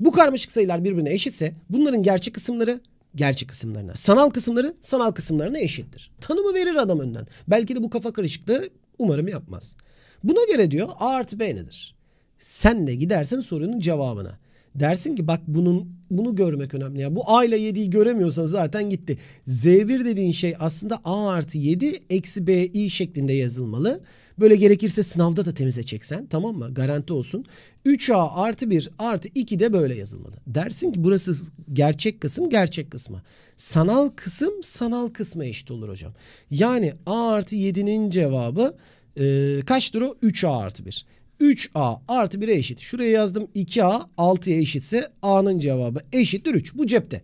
Bu karmaşık sayılar birbirine eşitse bunların gerçek kısımları gerçek kısımlarına. Sanal kısımları sanal kısımlarına eşittir. Tanımı verir adam önden. Belki de bu kafa karışıklığı umarım yapmaz. Buna göre diyor A artı B nedir? Sen de gidersin sorunun cevabına. Dersin ki bak bunun bunu görmek önemli. ya. bu A ile 7'yi göremiyorsan zaten gitti. Z1 dediğin şey aslında A artı 7 eksi BI şeklinde yazılmalı. Böyle gerekirse sınavda da temize çeksen tamam mı? Garanti olsun. 3A artı 1 artı 2 de böyle yazılmalı. Dersin ki burası gerçek kısım gerçek kısma. Sanal kısım sanal kısma eşit olur hocam. Yani A artı 7'nin cevabı e, kaçtır o? 3A artı 1. 3A artı 1'e eşit. Şuraya yazdım 2A 6'ya eşitse A'nın cevabı eşittir 3. Bu cepte.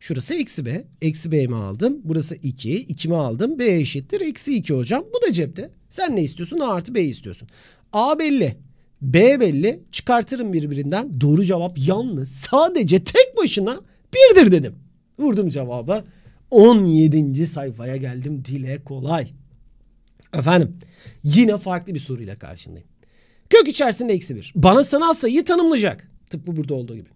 Şurası eksi b. Eksi b'mi aldım. Burası 2. 2'mi aldım. b eşittir. Eksi 2 hocam. Bu da cepte. Sen ne istiyorsun? A artı b istiyorsun. A belli. B belli. Çıkartırım birbirinden. Doğru cevap yalnız sadece tek başına birdir dedim. Vurdum cevaba. 17. sayfaya geldim. Dile kolay. Efendim yine farklı bir soruyla karşındayım. Kök içerisinde eksi bir. Bana sanal sayıyı tanımlayacak. Tıpkı burada olduğu gibi.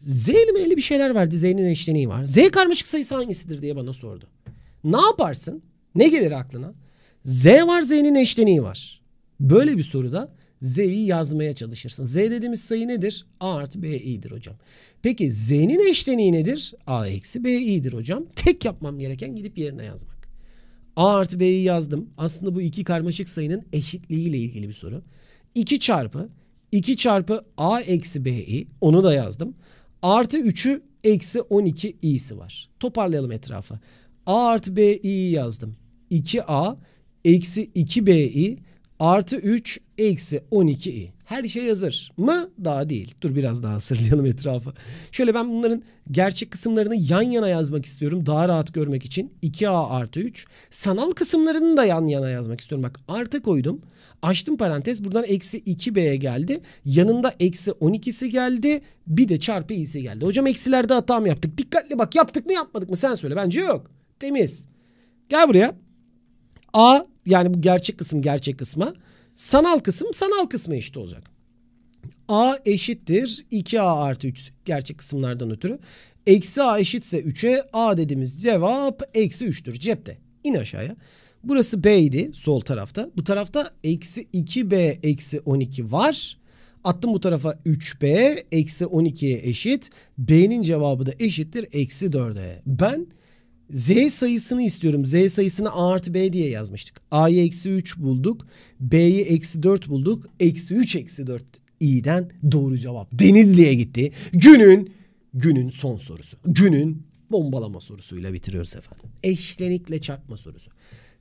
Z elmeli bir şeyler verdi. Z'nin eşleniği var. Z karmaşık sayısı hangisidir diye bana sordu. Ne yaparsın? Ne gelir aklına? Z var Z'nin eşleniği var. Böyle bir soruda Z'yi yazmaya çalışırsın. Z dediğimiz sayı nedir? A artı B i'dir hocam. Peki Z'nin eşleniği nedir? A eksi B i'dir hocam. Tek yapmam gereken gidip yerine yazmak. A artı B'yi yazdım. Aslında bu iki karmaşık sayının eşitliği ilgili bir soru. 2 çarpı 2 çarpı A eksi B'i onu da yazdım. Artı 3'ü eksi 12 i'si var. Toparlayalım etrafa. A artı B i'yi yazdım. 2A eksi 2BI artı 3 eksi 12i. Her şey hazır mı? Daha değil. Dur biraz daha sırlayalım etrafa. Şöyle ben bunların gerçek kısımlarını yan yana yazmak istiyorum. Daha rahat görmek için. 2a artı 3. Sanal kısımlarını da yan yana yazmak istiyorum. Bak artı koydum. Açtım parantez buradan eksi 2B'ye geldi. Yanında eksi 12'si geldi. Bir de çarpı i'si geldi. Hocam eksilerde hata mı yaptık? Dikkatli bak yaptık mı yapmadık mı sen söyle. Bence yok. Temiz. Gel buraya. A yani bu gerçek kısım gerçek kısma. Sanal kısım sanal kısma eşit olacak. A eşittir 2A artı 3 gerçek kısımlardan ötürü. Eksi A eşitse 3'e A dediğimiz cevap eksi 3'tür cepte. İn aşağıya. Burası B idi sol tarafta. Bu tarafta eksi 2B eksi 12 var. Attım bu tarafa 3B eksi 12'ye eşit. B'nin cevabı da eşittir eksi 4'e. Ben Z sayısını istiyorum. Z sayısını A artı B diye yazmıştık. A'yı eksi 3 bulduk. B'yi eksi 4 bulduk. Eksi 3 eksi 4 İ'den doğru cevap. Denizli'ye gitti. Günün, günün son sorusu. Günün bombalama sorusuyla bitiriyoruz efendim. Eşlenikle çarpma sorusu.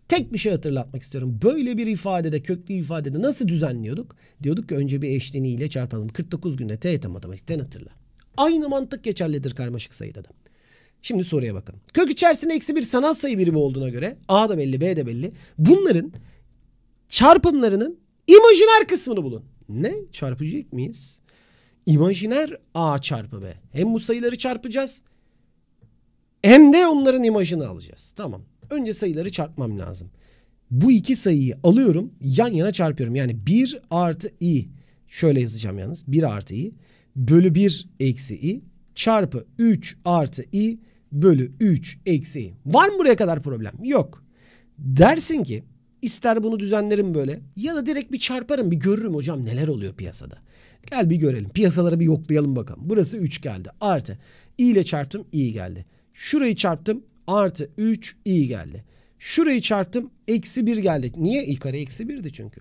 Tek bir şey hatırlatmak istiyorum. Böyle bir ifadede, köklü ifadede nasıl düzenliyorduk? Diyorduk ki önce bir eşleniğiyle çarpalım. 49 günde TYT matematikten hatırla. Aynı mantık geçerlidir karmaşık sayıda da. Şimdi soruya bakalım. Kök içerisinde eksi bir sanal sayı birimi olduğuna göre A da belli B de belli. Bunların çarpımlarının imajiner kısmını bulun. Ne? Çarpacak mıyız? İmajiner A çarpı B. Hem bu sayıları çarpacağız hem de onların imajını alacağız. Tamam. Önce sayıları çarpmam lazım. Bu iki sayıyı alıyorum yan yana çarpıyorum. Yani 1 artı i şöyle yazacağım yalnız 1 artı i bölü 1 eksi i çarpı 3 artı i bölü 3 eksi i. Var mı buraya kadar problem? Yok. Dersin ki ister bunu düzenlerim böyle ya da direkt bir çarparım bir görürüm hocam neler oluyor piyasada. Gel bir görelim piyasaları bir yoklayalım bakalım. Burası 3 geldi artı i ile çarptım i geldi. Şurayı çarptım artı 3 i geldi. Şurayı çarptım eksi 1 geldi. Niye? i kare eksi 1'di çünkü.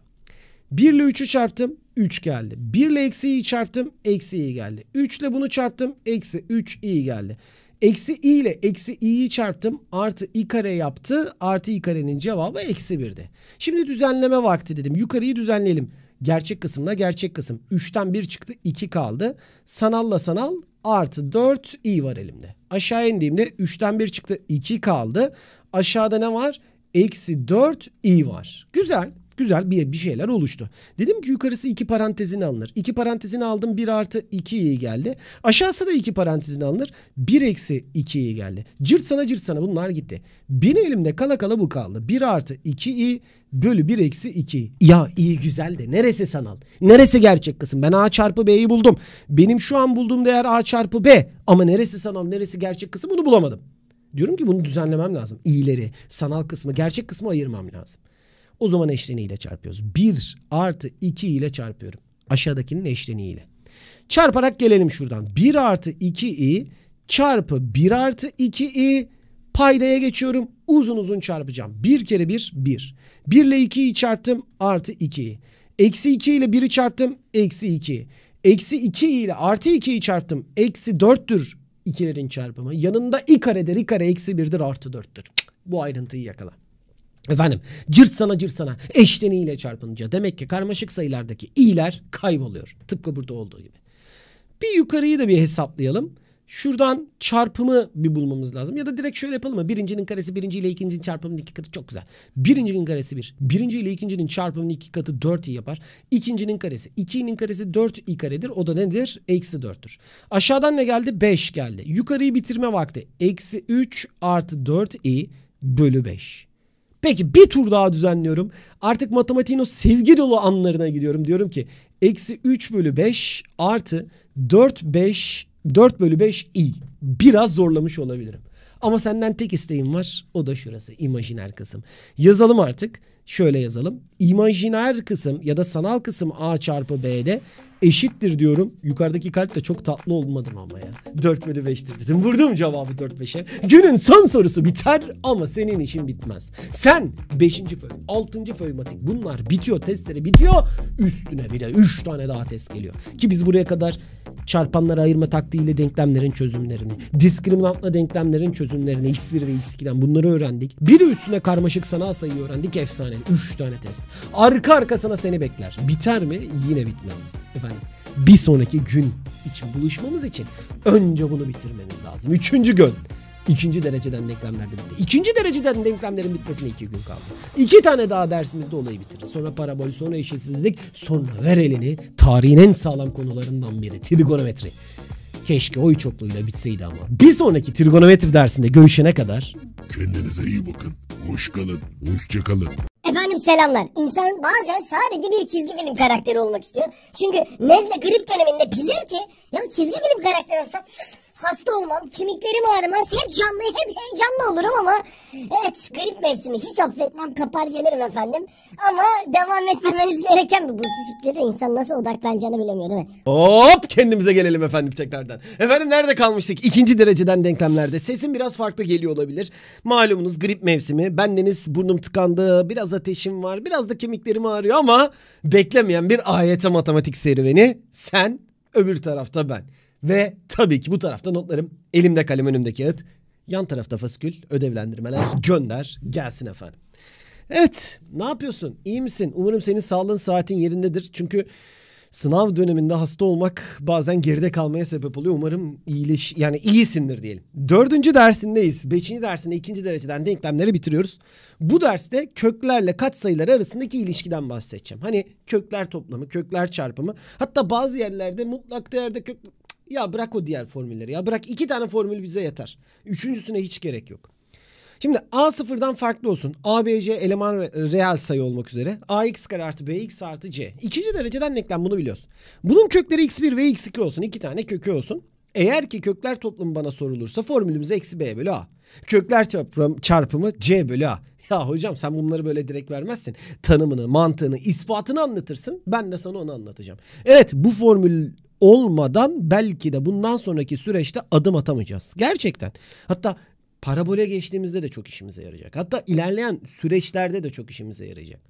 1 ile 3'ü çarptım 3 geldi. 1 ile eksi i'yi çarptım eksi i geldi. 3 ile bunu çarptım eksi 3 i geldi. Eksi i ile eksi i'yi çarptım artı i kare yaptı. Artı i karenin cevabı eksi 1'di. Şimdi düzenleme vakti dedim. Yukarıyı düzenleyelim. Gerçek kısımla gerçek kısım. 3'ten 1 çıktı 2 kaldı. Sanalla sanal artı 4 i var elimde. Aşağı indiğimde 3'ten 1 çıktı 2 kaldı. Aşağıda ne var? Eksi 4 i var. Güzel. Güzel bir, bir şeyler oluştu. Dedim ki yukarısı iki parantezini alınır. İki parantezini aldım 1 artı 2 iyi geldi. Aşağısı da iki parantezini alınır. 1 eksi 2 iyi geldi. Cırt sana cırt sana bunlar gitti. Benim elimde kala kala bu kaldı. 1 artı 2 i bölü 1 eksi 2. Ya iyi güzel de neresi sanal? Neresi gerçek kısım? Ben a çarpı b'yi buldum. Benim şu an bulduğum değer a çarpı b. Ama neresi sanal neresi gerçek kısım bunu bulamadım. Diyorum ki bunu düzenlemem lazım. İyileri, sanal kısmı, gerçek kısmı ayırmam lazım. O zaman eşleniğiyle çarpıyoruz. 1 artı 2 ile çarpıyorum. Aşağıdakinin eşleniğiyle. Çarparak gelelim şuradan. 1 artı 2i çarpı 1 artı 2i paydaya geçiyorum. Uzun uzun çarpacağım. 1 kere 1 1. 1 ile 2'yi çarptım artı 2'yi. Eksi 2 ile 1'i çarptım eksi 2. Eksi 2 ile artı 2'yi çarptım. Eksi 4'tür ikilerin çarpımı. Yanında i karedir i kare eksi 1'dir artı 4'tür. Bu ayrıntıyı yakala. Efendim cırt sana cırt sana eşleniğiyle çarpınca demek ki karmaşık sayılardaki i'ler kayboluyor. Tıpkı burada olduğu gibi. Bir yukarıyı da bir hesaplayalım. Şuradan çarpımı bir bulmamız lazım. Ya da direkt şöyle yapalım mı? Birincinin karesi birinci ile ikincinin çarpımının iki katı çok güzel. Birincinin karesi bir. Birinci ile ikincinin çarpımının iki katı dört i yapar. İkincinin karesi. İkinin karesi dört i karedir. O da nedir? Eksi dörttür. Aşağıdan ne geldi? Beş geldi. Yukarıyı bitirme vakti. Eksi üç artı dört i bölü beş. Peki bir tur daha düzenliyorum. Artık matematiğin o sevgi dolu anlarına gidiyorum. Diyorum ki eksi 3 bölü 5 artı 4, 5, 4 bölü 5 i. Biraz zorlamış olabilirim. Ama senden tek isteğim var. O da şurası. imajiner kısım. Yazalım artık. Şöyle yazalım. İmajiner kısım ya da sanal kısım a çarpı b'de eşittir diyorum. Yukarıdaki kalp de çok tatlı olmadım ama ya. 4 bölü 5'tir dedim. Vurdum cevabı 4 5'e. Günün son sorusu biter ama senin işin bitmez. Sen 5. föy, 6. föymatik bunlar bitiyor. Testleri bitiyor. Üstüne bile 3 tane daha test geliyor. Ki biz buraya kadar çarpanlara ayırma taktiğiyle denklemlerin çözümlerini, diskriminantla denklemlerin çözümlerini x1 ve x2'den bunları öğrendik. Biri üstüne karmaşık sanal sayıyı öğrendik efsane. 3 tane test. Arka arka seni bekler. Biter mi? Yine bitmez. Efendim bir sonraki gün için buluşmamız için önce bunu bitirmeniz lazım. Üçüncü gün. İkinci dereceden denklemler bitti. İkinci dereceden denklemlerin bitmesine iki gün kaldı. İki tane daha dersimizde olayı bitiririz. Sonra parabol, sonra eşitsizlik, sonra ver elini. Tarihin en sağlam konularından biri. Trigonometri. Keşke oy çokluğuyla bitseydi ama. Bir sonraki trigonometri dersinde görüşene kadar... Kendinize iyi bakın. Hoş kalın. Hoşça kalın selamlar. İnsan bazen sadece bir çizgi film karakteri olmak istiyor. Çünkü Nezle grip döneminde biliyor ki ya çizgi film karakteri olsam hasta olmam, kemiklerim ağrımaz, hep canlı, hep heyecanlı olurum ama evet grip mevsimi hiç affetmem, kapar gelirim efendim. Ama devam etmemiz gereken bir Bu fiziklere insan nasıl odaklanacağını bilemiyor değil mi? Hop kendimize gelelim efendim tekrardan. Efendim nerede kalmıştık? İkinci dereceden denklemlerde. Sesim biraz farklı geliyor olabilir. Malumunuz grip mevsimi. Bendeniz burnum tıkandı, biraz ateşim var, biraz da kemiklerim ağrıyor ama beklemeyen bir AYT matematik serüveni. Sen öbür tarafta ben. Ve tabii ki bu tarafta notlarım. Elimde kalem önümdeki kağıt. Yan tarafta fasikül, ödevlendirmeler, gönder, gelsin efendim. Evet, ne yapıyorsun? iyi misin? Umarım senin sağlığın, saatin yerindedir. Çünkü sınav döneminde hasta olmak bazen geride kalmaya sebep oluyor. Umarım iyileş, yani iyisindir diyelim. Dördüncü dersindeyiz. Beşinci dersinde ikinci dereceden denklemleri bitiriyoruz. Bu derste köklerle kat katsayıları arasındaki ilişkiden bahsedeceğim. Hani kökler toplamı, kökler çarpımı. Hatta bazı yerlerde mutlak değerde kök ya bırak o diğer formülleri ya bırak iki tane formül bize yeter. Üçüncüsüne hiç gerek yok. Şimdi A sıfırdan farklı olsun. A, B, C eleman reel sayı olmak üzere. A x kare artı B x artı C. İkinci dereceden denklem bunu biliyoruz. Bunun kökleri x1 ve x2 olsun. iki tane kökü olsun. Eğer ki kökler toplamı bana sorulursa formülümüz eksi B bölü A. Kökler çarpımı C bölü A. Ya hocam sen bunları böyle direkt vermezsin. Tanımını, mantığını, ispatını anlatırsın. Ben de sana onu anlatacağım. Evet bu formül olmadan belki de bundan sonraki süreçte adım atamayacağız. Gerçekten. Hatta parabole geçtiğimizde de çok işimize yarayacak. Hatta ilerleyen süreçlerde de çok işimize yarayacak.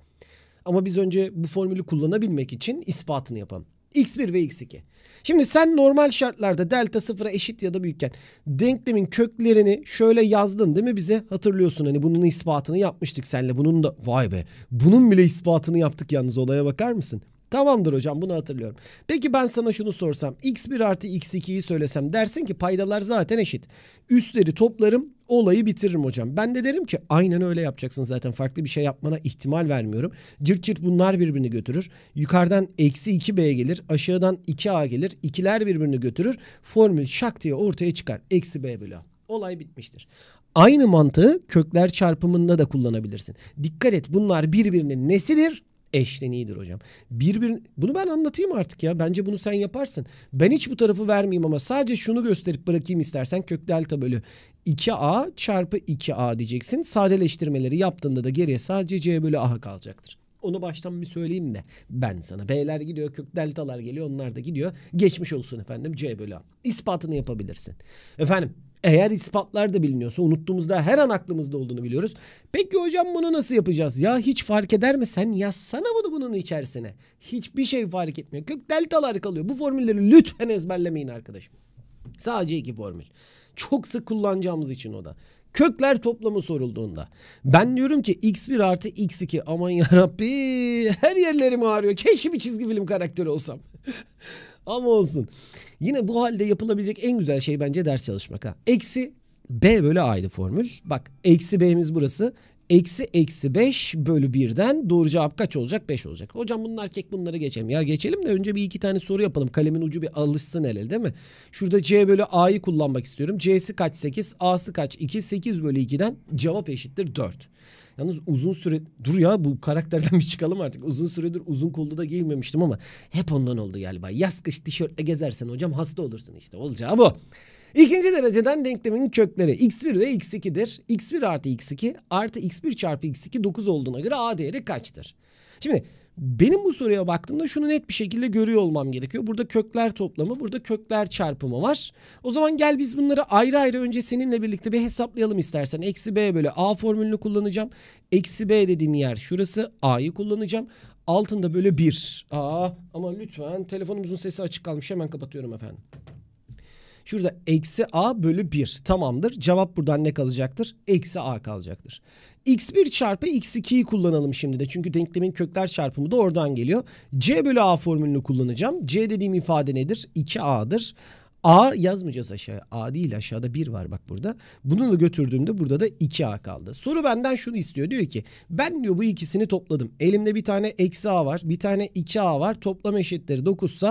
Ama biz önce bu formülü kullanabilmek için ispatını yapalım. X1 ve X2. Şimdi sen normal şartlarda delta sıfıra eşit ya da büyükken denklemin köklerini şöyle yazdın değil mi bize? Hatırlıyorsun hani bunun ispatını yapmıştık senle Bunun da vay be bunun bile ispatını yaptık yalnız olaya bakar mısın? Tamamdır hocam bunu hatırlıyorum. Peki ben sana şunu sorsam. X1 artı X2'yi söylesem dersin ki paydalar zaten eşit. Üstleri toplarım olayı bitiririm hocam. Ben de derim ki aynen öyle yapacaksın zaten. Farklı bir şey yapmana ihtimal vermiyorum. Cırt cırt bunlar birbirini götürür. Yukarıdan eksi 2B gelir. Aşağıdan 2A gelir. İkiler birbirini götürür. Formül şak diye ortaya çıkar. Eksi B bölü A. Olay bitmiştir. Aynı mantığı kökler çarpımında da kullanabilirsin. Dikkat et bunlar birbirinin nesidir? Eşten hocam. Birbir bunu ben anlatayım artık ya. Bence bunu sen yaparsın. Ben hiç bu tarafı vermeyeyim ama sadece şunu gösterip bırakayım istersen kök delta bölü 2a çarpı 2a diyeceksin. Sadeleştirmeleri yaptığında da geriye sadece c bölü a kalacaktır. Onu baştan bir söyleyeyim de ben sana. B'ler gidiyor kök deltalar geliyor onlar da gidiyor. Geçmiş olsun efendim C bölü A. İspatını yapabilirsin. Efendim eğer ispatlar da biliniyorsa unuttuğumuzda her an aklımızda olduğunu biliyoruz. Peki hocam bunu nasıl yapacağız? Ya hiç fark eder mi? Sen yazsana bunu bunun içerisine. Hiçbir şey fark etmiyor. Kök deltalar kalıyor. Bu formülleri lütfen ezberlemeyin arkadaşım. Sadece iki formül. Çok sık kullanacağımız için o da. Kökler toplamı sorulduğunda. Ben diyorum ki x1 artı x2 aman yarabbi her yerlerim ağrıyor. Keşke bir çizgi film karakteri olsam. Ama olsun. Yine bu halde yapılabilecek en güzel şey bence ders çalışmak ha. Eksi B bölü A'ydı formül. Bak eksi B'miz burası. Eksi eksi 5 bölü 1'den doğru cevap kaç olacak? 5 olacak. Hocam bunlar kek bunları geçelim. Ya geçelim de önce bir iki tane soru yapalım. Kalemin ucu bir alışsın el değil mi? Şurada C bölü A'yı kullanmak istiyorum. C'si kaç? 8. A'sı kaç? 2. 8 bölü 2'den cevap eşittir 4. Yalnız uzun süre dur ya bu karakterden bir çıkalım artık. Uzun süredir uzun kollu da giymemiştim ama hep ondan oldu galiba. Yaz kış tişörtle gezersen hocam hasta olursun işte. Olacağı bu. İkinci dereceden denklemin kökleri x1 ve x2'dir. x1 artı x2 artı x1 çarpı x2 9 olduğuna göre a değeri kaçtır? Şimdi benim bu soruya baktığımda şunu net bir şekilde görüyor olmam gerekiyor. Burada kökler toplamı, burada kökler çarpımı var. O zaman gel biz bunları ayrı ayrı önce seninle birlikte bir hesaplayalım istersen. Eksi b böyle a formülünü kullanacağım. Eksi b dediğim yer şurası. A'yı kullanacağım. Altında böyle bir. Aa ama lütfen telefonumuzun sesi açık kalmış. Hemen kapatıyorum efendim. Şurada eksi a bölü 1 tamamdır. Cevap buradan ne kalacaktır? Eksi a kalacaktır. x1 çarpı x2'yi kullanalım şimdi de. Çünkü denklemin kökler çarpımı da oradan geliyor. c bölü a formülünü kullanacağım. c dediğim ifade nedir? 2a'dır. A yazmayacağız aşağı. A değil aşağıda 1 var bak burada. Bunu da götürdüğümde burada da 2A kaldı. Soru benden şunu istiyor. Diyor ki ben diyor bu ikisini topladım. Elimde bir tane eksi A var. Bir tane 2A var. Toplam eşitleri 9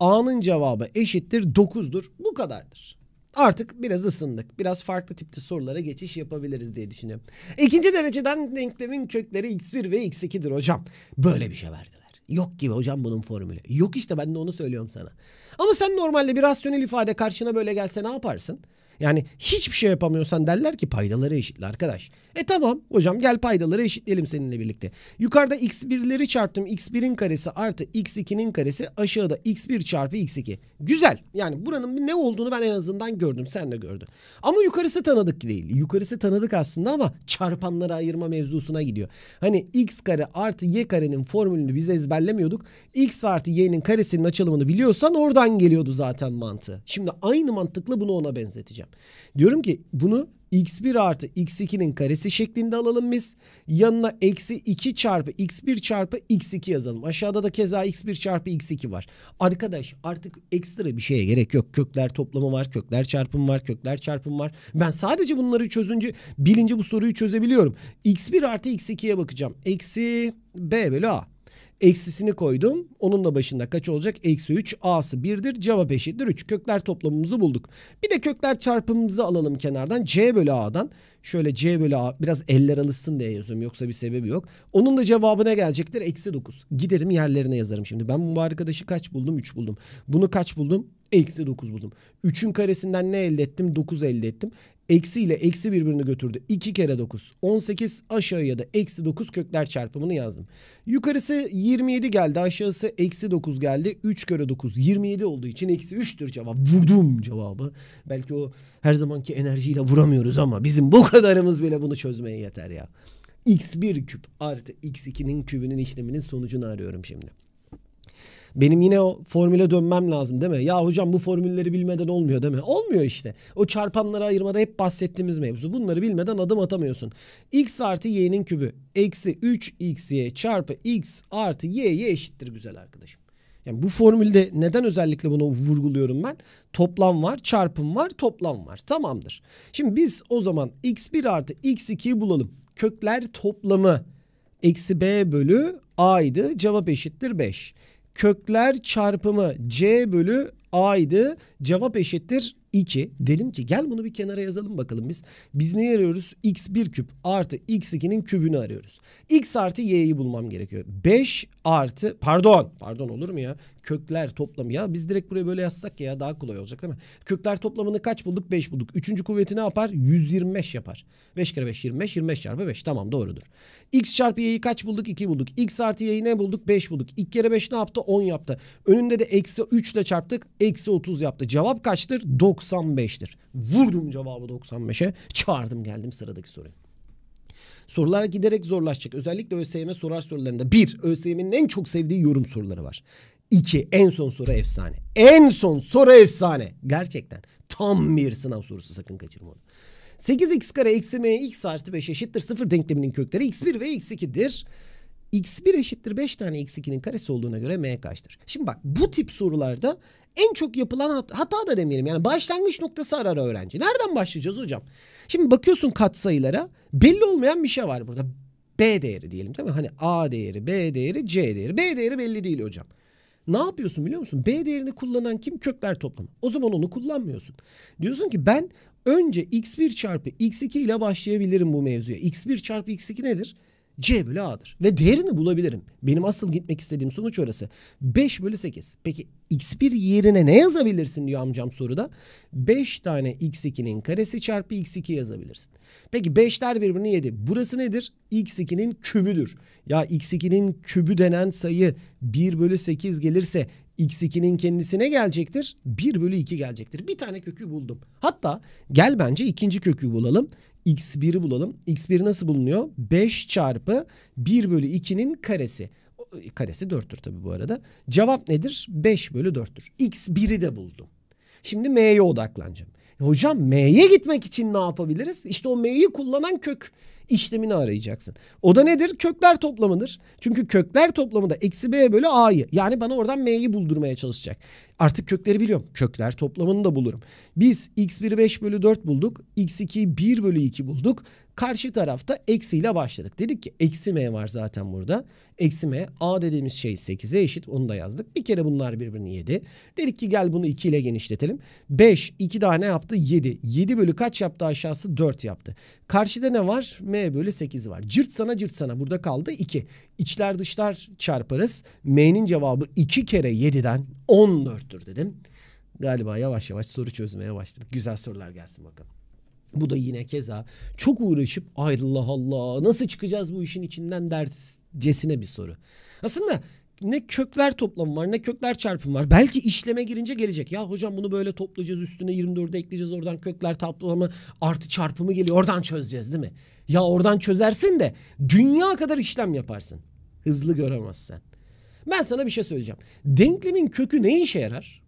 A'nın cevabı eşittir 9'dur. Bu kadardır. Artık biraz ısındık. Biraz farklı tipte sorulara geçiş yapabiliriz diye düşünüyorum. İkinci dereceden denklemin kökleri x1 ve x2'dir hocam. Böyle bir şey verdiler. Yok gibi hocam bunun formülü. Yok işte ben de onu söylüyorum sana. Ama sen normalde bir rasyonel ifade karşına böyle gelse ne yaparsın? Yani hiçbir şey yapamıyorsan derler ki paydaları eşitle arkadaş. E tamam hocam gel paydaları eşitleyelim seninle birlikte. Yukarıda x1'leri çarptım. x1'in karesi artı x2'nin karesi aşağıda x1 çarpı x2. Güzel. Yani buranın ne olduğunu ben en azından gördüm. Sen de gördün. Ama yukarısı tanıdık değil. Yukarısı tanıdık aslında ama çarpanları ayırma mevzusuna gidiyor. Hani x kare artı y karenin formülünü biz ezberlemiyorduk. x artı y'nin karesinin açılımını biliyorsan oradan geliyordu zaten mantığı. Şimdi aynı mantıkla bunu ona benzeteceğim vereceğim. Diyorum ki bunu x1 artı x2'nin karesi şeklinde alalım biz. Yanına eksi 2 çarpı x1 çarpı x2 yazalım. Aşağıda da keza x1 çarpı x2 var. Arkadaş artık ekstra bir şeye gerek yok. Kökler toplamı var, kökler çarpım var, kökler çarpım var. Ben sadece bunları çözünce bilince bu soruyu çözebiliyorum. x1 artı x2'ye bakacağım. Eksi b bölü a. Eksisini koydum. onun da başında kaç olacak? Eksi 3. A'sı 1'dir. Cevap eşittir 3. Kökler toplamımızı bulduk. Bir de kökler çarpımımızı alalım kenardan. C bölü A'dan. Şöyle C bölü A biraz eller alışsın diye yazıyorum. Yoksa bir sebebi yok. Onun da cevabına gelecektir. Eksi 9. Giderim yerlerine yazarım şimdi. Ben bu arkadaşı kaç buldum? 3 buldum. Bunu kaç buldum? Eksi 9 buldum. 3'ün karesinden ne elde ettim? 9 elde ettim. Eksi ile eksi birbirini götürdü. 2 kere 9. 18 aşağıya da eksi 9 kökler çarpımını yazdım. Yukarısı 27 geldi. Aşağısı eksi 9 geldi. 3 kere 9 27 olduğu için eksi 3'tür cevap. Vurdum cevabı. Belki o her zamanki enerjiyle vuramıyoruz ama bizim bu kadarımız bile bunu çözmeye yeter ya. x1 küp artı x2'nin kübünün işleminin sonucunu arıyorum şimdi. Benim yine o formüle dönmem lazım değil mi? Ya hocam bu formülleri bilmeden olmuyor değil mi? Olmuyor işte. O çarpanları ayırmada hep bahsettiğimiz mevzu. Bunları bilmeden adım atamıyorsun. X artı y'nin kübü eksi 3xy çarpı x artı y'ye eşittir güzel arkadaşım. Yani bu formülde neden özellikle bunu vurguluyorum ben? Toplam var, çarpım var, toplam var. Tamamdır. Şimdi biz o zaman x1 artı x2'yi bulalım. Kökler toplamı eksi b bölü a idi. Cevap eşittir 5 kökler çarpımı C bölü A'ydı. Cevap eşittir 2. Dedim ki gel bunu bir kenara yazalım bakalım biz. Biz ne arıyoruz? X1 küp artı X2'nin kübünü arıyoruz. X artı Y'yi bulmam gerekiyor. 5 artı pardon pardon olur mu ya? Kökler toplamı. Ya biz direkt buraya böyle yazsak ya daha kolay olacak değil mi? Kökler toplamını kaç bulduk? 5 bulduk. Üçüncü kuvveti ne yapar? 125 yapar. 5 kere 5 25. 25 çarpı 5. Tamam doğrudur. X çarpı Y'yi kaç bulduk? 2 bulduk. X artı Y'yi ne bulduk? 5 bulduk. 2 kere 5 ne yaptı? 10 yaptı. Önünde de eksi 3 ile çarptık. Eksi 30 yaptı. Cevap kaçtır? 95'tir. Vurdum cevabı 95'e. Çağırdım geldim sıradaki soruya. Sorular giderek zorlaşacak. Özellikle ÖSYM sorar sorularında. Bir, ÖSYM'nin en çok sevdiği yorum soruları var. 2. En son soru efsane. En son soru efsane. Gerçekten. Tam bir sınav sorusu sakın kaçırma onu. 8x kare eksi m x artı 5 eşittir 0 denkleminin kökleri x1 ve x2'dir. x1 eşittir 5 tane x2'nin karesi olduğuna göre m kaçtır? Şimdi bak bu tip sorularda en çok yapılan hat hata da demeyelim. Yani başlangıç noktası arar öğrenci. Nereden başlayacağız hocam? Şimdi bakıyorsun katsayılara belli olmayan bir şey var burada. B değeri diyelim değil mi? Hani A değeri, B değeri, C değeri. B değeri belli değil hocam. Ne yapıyorsun biliyor musun? B değerini kullanan kim? Kökler toplamı. O zaman onu kullanmıyorsun. Diyorsun ki ben önce x1 çarpı x2 ile başlayabilirim bu mevzuya. x1 çarpı x2 nedir? C bölü A'dır. Ve değerini bulabilirim. Benim asıl gitmek istediğim sonuç orası. 5 bölü 8. Peki x1 yerine ne yazabilirsin diyor amcam soruda. 5 tane x2'nin karesi çarpı x2 yazabilirsin. Peki 5'ler birbirini yedi. Burası nedir? x2'nin kübüdür. Ya x2'nin kübü denen sayı 1 bölü 8 gelirse x2'nin kendisine gelecektir. 1 bölü 2 gelecektir. Bir tane kökü buldum. Hatta gel bence ikinci kökü bulalım x1'i bulalım. x1 nasıl bulunuyor? 5 çarpı 1 bölü 2'nin karesi. Karesi 4'tür tabii bu arada. Cevap nedir? 5 bölü 4'tür. x1'i de buldum. Şimdi m'ye odaklanacağım. Hocam m'ye gitmek için ne yapabiliriz? İşte o m'yi kullanan kök işlemini arayacaksın. O da nedir? Kökler toplamıdır. Çünkü kökler toplamı da eksi b bölü a'yı. Yani bana oradan m'yi buldurmaya çalışacak. Artık kökleri biliyorum. Kökler toplamını da bulurum. Biz x1 5 bölü 4 bulduk. x2 1 bölü 2 bulduk. Karşı tarafta eksiyle başladık. Dedik ki eksi m var zaten burada. Eksi m a dediğimiz şey 8'e eşit onu da yazdık. Bir kere bunlar birbirini yedi. Dedik ki gel bunu 2 ile genişletelim. 5 2 daha ne yaptı? 7. 7 bölü kaç yaptı aşağısı? 4 yaptı. Karşıda ne var? m bölü 8 var. Cırt sana cırt sana burada kaldı 2. İçler dışlar çarparız. m'nin cevabı 2 kere 7'den 14'tür dedim. Galiba yavaş yavaş soru çözmeye başladık. Güzel sorular gelsin bakalım. Bu da yine keza çok uğraşıp Allah Allah nasıl çıkacağız bu işin içinden derscesine bir soru. Aslında ne kökler toplamı var ne kökler çarpım var. Belki işleme girince gelecek. Ya hocam bunu böyle toplayacağız üstüne 24'e ekleyeceğiz oradan kökler toplamı artı çarpımı geliyor oradan çözeceğiz değil mi? Ya oradan çözersin de dünya kadar işlem yaparsın. Hızlı göremezsen. Ben sana bir şey söyleyeceğim. Denklemin kökü ne işe yarar?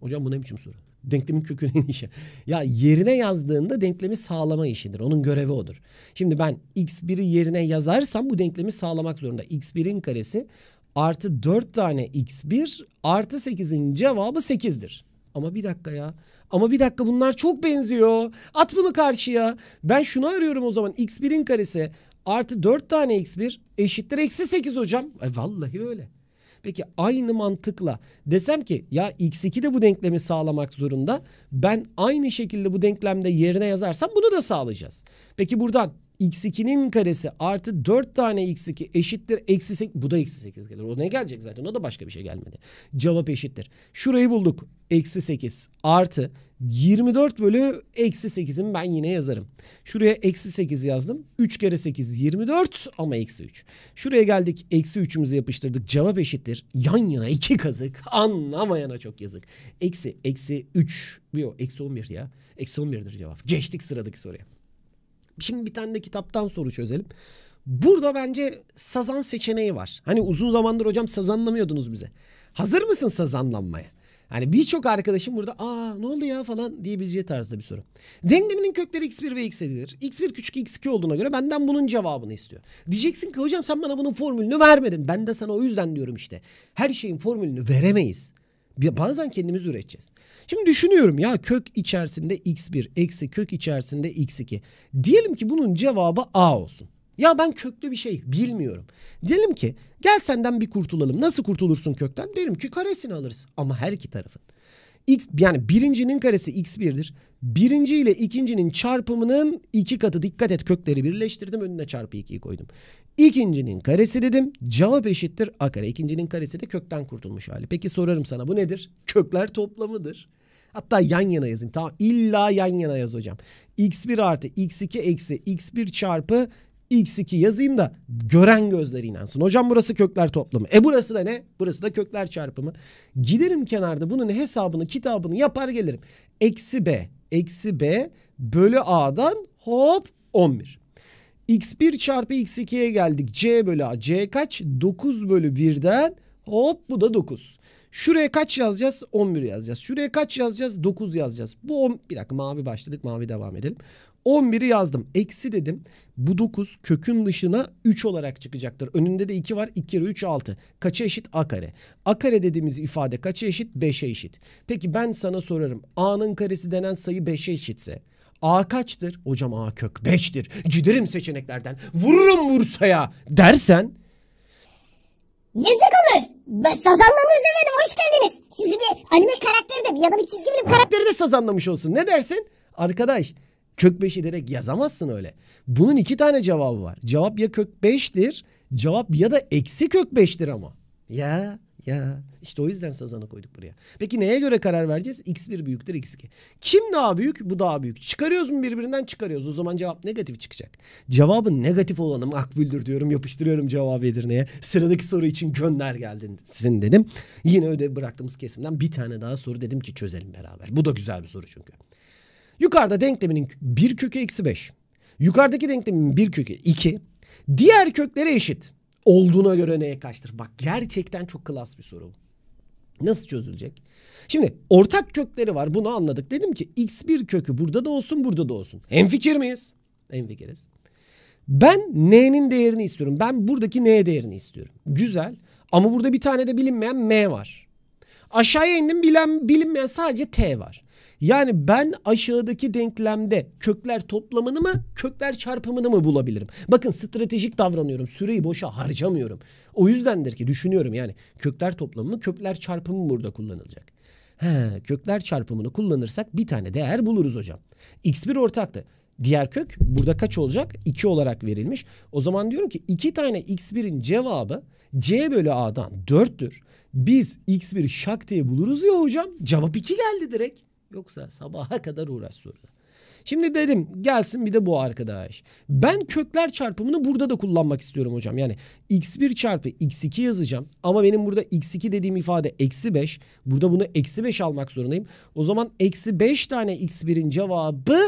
Hocam bu ne biçim soru? denklemin köküne işi. Ya yerine yazdığında denklemi sağlama işidir. Onun görevi odur. Şimdi ben x1'i yerine yazarsam bu denklemi sağlamak zorunda. x1'in karesi artı 4 tane x1 artı 8'in cevabı 8'dir. Ama bir dakika ya. Ama bir dakika bunlar çok benziyor. At bunu karşıya. Ben şunu arıyorum o zaman. x1'in karesi artı 4 tane x1 eşittir eksi 8 hocam. E vallahi öyle. Peki aynı mantıkla desem ki ya x2 de bu denklemi sağlamak zorunda. Ben aynı şekilde bu denklemde yerine yazarsam bunu da sağlayacağız. Peki buradan x2'nin karesi artı 4 tane x2 eşittir eksi 8. Bu da eksi 8 gelir. O ne gelecek zaten? O da başka bir şey gelmedi. Cevap eşittir. Şurayı bulduk. Eksi 8 artı 24 bölü eksi 8'in ben yine yazarım. Şuraya eksi 8 yazdım. 3 kere 8 24 ama eksi 3. Şuraya geldik eksi 3'ümüzü yapıştırdık. Cevap eşittir. Yan yana iki kazık. Anlamayana çok yazık. Eksi eksi 3. Yok eksi 11 ya. Eksi 11'dir cevap. Geçtik sıradaki soruya. Şimdi bir tane de kitaptan soru çözelim. Burada bence sazan seçeneği var. Hani uzun zamandır hocam sazanlamıyordunuz bize. Hazır mısın sazanlanmaya? Hani birçok arkadaşım burada aa ne oldu ya falan diyebileceği tarzda bir soru. Denkleminin kökleri x1 ve x7'dir. x1 küçük x2 olduğuna göre benden bunun cevabını istiyor. Diyeceksin ki hocam sen bana bunun formülünü vermedin. Ben de sana o yüzden diyorum işte. Her şeyin formülünü veremeyiz. Bazen kendimiz üreteceğiz. Şimdi düşünüyorum ya kök içerisinde x1 eksi kök içerisinde x2. Diyelim ki bunun cevabı a olsun. Ya ben köklü bir şey bilmiyorum. Diyelim ki gel senden bir kurtulalım. Nasıl kurtulursun kökten? Derim ki karesini alırsın. Ama her iki tarafın. X yani birincinin karesi x1'dir. Birinci ile ikincinin çarpımının iki katı. Dikkat et kökleri birleştirdim önüne çarpı 2'yi koydum. İkincinin karesi dedim. Cevap eşittir a kare. İkincinin karesi de kökten kurtulmuş hali. Peki sorarım sana bu nedir? Kökler toplamıdır. Hatta yan yana yazayım. Tamam illa yan yana yaz hocam. x1 artı x2 eksi x1 çarpı x2 yazayım da gören gözler inansın. Hocam burası kökler toplamı. E burası da ne? Burası da kökler çarpımı. Giderim kenarda bunun hesabını kitabını yapar gelirim. Eksi b. Eksi b bölü a'dan hop 11. x1 çarpı x2'ye geldik. c bölü a. c kaç? 9 bölü 1'den hop bu da 9. Şuraya kaç yazacağız? 11 yazacağız. Şuraya kaç yazacağız? 9 yazacağız. Bu 10... Bir dakika mavi başladık. Mavi devam edelim. 11'i yazdım. Eksi dedim. Bu 9 kökün dışına 3 olarak çıkacaktır. Önünde de 2 var. 2 kere 3 6. Kaça eşit? A kare. A kare dediğimiz ifade kaça eşit? 5'e eşit. Peki ben sana sorarım. A'nın karesi denen sayı 5'e eşitse. A kaçtır? Hocam A kök 5'tir. Ciderim seçeneklerden. Vururum Bursa'ya dersen. Yazık olur. Sazanlarınız da benim hoş geldiniz. Sizi bir anime karakteri de ya da bir çizgi film karakteri de sazanlamış olsun. Ne dersin? Arkadaş Kök 5 ederek yazamazsın öyle. Bunun iki tane cevabı var. Cevap ya kök 5'tir, cevap ya da eksi kök 5'tir ama. Ya ya işte o yüzden sazanı koyduk buraya. Peki neye göre karar vereceğiz? X1 büyüktür X2. Kim daha büyük? Bu daha büyük. Çıkarıyoruz mu birbirinden? Çıkarıyoruz. O zaman cevap negatif çıkacak. Cevabın negatif olanı makbuldür diyorum. Yapıştırıyorum cevabı Edirne'ye. Sıradaki soru için gönder geldin sizin dedim. Yine ödev bıraktığımız kesimden bir tane daha soru dedim ki çözelim beraber. Bu da güzel bir soru çünkü. Yukarıda denkleminin bir kökü eksi 5. Yukarıdaki denklemin bir kökü 2. Diğer köklere eşit. Olduğuna göre neye kaçtır? Bak gerçekten çok klas bir soru bu. Nasıl çözülecek? Şimdi ortak kökleri var bunu anladık. Dedim ki x1 kökü burada da olsun burada da olsun. Hemfikir miyiz? Hemfikiriz. Ben n'nin değerini istiyorum. Ben buradaki n değerini istiyorum. Güzel. Ama burada bir tane de bilinmeyen m var. Aşağıya indim bilen bilinmeyen sadece t var. Yani ben aşağıdaki denklemde kökler toplamını mı kökler çarpımını mı bulabilirim? Bakın stratejik davranıyorum. Süreyi boşa harcamıyorum. O yüzdendir ki düşünüyorum yani kökler toplamı mı kökler çarpımı mı burada kullanılacak? He, kökler çarpımını kullanırsak bir tane değer buluruz hocam. X1 ortaktı. Diğer kök burada kaç olacak? 2 olarak verilmiş. O zaman diyorum ki 2 tane x1'in cevabı c bölü a'dan 4'tür. Biz x1 şak diye buluruz ya hocam. Cevap 2 geldi direkt. Yoksa sabaha kadar uğraş soruda. Şimdi dedim gelsin bir de bu arkadaş. Ben kökler çarpımını burada da kullanmak istiyorum hocam. Yani x1 çarpı x2 yazacağım. Ama benim burada x2 dediğim ifade eksi 5. Burada bunu eksi 5 almak zorundayım. O zaman eksi 5 tane x1'in cevabı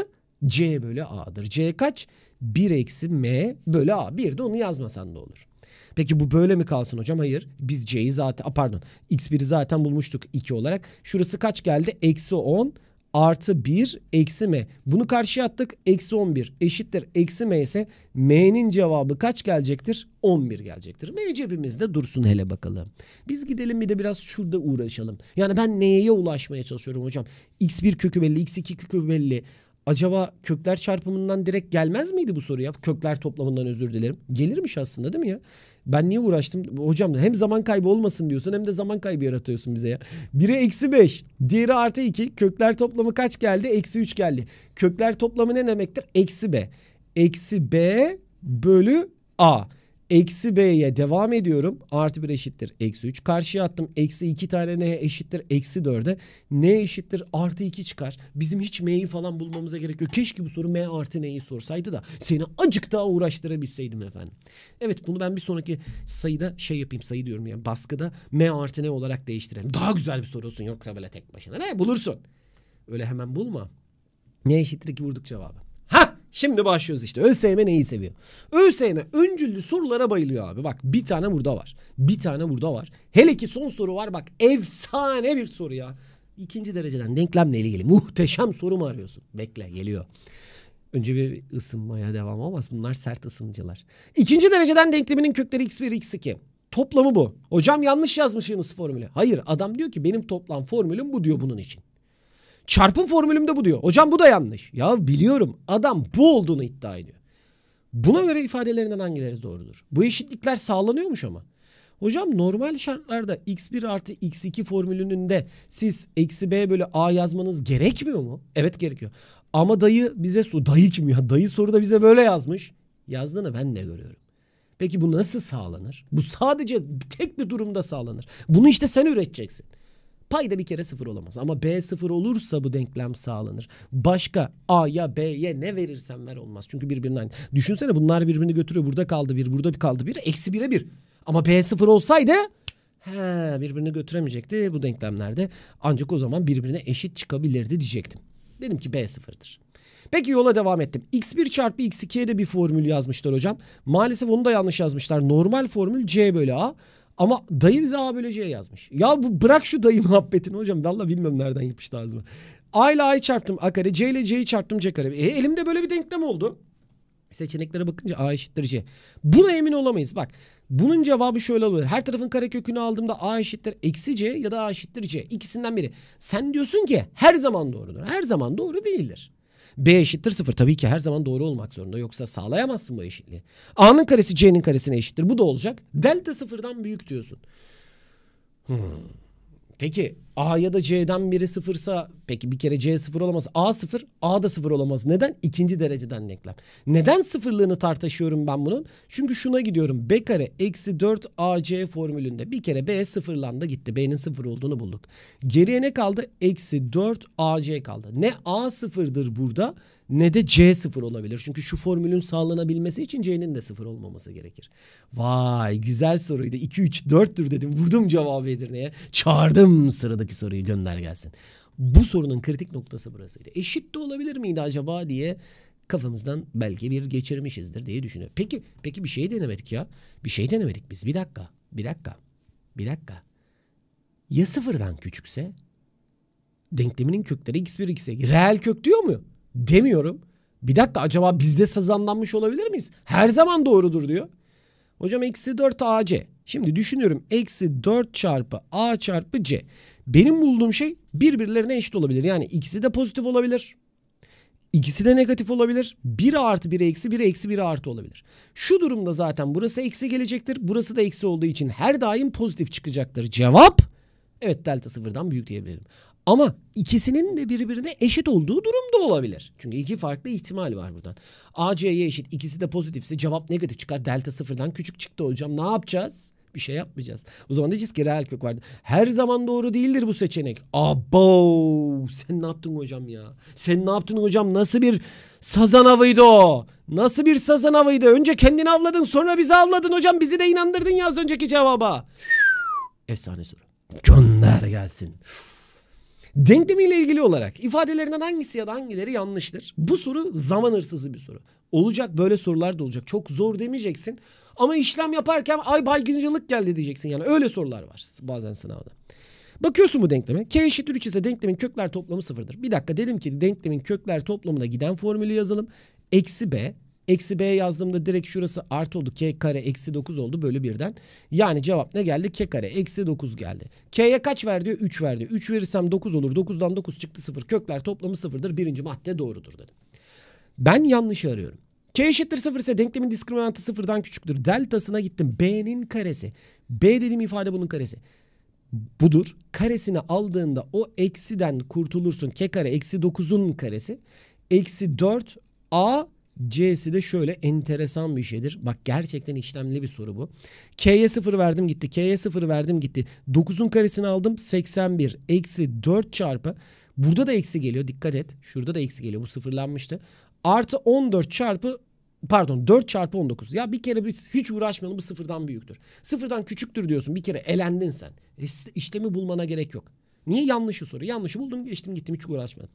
c bölü a'dır. c kaç? 1 eksi m bölü a. Bir de onu yazmasan da olur. Peki bu böyle mi kalsın hocam? Hayır. Biz C'yi zaten pardon X1'i zaten bulmuştuk 2 olarak. Şurası kaç geldi? Eksi 10 artı 1 eksi m. Bunu karşıya attık. Eksi 11 eşittir. Eksi m ise m'nin cevabı kaç gelecektir? 11 gelecektir. M cebimizde dursun hele bakalım. Biz gidelim bir de biraz şurada uğraşalım. Yani ben neye ulaşmaya çalışıyorum hocam? x1 kökü belli, x2 kökü belli. Acaba kökler çarpımından direkt gelmez miydi bu soru ya? Kökler toplamından özür dilerim. Gelirmiş aslında değil mi ya? Ben niye uğraştım? Hocam hem zaman kaybı olmasın diyorsun hem de zaman kaybı yaratıyorsun bize ya. Biri eksi beş Diğeri artı iki Kökler toplamı kaç geldi? Eksi üç geldi. Kökler toplamı ne demektir? Eksi B. Eksi B bölü A. Eksi B'ye devam ediyorum. Artı 1 eşittir. Eksi 3 karşıya attım. Eksi 2 tane n eşittir. Eksi 4'e. N eşittir. Artı 2 çıkar. Bizim hiç M'yi falan bulmamıza gerek yok. Keşke bu soru M artı N'yi sorsaydı da seni acık daha uğraştırabilseydim efendim. Evet bunu ben bir sonraki sayıda şey yapayım sayı diyorum yani baskıda M artı N olarak değiştirelim. Daha güzel bir soru olsun yoksa böyle tek başına. Ne bulursun. Öyle hemen bulma. Ne eşittir ki vurduk cevabı. Şimdi başlıyoruz işte. ÖSYM neyi seviyor? ÖSYM öncüllü sorulara bayılıyor abi. Bak bir tane burada var. Bir tane burada var. Hele ki son soru var bak efsane bir soru ya. İkinci dereceden denklemle ilgili muhteşem soru mu arıyorsun? Bekle geliyor. Önce bir ısınmaya devam olmaz. Bunlar sert ısınıcılar. İkinci dereceden denkleminin kökleri x1, x2. Toplamı bu. Hocam yanlış yazmışsınız formülü. Hayır adam diyor ki benim toplam formülüm bu diyor bunun için. Çarpım formülümde bu diyor. Hocam bu da yanlış. Ya biliyorum adam bu olduğunu iddia ediyor. Buna göre ifadelerinden hangileri doğrudur? Bu eşitlikler sağlanıyormuş ama. Hocam normal şartlarda x1 artı x2 formülünün de siz eksi b bölü a yazmanız gerekmiyor mu? Evet gerekiyor. Ama dayı bize su dayı kim ya? Dayı soruda bize böyle yazmış. Yazdığını ben de görüyorum. Peki bu nasıl sağlanır? Bu sadece tek bir durumda sağlanır. Bunu işte sen üreteceksin. Payda bir kere sıfır olamaz. Ama B sıfır olursa bu denklem sağlanır. Başka A'ya B'ye ne verirsen ver olmaz. Çünkü birbirinden. Düşünsene bunlar birbirini götürüyor. Burada kaldı bir, burada bir kaldı bir. Eksi bire bir. Ama B sıfır olsaydı he, birbirini götüremeyecekti bu denklemlerde. Ancak o zaman birbirine eşit çıkabilirdi diyecektim. Dedim ki B sıfırdır. Peki yola devam ettim. X1 çarpı X2'ye de bir formül yazmışlar hocam. Maalesef onu da yanlış yazmışlar. Normal formül C bölü A. Ama dayı bize ABC yazmış. Ya bu bırak şu dayı muhabbetini hocam. Vallahi bilmem nereden yapıştı ağzıma. A ile A'yı çarptım A kare. C ile C'yi çarptım C kare. E, elimde böyle bir denklem oldu. Seçeneklere bakınca A eşittir C. Buna emin olamayız. Bak bunun cevabı şöyle olur. Her tarafın karekökünü aldığımda A eşittir eksi C ya da A eşittir C. İkisinden biri. Sen diyorsun ki her zaman doğrudur. Her zaman doğru değildir. B eşittir 0. Tabii ki her zaman doğru olmak zorunda. Yoksa sağlayamazsın bu eşitliği. A'nın karesi C'nin karesine eşittir. Bu da olacak. Delta sıfırdan büyük diyorsun. Hmm. Peki A ya da C'den biri sıfırsa peki bir kere C sıfır olamaz. A sıfır, A da sıfır olamaz. Neden? İkinci dereceden denklem. Neden sıfırlığını tartışıyorum ben bunun? Çünkü şuna gidiyorum. B kare eksi 4 AC formülünde bir kere B sıfırlandı gitti. B'nin sıfır olduğunu bulduk. Geriye ne kaldı? Eksi 4 AC kaldı. Ne A sıfırdır burada ne de C sıfır olabilir. Çünkü şu formülün sağlanabilmesi için C'nin de sıfır olmaması gerekir. Vay güzel soruydu. 2, 3, 4'tür dedim. Vurdum cevabı Edirne'ye. Çağırdım sırada sıradaki soruyu gönder gelsin. Bu sorunun kritik noktası burasıydı. Eşit de olabilir miydi acaba diye kafamızdan belki bir geçirmişizdir diye düşünüyorum. Peki peki bir şey denemedik ya. Bir şey denemedik biz. Bir dakika. Bir dakika. Bir dakika. Ya sıfırdan küçükse? Denkleminin kökleri x1 x Reel kök diyor mu? Demiyorum. Bir dakika acaba bizde sazanlanmış olabilir miyiz? Her zaman doğrudur diyor. Hocam eksi 4 ac. Şimdi düşünüyorum eksi 4 çarpı a çarpı c. Benim bulduğum şey birbirlerine eşit olabilir. Yani ikisi de pozitif olabilir. İkisi de negatif olabilir. 1 artı 1 eksi 1 eksi 1 artı olabilir. Şu durumda zaten burası eksi gelecektir. Burası da eksi olduğu için her daim pozitif çıkacaktır. Cevap evet delta sıfırdan büyük diyebilirim. Ama ikisinin de birbirine eşit olduğu durum da olabilir. Çünkü iki farklı ihtimal var buradan. A, C'ye eşit ikisi de pozitifse cevap negatif çıkar. Delta sıfırdan küçük çıktı hocam ne yapacağız? bir şey yapmayacağız. O zaman diyeceğiz ki reel kök vardı. Her zaman doğru değildir bu seçenek. Abo sen ne yaptın hocam ya? Sen ne yaptın hocam? Nasıl bir sazan avıydı o? Nasıl bir sazan avıydı? Önce kendini avladın sonra bizi avladın hocam. Bizi de inandırdın ya az önceki cevaba. Efsane soru. Gönder gelsin. Üf. Denklemiyle ilgili olarak ifadelerinden hangisi ya da hangileri yanlıştır? Bu soru zaman hırsızı bir soru. Olacak böyle sorular da olacak. Çok zor demeyeceksin. Ama işlem yaparken ay baygıncılık geldi diyeceksin. Yani öyle sorular var bazen sınavda. Bakıyorsun bu denkleme. K eşittir 3 ise denklemin kökler toplamı sıfırdır. Bir dakika dedim ki denklemin kökler toplamına giden formülü yazalım. Eksi B Eksi b yazdığımda direkt şurası artı oldu. k kare eksi 9 oldu bölü birden. Yani cevap ne geldi? k kare eksi 9 geldi. k'ye kaç ver diyor? 3 ver diyor. 3 verirsem 9 olur. 9'dan 9 çıktı 0. Kökler toplamı 0'dır. Birinci madde doğrudur dedim. Ben yanlış arıyorum. K eşittir 0 ise denklemin diskriminantı 0'dan küçüktür. Deltasına gittim. B'nin karesi. B dediğim ifade bunun karesi. Budur. Karesini aldığında o eksiden kurtulursun. K kare eksi 9'un karesi. Eksi 4 A C'si de şöyle enteresan bir şeydir. Bak gerçekten işlemli bir soru bu. K'ye 0 verdim gitti. K'ye 0 verdim gitti. 9'un karesini aldım 81. Eksi 4 çarpı. Burada da eksi geliyor dikkat et. Şurada da eksi geliyor bu sıfırlanmıştı. Artı 14 çarpı pardon 4 çarpı 19. Ya bir kere biz hiç uğraşmayalım bu sıfırdan büyüktür. Sıfırdan küçüktür diyorsun bir kere elendin sen. E, işlemi bulmana gerek yok. Niye yanlışı soru? Yanlışı buldum geçtim gittim hiç uğraşmadım.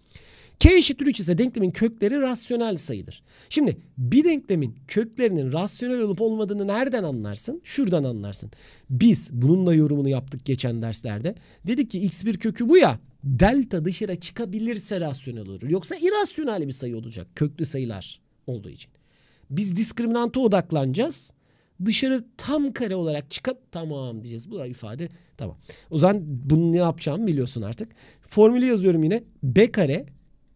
K eşittir 3 ise denklemin kökleri rasyonel sayıdır. Şimdi bir denklemin köklerinin rasyonel olup olmadığını nereden anlarsın? Şuradan anlarsın. Biz bununla yorumunu yaptık geçen derslerde. Dedik ki x bir kökü bu ya delta dışarı çıkabilirse rasyonel olur. Yoksa irasyonel bir sayı olacak köklü sayılar olduğu için. Biz diskriminanta odaklanacağız. Dışarı tam kare olarak çıkıp tamam diyeceğiz. Bu ifade tamam. O zaman bunu ne yapacağımı biliyorsun artık. Formülü yazıyorum yine. B kare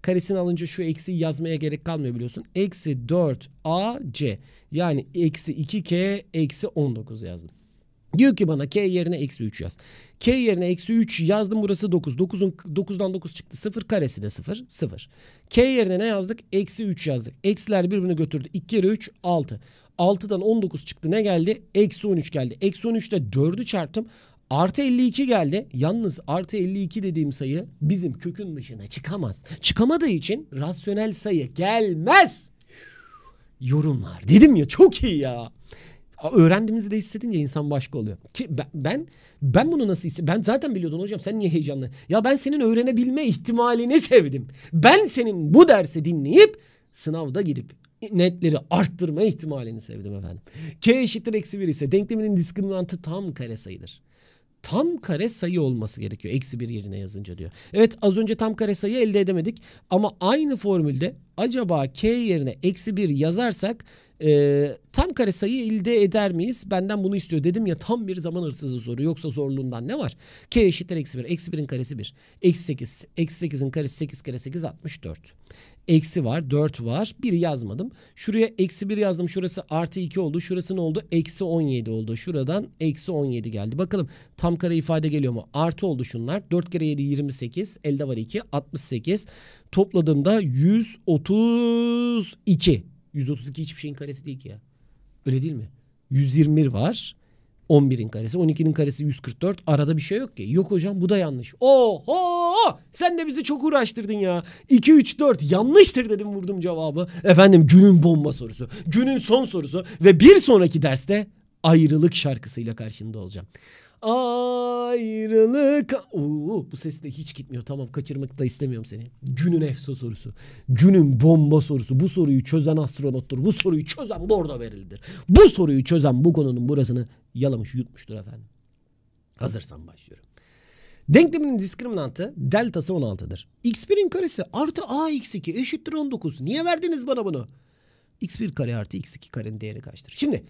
Karesini alınca şu eksi yazmaya gerek kalmıyor biliyorsun. Eksi 4ac yani eksi 2k eksi 19 yazdım. Diyor ki bana k yerine eksi 3 yaz. K yerine eksi 3 yazdım burası 9. 9'un 9'dan 9 çıktı. 0 karesi de 0. 0. K yerine ne yazdık? Eksi 3 yazdık. Eksiler birbirini götürdü. 2 kere 3 6. 6'dan 19 çıktı. Ne geldi? Eksi 13 geldi. Eksi 13'te 4'ü çarptım. Artı 52 geldi. Yalnız artı 52 dediğim sayı bizim kökün dışına çıkamaz. Çıkamadığı için rasyonel sayı gelmez. Yorumlar dedim ya çok iyi ya. Öğrendiğimizi de hissedince insan başka oluyor. Ki ben ben bunu nasıl hissettim? Ben zaten biliyordum hocam sen niye heyecanlı? Ya ben senin öğrenebilme ihtimalini sevdim. Ben senin bu dersi dinleyip sınavda gidip netleri arttırma ihtimalini sevdim efendim. K eşittir eksi 1 ise denkleminin diskriminantı tam kare sayıdır tam kare sayı olması gerekiyor. Eksi bir yerine yazınca diyor. Evet az önce tam kare sayı elde edemedik. Ama aynı formülde acaba k yerine eksi bir yazarsak e, tam kare sayı elde eder miyiz? Benden bunu istiyor dedim ya tam bir zaman hırsızı soru. Yoksa zorluğundan ne var? K eşittir eksi bir. Eksi birin karesi bir. Eksi sekiz. Eksi sekizin karesi sekiz kere sekiz altmış dört eksi var 4 var 1 yazmadım. Şuraya eksi 1 yazdım şurası artı 2 oldu şurası ne oldu eksi 17 oldu. Şuradan eksi 17 geldi. Bakalım tam kare ifade geliyor mu? Artı oldu şunlar 4 kere 7 28 elde var 2 68 topladığımda 132 132 hiçbir şeyin karesi değil ki ya. Öyle değil mi? 121 var. 11'in karesi. 12'nin karesi 144. Arada bir şey yok ki. Yok hocam bu da yanlış. Oho! Sen de bizi çok uğraştırdın ya. 2 3 4 yanlıştır dedim vurdum cevabı. Efendim günün bomba sorusu. Günün son sorusu ve bir sonraki derste ayrılık şarkısıyla karşında olacağım. Ayrılık. Oo, bu ses de hiç gitmiyor. Tamam kaçırmak da istemiyorum seni. Günün EFSO sorusu. Günün bomba sorusu. Bu soruyu çözen astronottur. Bu soruyu çözen bordo verildir. Bu soruyu çözen bu konunun burasını yalamış yutmuştur efendim. Hazırsan başlıyorum. Denklemin diskriminantı deltası 16'dır. x1'in karesi artı a x 2 eşittir 19. Niye verdiniz bana bunu? x1 kare artı x2 karenin değeri kaçtır? Şimdi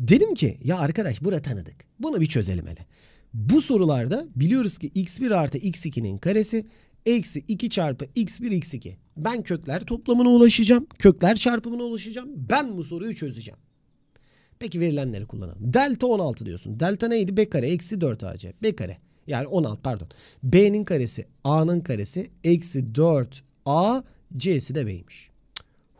Dedim ki ya arkadaş bura tanıdık. Bunu bir çözelim hele. Bu sorularda biliyoruz ki x1 artı x2'nin karesi eksi 2 çarpı x1 x2. Ben kökler toplamına ulaşacağım. Kökler çarpımına ulaşacağım. Ben bu soruyu çözeceğim. Peki verilenleri kullanalım. Delta 16 diyorsun. Delta neydi? B kare eksi 4ac. B kare. Yani 16 pardon. B'nin karesi A'nın karesi eksi 4a c'si de B'ymiş.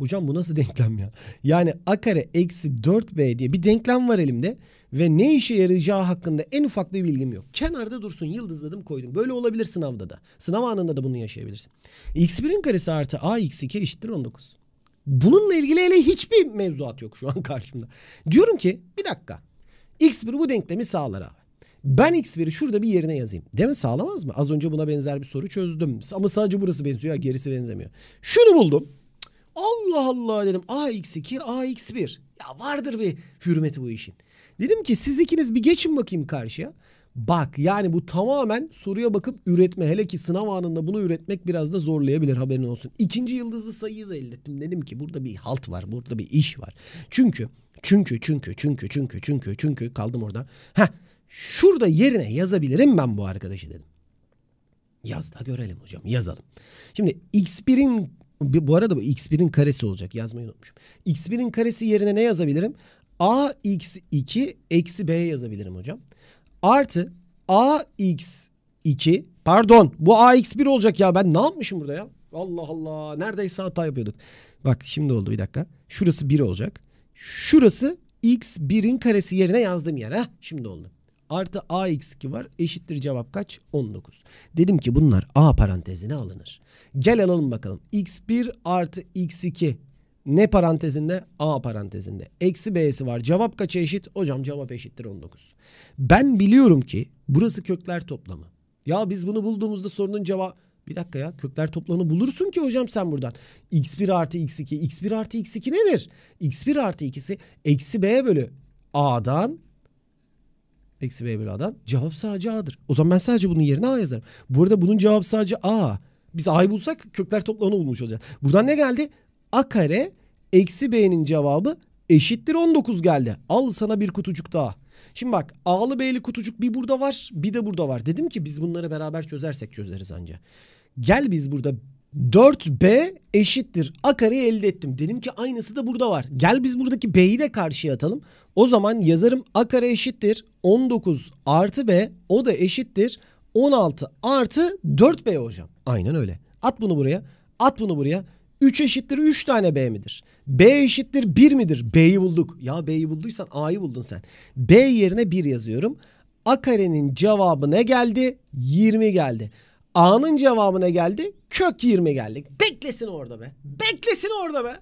Hocam bu nasıl denklem ya? Yani a kare eksi 4b diye bir denklem var elimde. Ve ne işe yarayacağı hakkında en ufak bir bilgim yok. Kenarda dursun yıldızladım koydum. Böyle olabilir sınavda da. Sınav anında da bunu yaşayabilirsin. x1'in karesi artı a x2 eşittir 19. Bununla ilgili hele hiçbir mevzuat yok şu an karşımda. Diyorum ki bir dakika. x1 bu denklemi sağlar abi. Ben X1'i şurada bir yerine yazayım. Değil mi? Sağlamaz mı? Az önce buna benzer bir soru çözdüm. Ama sadece burası benziyor. Gerisi benzemiyor. Şunu buldum. Allah Allah dedim AX2 AX1 ya vardır bir hürmeti bu işin. Dedim ki siz ikiniz bir geçin bakayım karşıya. Bak yani bu tamamen soruya bakıp üretme. Hele ki sınav anında bunu üretmek biraz da zorlayabilir haberin olsun. İkinci yıldızlı sayıyı da elde ettim. Dedim ki burada bir halt var. Burada bir iş var. Çünkü çünkü çünkü çünkü çünkü çünkü çünkü kaldım orada. Heh şurada yerine yazabilirim ben bu arkadaşı dedim. Yaz da görelim hocam yazalım. Şimdi X1'in bu arada bu x1'in karesi olacak. Yazmayı unutmuşum. x1'in karesi yerine ne yazabilirim? ax2 eksi b yazabilirim hocam. Artı ax2 pardon bu ax1 olacak ya ben ne yapmışım burada ya? Allah Allah neredeyse hata yapıyorduk. Bak şimdi oldu bir dakika. Şurası 1 olacak. Şurası x1'in karesi yerine yazdığım yer. Heh, şimdi oldu. Artı ax2 var eşittir cevap kaç? 19. Dedim ki bunlar a parantezine alınır. Gel alalım bakalım. X1 artı X2 ne parantezinde? A parantezinde. Eksi B'si var. Cevap kaça eşit? Hocam cevap eşittir 19. Ben biliyorum ki burası kökler toplamı. Ya biz bunu bulduğumuzda sorunun cevabı... Bir dakika ya kökler toplamını bulursun ki hocam sen buradan. X1 artı X2. X1 artı X2 nedir? X1 artı 2'si eksi B bölü A'dan Eksi B bölü A'dan. Cevap sadece A'dır. O zaman ben sadece bunun yerine A yazarım. Bu arada bunun cevap sadece A. Biz a'yı bulsak kökler toplamını bulmuş olacağız. Buradan ne geldi? a kare eksi b'nin cevabı eşittir 19 geldi. Al sana bir kutucuk daha. Şimdi bak A'lı B'li kutucuk bir burada var bir de burada var. Dedim ki biz bunları beraber çözersek çözeriz anca. Gel biz burada 4B eşittir. A kareyi elde ettim. Dedim ki aynısı da burada var. Gel biz buradaki B'yi de karşıya atalım. O zaman yazarım A kare eşittir. 19 artı B o da eşittir. 16 artı 4B hocam. Aynen öyle. At bunu buraya. At bunu buraya. 3 eşittir 3 tane B midir? B eşittir 1 midir? B'yi bulduk. Ya B'yi bulduysan A'yı buldun sen. B yerine 1 yazıyorum. A karenin cevabı ne geldi? 20 geldi. A'nın cevabı ne geldi? Kök 20 geldik. Beklesin orada be. Beklesin orada be.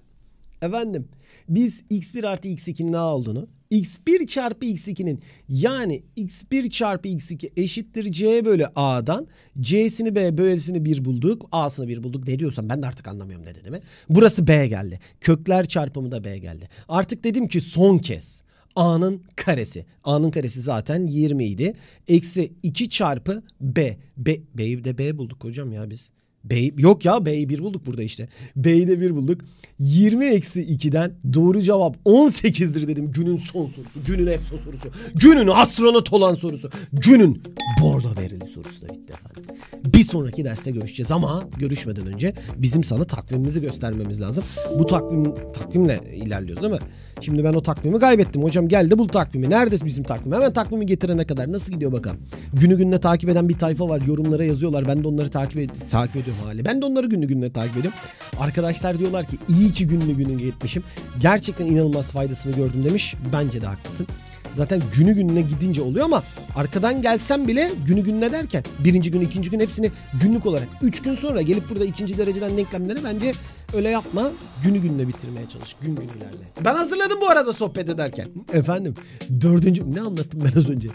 Efendim biz x1 artı x2'nin ne olduğunu x1 çarpı x2'nin yani x1 çarpı x2 eşittir c bölü a'dan c'sini b bölüsünü 1 bulduk a'sını 1 bulduk ne diyorsan ben de artık anlamıyorum ne dediğimi. Burası b geldi kökler çarpımı da b geldi artık dedim ki son kez a'nın karesi a'nın karesi zaten 20 idi eksi 2 çarpı b, b b'yi de b bulduk hocam ya biz B, yok ya B'yi bir bulduk burada işte. B'yi de bir bulduk. 20 eksi 2'den doğru cevap 18'dir dedim. Günün son sorusu. Günün EFSO sorusu. Günün astronot olan sorusu. Günün bordo verili sorusu da bitti efendim. Bir sonraki derste görüşeceğiz ama görüşmeden önce bizim sana takvimimizi göstermemiz lazım. Bu takvim takvimle ilerliyoruz değil mi? Şimdi ben o takvimi kaybettim. Hocam geldi bul takvimi. Nerede bizim takvim? Hemen takvimi getirene kadar nasıl gidiyor bakalım. Günü gününe takip eden bir tayfa var. Yorumlara yazıyorlar. Ben de onları takip, ed- takip ediyorum hali. Ben de onları günü gününe takip ediyorum. Arkadaşlar diyorlar ki iyi ki günü gününe gitmişim. Gerçekten inanılmaz faydasını gördüm demiş. Bence de haklısın. Zaten günü gününe gidince oluyor ama arkadan gelsem bile günü gününe derken birinci gün ikinci gün hepsini günlük olarak 3 gün sonra gelip burada ikinci dereceden denklemlere bence Öyle yapma. Günü gününe bitirmeye çalış. Gün gün ilerle. Ben hazırladım bu arada sohbet ederken. Efendim dördüncü... Ne anlattım ben az önce?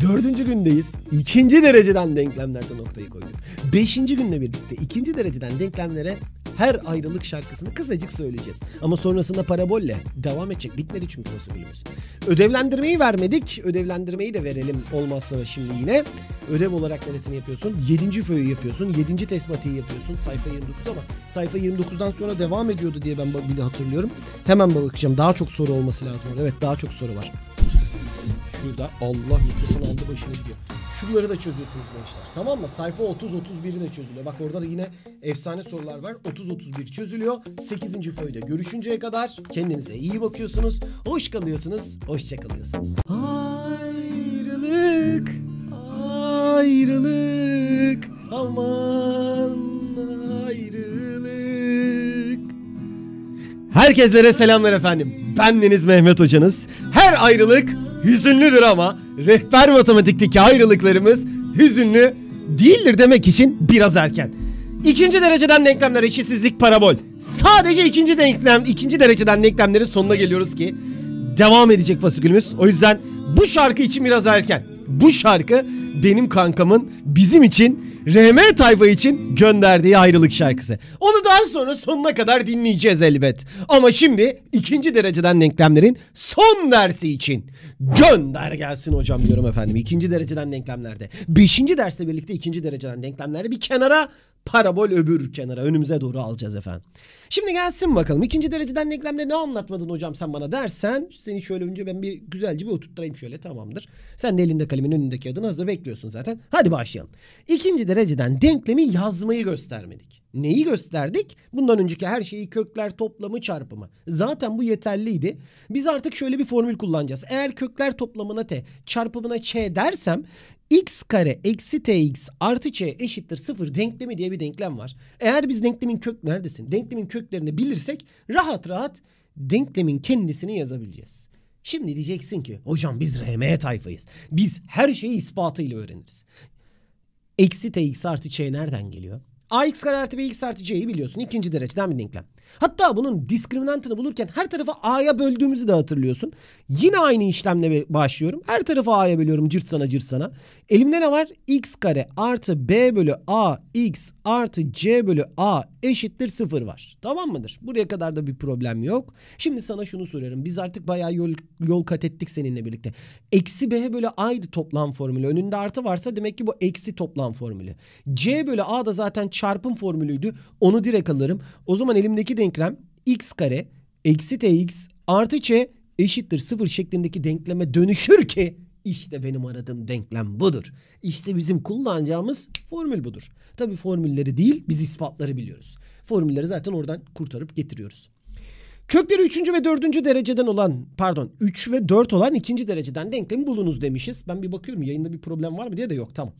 Dördüncü gündeyiz. İkinci dereceden denklemlerde noktayı koyduk. Beşinci günle birlikte ikinci dereceden denklemlere her ayrılık şarkısını kısacık söyleyeceğiz. Ama sonrasında parabolle devam edecek. Bitmedi çünkü nasıl bölümümüz. Ödevlendirmeyi vermedik. Ödevlendirmeyi de verelim olmazsa şimdi yine. Ödev olarak neresini yapıyorsun? Yedinci föyü yapıyorsun. Yedinci tesbatiyi yapıyorsun. Sayfa 29 ama sayfa 29'dan opsiyona devam ediyordu diye ben bile hatırlıyorum. Hemen bakacağım. Daha çok soru olması lazım orada. Evet daha çok soru var. Şurada Allah mikrofon aldı başına gidiyor. Şunları da çözüyorsunuz gençler. Tamam mı? Sayfa 30-31'i de çözülüyor. Bak orada da yine efsane sorular var. 30-31 çözülüyor. 8. föyde görüşünceye kadar kendinize iyi bakıyorsunuz. Hoş kalıyorsunuz. Hoşça kalıyorsunuz. Ayrılık, ayrılık aman. Herkeslere selamlar efendim. Ben Deniz Mehmet hocanız. Her ayrılık hüzünlüdür ama rehber matematikteki ayrılıklarımız hüzünlü değildir demek için biraz erken. İkinci dereceden denklemler eşitsizlik parabol. Sadece ikinci denklem, ikinci dereceden denklemlerin sonuna geliyoruz ki devam edecek fasikülümüz. O yüzden bu şarkı için biraz erken. Bu şarkı benim kankamın bizim için RM tayfa için gönderdiği ayrılık şarkısı. Onu daha sonra sonuna kadar dinleyeceğiz elbet. Ama şimdi ikinci dereceden denklemlerin son dersi için gönder gelsin hocam diyorum efendim. İkinci dereceden denklemlerde. Beşinci derste birlikte ikinci dereceden denklemleri bir kenara parabol öbür kenara önümüze doğru alacağız efendim. Şimdi gelsin bakalım. ikinci dereceden denklemde ne anlatmadın hocam sen bana dersen seni şöyle önce ben bir güzelce bir oturtturayım şöyle tamamdır. Sen de elinde kalemin önündeki adını hazır bekliyorsun zaten. Hadi başlayalım. İkinci dereceden denklemi yazmayı göstermedik. Neyi gösterdik? Bundan önceki her şeyi kökler toplamı çarpımı. Zaten bu yeterliydi. Biz artık şöyle bir formül kullanacağız. Eğer kökler toplamına t çarpımına ç dersem x kare eksi tx artı ç eşittir sıfır denklemi diye bir denklem var. Eğer biz denklemin kök neredesin? Denklemin köklerini bilirsek rahat rahat denklemin kendisini yazabileceğiz. Şimdi diyeceksin ki hocam biz RM tayfayız. Biz her şeyi ispatıyla öğreniriz. Eksi tx artı ç nereden geliyor? AX kare artı BX artı C'yi biliyorsun. ikinci dereceden bir denklem. Hatta bunun diskriminantını bulurken her tarafı A'ya böldüğümüzü de hatırlıyorsun. Yine aynı işlemle başlıyorum. Her tarafı A'ya bölüyorum cırt sana cırt sana. Elimde ne var? X kare artı B bölü A x artı C bölü A eşittir sıfır var. Tamam mıdır? Buraya kadar da bir problem yok. Şimdi sana şunu soruyorum. Biz artık bayağı yol, yol kat ettik seninle birlikte. Eksi B böyle A'ydı toplam formülü. Önünde artı varsa demek ki bu eksi toplam formülü. C bölü A da zaten çarpım formülüydü. Onu direkt alırım. O zaman elimdeki denklem x kare eksi tx artı ç eşittir sıfır şeklindeki denkleme dönüşür ki işte benim aradığım denklem budur. İşte bizim kullanacağımız formül budur. Tabi formülleri değil biz ispatları biliyoruz. Formülleri zaten oradan kurtarıp getiriyoruz. Kökleri 3. ve 4. dereceden olan pardon 3 ve 4 olan 2. dereceden denklemi bulunuz demişiz. Ben bir bakıyorum yayında bir problem var mı diye de yok tamam.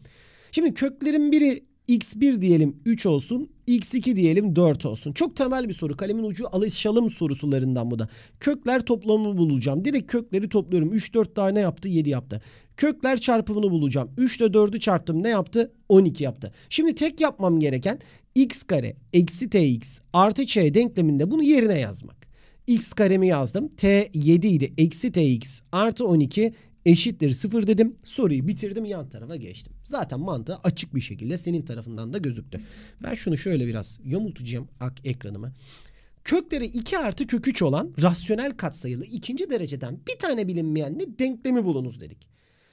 Şimdi köklerin biri x1 diyelim 3 olsun x2 diyelim 4 olsun. Çok temel bir soru. Kalemin ucu alışalım sorusularından bu da. Kökler toplamını bulacağım. Direkt kökleri topluyorum. 3-4 tane yaptı 7 yaptı. Kökler çarpımını bulacağım. 3 ile 4'ü çarptım ne yaptı? 12 yaptı. Şimdi tek yapmam gereken x kare eksi tx artı ç denkleminde bunu yerine yazmak. x karemi yazdım. t 7 idi. Eksi tx artı 12 eşittir 0 dedim. Soruyu bitirdim yan tarafa geçtim. Zaten mantığı açık bir şekilde senin tarafından da gözüktü. Ben şunu şöyle biraz yamultacağım ak ekranımı. Kökleri 2 artı kök 3 olan rasyonel katsayılı ikinci dereceden bir tane bilinmeyenli denklemi bulunuz dedik.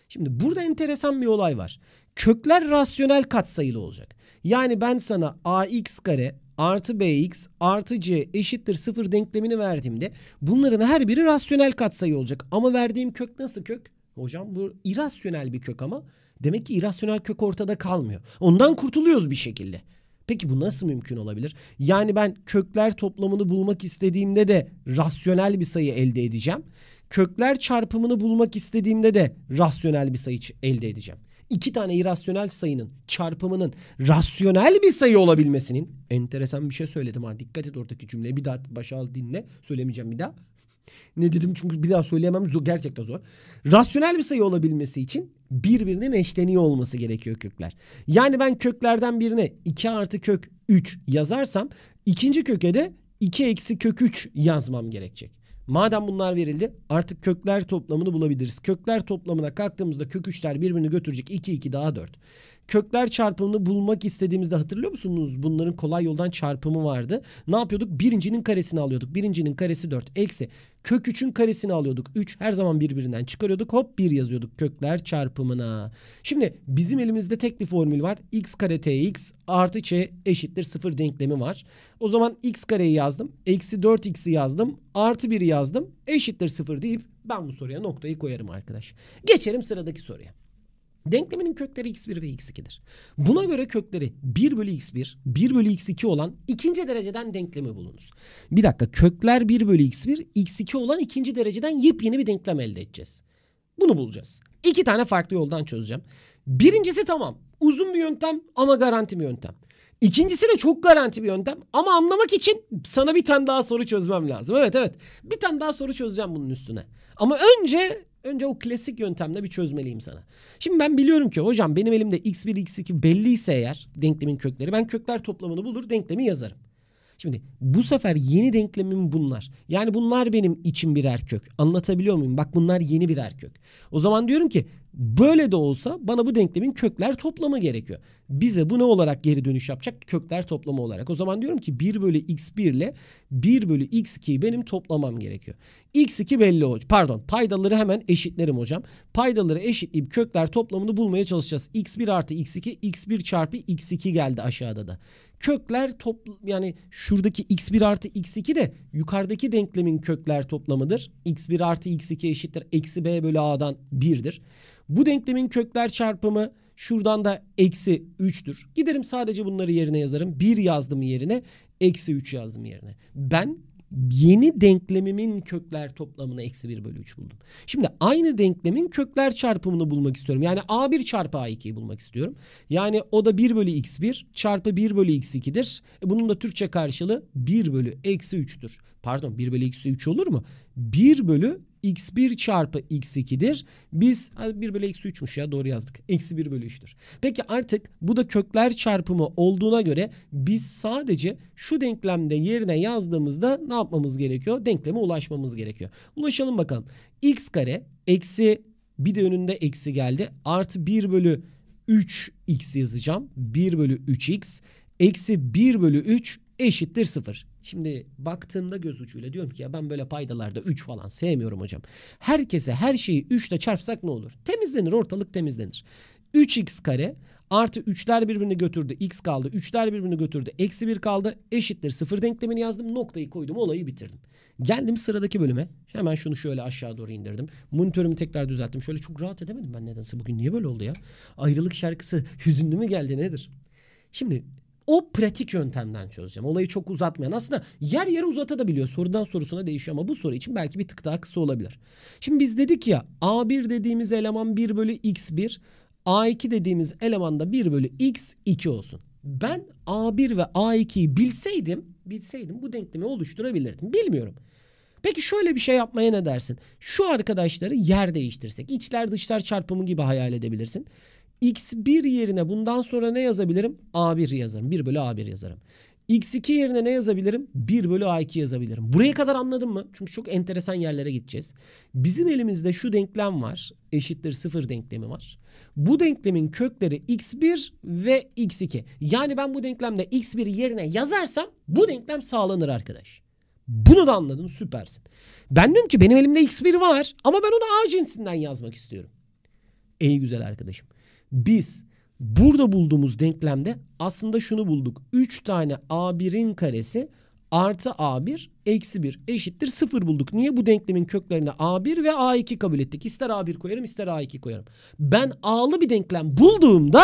Şimdi burada enteresan bir olay var. Kökler rasyonel katsayılı olacak. Yani ben sana ax kare artı bx artı c eşittir sıfır denklemini verdiğimde bunların her biri rasyonel katsayı olacak. Ama verdiğim kök nasıl kök? Hocam bu irasyonel bir kök ama demek ki irasyonel kök ortada kalmıyor. Ondan kurtuluyoruz bir şekilde. Peki bu nasıl mümkün olabilir? Yani ben kökler toplamını bulmak istediğimde de rasyonel bir sayı elde edeceğim. Kökler çarpımını bulmak istediğimde de rasyonel bir sayı elde edeceğim. İki tane irasyonel sayının çarpımının rasyonel bir sayı olabilmesinin enteresan bir şey söyledim ha dikkat et oradaki cümleye bir daha başa al dinle söylemeyeceğim bir daha. Ne dedim çünkü bir daha söyleyemem zor, gerçekten zor. Rasyonel bir sayı olabilmesi için birbirinin eşleniyor olması gerekiyor kökler. Yani ben köklerden birine 2 artı kök 3 yazarsam ikinci köke de 2 eksi kök 3 yazmam gerekecek. Madem bunlar verildi artık kökler toplamını bulabiliriz. Kökler toplamına kalktığımızda kök 3'ler birbirini götürecek 2 2 daha 4 kökler çarpımını bulmak istediğimizde hatırlıyor musunuz? Bunların kolay yoldan çarpımı vardı. Ne yapıyorduk? Birincinin karesini alıyorduk. Birincinin karesi 4 eksi. Kök 3'ün karesini alıyorduk. 3 her zaman birbirinden çıkarıyorduk. Hop 1 yazıyorduk kökler çarpımına. Şimdi bizim elimizde tek bir formül var. x kare tx artı ç eşittir 0 denklemi var. O zaman x kareyi yazdım. Eksi 4x'i yazdım. Artı 1'i yazdım. Eşittir 0 deyip ben bu soruya noktayı koyarım arkadaş. Geçelim sıradaki soruya. Denkleminin kökleri x1 ve x2'dir. Buna göre kökleri 1 bölü x1, 1 bölü x2 olan ikinci dereceden denklemi bulunuz. Bir dakika kökler 1 bölü x1, x2 olan ikinci dereceden yepyeni bir denklem elde edeceğiz. Bunu bulacağız. İki tane farklı yoldan çözeceğim. Birincisi tamam uzun bir yöntem ama garanti bir yöntem. İkincisi de çok garanti bir yöntem ama anlamak için sana bir tane daha soru çözmem lazım. Evet evet bir tane daha soru çözeceğim bunun üstüne. Ama önce Önce o klasik yöntemle bir çözmeliyim sana. Şimdi ben biliyorum ki hocam benim elimde x1 x2 belliyse eğer denklemin kökleri ben kökler toplamını bulur denklemi yazarım. Şimdi bu sefer yeni denklemim bunlar. Yani bunlar benim için birer kök. Anlatabiliyor muyum? Bak bunlar yeni birer kök. O zaman diyorum ki böyle de olsa bana bu denklemin kökler toplamı gerekiyor. Bize bu ne olarak geri dönüş yapacak? Kökler toplamı olarak. O zaman diyorum ki 1 bölü x1 ile 1 bölü x2'yi benim toplamam gerekiyor. x2 belli hocam. Pardon paydaları hemen eşitlerim hocam. Paydaları eşitleyip kökler toplamını bulmaya çalışacağız. x1 artı x2 x1 çarpı x2 geldi aşağıda da. Kökler topla yani şuradaki x1 artı x2 de yukarıdaki denklemin kökler toplamıdır. x1 artı x2 eşittir eksi b bölü a'dan 1'dir. Bu denklemin kökler çarpımı şuradan da eksi 3'tür. Giderim sadece bunları yerine yazarım. 1 yazdım yerine eksi 3 yazdım yerine. Ben yeni denklemimin kökler toplamını eksi 1 bölü 3 buldum. Şimdi aynı denklemin kökler çarpımını bulmak istiyorum. Yani A1 çarpı A2'yi bulmak istiyorum. Yani o da 1 bölü X1 çarpı 1 bölü X2'dir. E bunun da Türkçe karşılığı 1 bölü eksi 3'tür. Pardon 1 bölü eksi 3 olur mu? 1 bölü x1 çarpı x2'dir. Biz 1 bölü eksi 3'müş ya doğru yazdık. Eksi 1 bölü 3'tür. Peki artık bu da kökler çarpımı olduğuna göre biz sadece şu denklemde yerine yazdığımızda ne yapmamız gerekiyor? Denkleme ulaşmamız gerekiyor. Ulaşalım bakalım. x kare eksi bir de önünde eksi geldi. Artı 1 bölü 3x yazacağım. 1 bölü 3x eksi 1 bölü 3 eşittir 0. Şimdi baktığımda göz ucuyla diyorum ki ya ben böyle paydalarda 3 falan sevmiyorum hocam. Herkese her şeyi 3 ile çarpsak ne olur? Temizlenir ortalık temizlenir. 3x kare artı 3'ler birbirini götürdü. X kaldı. 3'ler birbirini götürdü. Eksi 1 kaldı. Eşittir. Sıfır denklemini yazdım. Noktayı koydum. Olayı bitirdim. Geldim sıradaki bölüme. Hemen şunu şöyle aşağı doğru indirdim. Monitörümü tekrar düzelttim. Şöyle çok rahat edemedim ben nedense. Bugün niye böyle oldu ya? Ayrılık şarkısı hüzünlü mü geldi nedir? Şimdi o pratik yöntemden çözeceğim. Olayı çok uzatmayan. Aslında yer yere uzatabiliyor. Sorudan sorusuna değişiyor ama bu soru için belki bir tık daha kısa olabilir. Şimdi biz dedik ya A1 dediğimiz eleman 1 bölü x1. A2 dediğimiz eleman da 1 bölü x2 olsun. Ben A1 ve A2'yi bilseydim, bilseydim bu denklemi oluşturabilirdim. Bilmiyorum. Peki şöyle bir şey yapmaya ne dersin? Şu arkadaşları yer değiştirsek, içler dışlar çarpımı gibi hayal edebilirsin x1 yerine bundan sonra ne yazabilirim? a1 yazarım. 1 bölü a1 yazarım. x2 yerine ne yazabilirim? 1 bölü a2 yazabilirim. Buraya kadar anladın mı? Çünkü çok enteresan yerlere gideceğiz. Bizim elimizde şu denklem var. Eşittir sıfır denklemi var. Bu denklemin kökleri x1 ve x2. Yani ben bu denklemde x1 yerine yazarsam bu denklem sağlanır arkadaş. Bunu da anladın süpersin. Ben diyorum ki benim elimde x1 var ama ben onu a cinsinden yazmak istiyorum. Ey güzel arkadaşım biz burada bulduğumuz denklemde aslında şunu bulduk. 3 tane A1'in karesi artı A1 eksi 1 eşittir 0 bulduk. Niye bu denklemin köklerine A1 ve A2 kabul ettik? İster A1 koyarım ister A2 koyarım. Ben A'lı bir denklem bulduğumda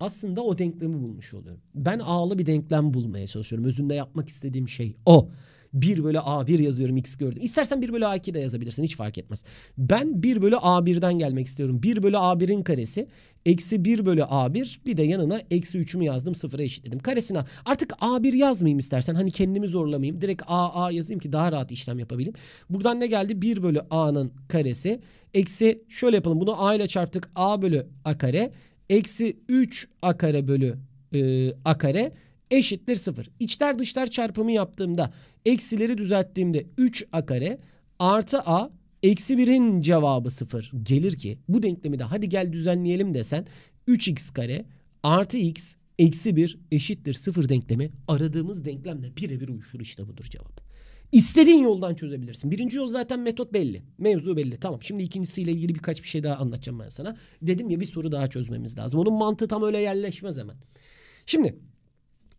aslında o denklemi bulmuş oluyorum. Ben A'lı bir denklem bulmaya çalışıyorum. Özünde yapmak istediğim şey o. 1 bölü A1 yazıyorum X gördüm. İstersen 1 bölü A2 de yazabilirsin hiç fark etmez. Ben 1 bölü A1'den gelmek istiyorum. 1 bölü A1'in karesi eksi 1 bölü A1 bir de yanına eksi 3'ümü yazdım sıfıra eşitledim. Karesine artık A1 yazmayayım istersen hani kendimi zorlamayayım. Direkt a a yazayım ki daha rahat işlem yapabileyim. Buradan ne geldi? 1 bölü A'nın karesi eksi şöyle yapalım bunu A ile çarptık A bölü A kare eksi 3 A kare bölü e, A kare eşittir sıfır İçler dışlar çarpımı yaptığımda Eksileri düzelttiğimde 3a kare artı a eksi 1'in cevabı 0 gelir ki bu denklemi de hadi gel düzenleyelim desen 3x kare artı x eksi 1 eşittir 0 denklemi aradığımız denklemle birebir uyuşur işte budur cevap. İstediğin yoldan çözebilirsin. Birinci yol zaten metot belli. Mevzu belli. Tamam şimdi ikincisiyle ilgili birkaç bir şey daha anlatacağım ben sana. Dedim ya bir soru daha çözmemiz lazım. Onun mantığı tam öyle yerleşmez hemen. Şimdi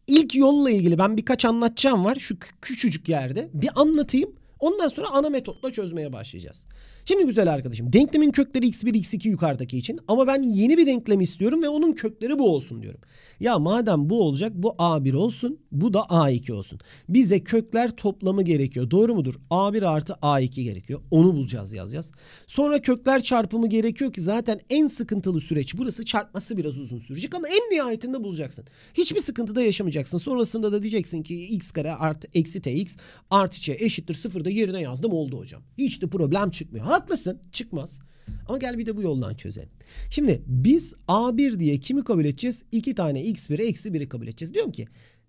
İlk yolla ilgili ben birkaç anlatacağım var şu küçücük yerde. Bir anlatayım. Ondan sonra ana metotla çözmeye başlayacağız. Şimdi güzel arkadaşım denklemin kökleri x1 x2 yukarıdaki için ama ben yeni bir denklem istiyorum ve onun kökleri bu olsun diyorum. Ya madem bu olacak bu a1 olsun bu da a2 olsun. Bize kökler toplamı gerekiyor doğru mudur? a1 artı a2 gerekiyor onu bulacağız yaz yaz. Sonra kökler çarpımı gerekiyor ki zaten en sıkıntılı süreç burası çarpması biraz uzun sürecek ama en nihayetinde bulacaksın. Hiçbir sıkıntıda yaşamayacaksın. Sonrasında da diyeceksin ki x kare artı eksi tx artı ç eşittir sıfırda yerine yazdım oldu hocam. Hiç de problem çıkmıyor. Ha Haklısın çıkmaz. Ama gel bir de bu yoldan çözelim. Şimdi biz A1 diye kimi kabul edeceğiz? İki tane X1'e eksi 1'i kabul edeceğiz. Diyorum ki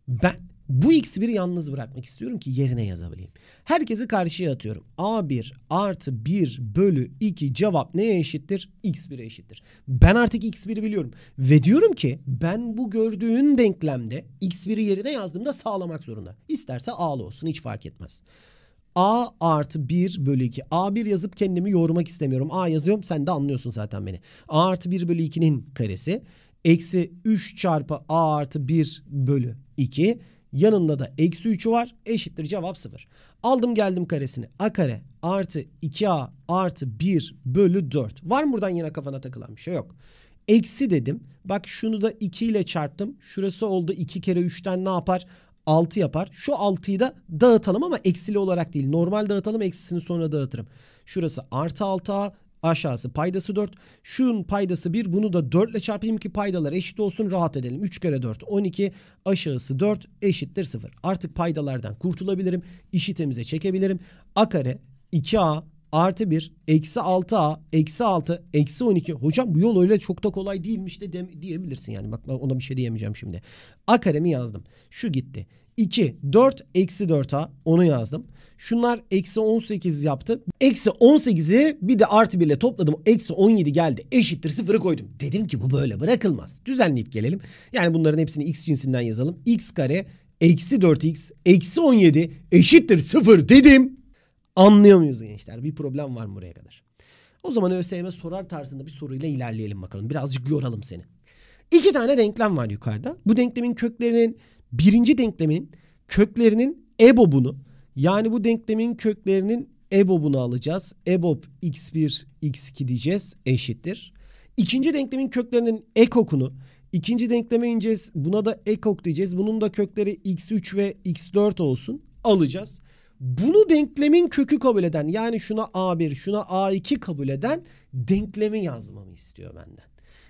ben bu X1'i yalnız bırakmak istiyorum ki yerine yazabileyim. Herkesi karşıya atıyorum. A1 artı 1 bölü 2 cevap neye eşittir? X1'e eşittir. Ben artık X1'i biliyorum. Ve diyorum ki ben bu gördüğün denklemde X1'i yerine yazdığımda sağlamak zorunda. İsterse A'lı olsun hiç fark etmez. A artı 1 bölü 2. A1 yazıp kendimi yormak istemiyorum. A yazıyorum sen de anlıyorsun zaten beni. A artı 1 bölü 2'nin karesi. Eksi 3 çarpı A artı 1 bölü 2. Yanında da eksi 3'ü var. Eşittir cevap 0. Aldım geldim karesini. A kare artı 2A artı 1 bölü 4. Var mı buradan yine kafana takılan bir şey? Yok. Eksi dedim. Bak şunu da 2 ile çarptım. Şurası oldu 2 kere 3'ten ne yapar? 6 yapar. Şu 6'yı da dağıtalım ama eksili olarak değil. Normal dağıtalım eksisini sonra dağıtırım. Şurası artı 6A aşağısı paydası 4. Şunun paydası 1 bunu da 4 ile çarpayım ki paydalar eşit olsun rahat edelim. 3 kere 4 12 aşağısı 4 eşittir 0. Artık paydalardan kurtulabilirim. İşi temize çekebilirim. A kare 2A artı 1, eksi 6A, eksi 6, eksi 12. Hocam bu yol öyle çok da kolay değilmiş de, diyebilirsin yani. Bak ona bir şey diyemeyeceğim şimdi. A karemi yazdım. Şu gitti. 2, 4, eksi 4A onu yazdım. Şunlar eksi 18 yaptı. Eksi 18'i bir de artı 1 ile topladım. Eksi 17 geldi. Eşittir sıfırı koydum. Dedim ki bu böyle bırakılmaz. Düzenleyip gelelim. Yani bunların hepsini x cinsinden yazalım. x kare eksi 4x eksi 17 eşittir sıfır dedim. Anlıyor muyuz gençler? Bir problem var mı buraya kadar? O zaman ÖSYM sorar tarzında bir soruyla ilerleyelim bakalım. Birazcık yoralım seni. İki tane denklem var yukarıda. Bu denklemin köklerinin birinci denklemin köklerinin EBOB'unu yani bu denklemin köklerinin EBOB'unu alacağız. EBOB x1 x2 diyeceğiz eşittir. İkinci denklemin köklerinin ekokunu ikinci denkleme ineceğiz. Buna da ekok diyeceğiz. Bunun da kökleri x3 ve x4 olsun alacağız. Bunu denklemin kökü kabul eden yani şuna A1 şuna A2 kabul eden denklemi yazmamı istiyor benden.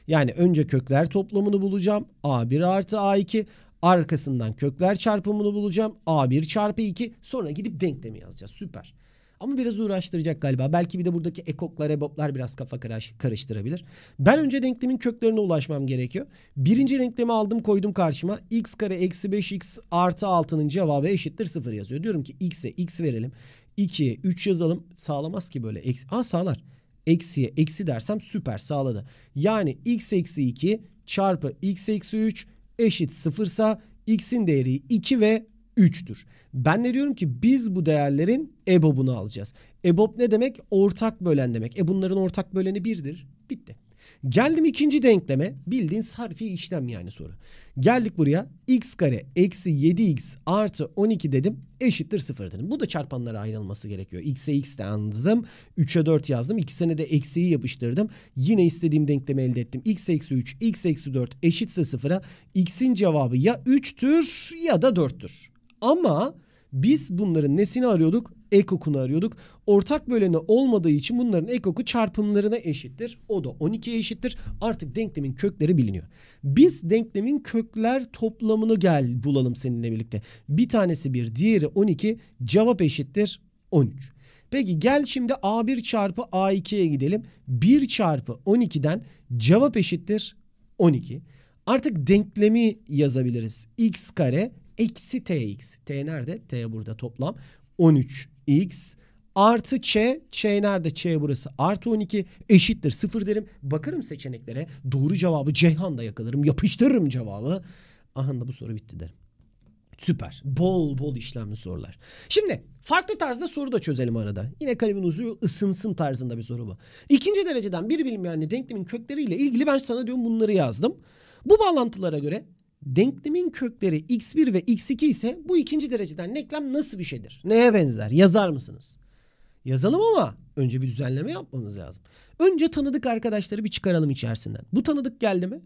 Yani önce kökler toplamını bulacağım. A1 artı A2 arkasından kökler çarpımını bulacağım. A1 çarpı 2 sonra gidip denklemi yazacağız. Süper. Ama biraz uğraştıracak galiba. Belki bir de buradaki ekoklar, eboplar biraz kafa karıştırabilir. Ben önce denklemin köklerine ulaşmam gerekiyor. Birinci denklemi aldım koydum karşıma. x kare eksi 5x artı 6'nın cevabı eşittir 0 yazıyor. Diyorum ki x'e x verelim. 2, 3 yazalım. Sağlamaz ki böyle. Aa sağlar. Eksiye eksi dersem süper sağladı. Yani x eksi 2 çarpı x eksi 3 eşit sıfırsa x'in değeri 2 ve 3'tür. Ben de diyorum ki biz bu değerlerin EBOB'unu alacağız. EBOB ne demek? Ortak bölen demek. E bunların ortak böleni 1'dir. Bitti. Geldim ikinci denkleme. Bildiğin sarfi işlem yani soru. Geldik buraya. x kare eksi 7x artı 12 dedim. Eşittir 0 dedim. Bu da çarpanlara ayrılması gerekiyor. x'e x de yazdım. 3'e 4 yazdım. İkisine de eksiyi yapıştırdım. Yine istediğim denklemi elde ettim. x eksi 3, x eksi 4 eşitse 0'a. x'in cevabı ya 3'tür ya da 4'tür. Ama biz bunların nesini arıyorduk? Ekokunu arıyorduk. Ortak böleni olmadığı için bunların ekoku çarpımlarına eşittir. O da 12'ye eşittir. Artık denklemin kökleri biliniyor. Biz denklemin kökler toplamını gel bulalım seninle birlikte. Bir tanesi 1, diğeri 12. Cevap eşittir 13. Peki gel şimdi A1 çarpı A2'ye gidelim. 1 çarpı 12'den cevap eşittir 12. Artık denklemi yazabiliriz. x kare eksi tx. T nerede? T burada toplam 13x artı ç. Ç nerede? Ç burası. Artı 12 eşittir 0 derim. Bakarım seçeneklere. Doğru cevabı Ceyhan'da yakalarım. Yapıştırırım cevabı. Aha da bu soru bitti derim. Süper. Bol bol işlemli sorular. Şimdi farklı tarzda soru da çözelim arada. Yine kalemin uzu ısınsın tarzında bir soru bu. İkinci dereceden bir bilinmeyenli denklemin kökleriyle ilgili ben sana diyorum bunları yazdım. Bu bağlantılara göre Denklemin kökleri x1 ve x2 ise bu ikinci dereceden denklem nasıl bir şeydir? Neye benzer? Yazar mısınız? Yazalım ama önce bir düzenleme yapmamız lazım. Önce tanıdık arkadaşları bir çıkaralım içerisinden. Bu tanıdık geldi mi?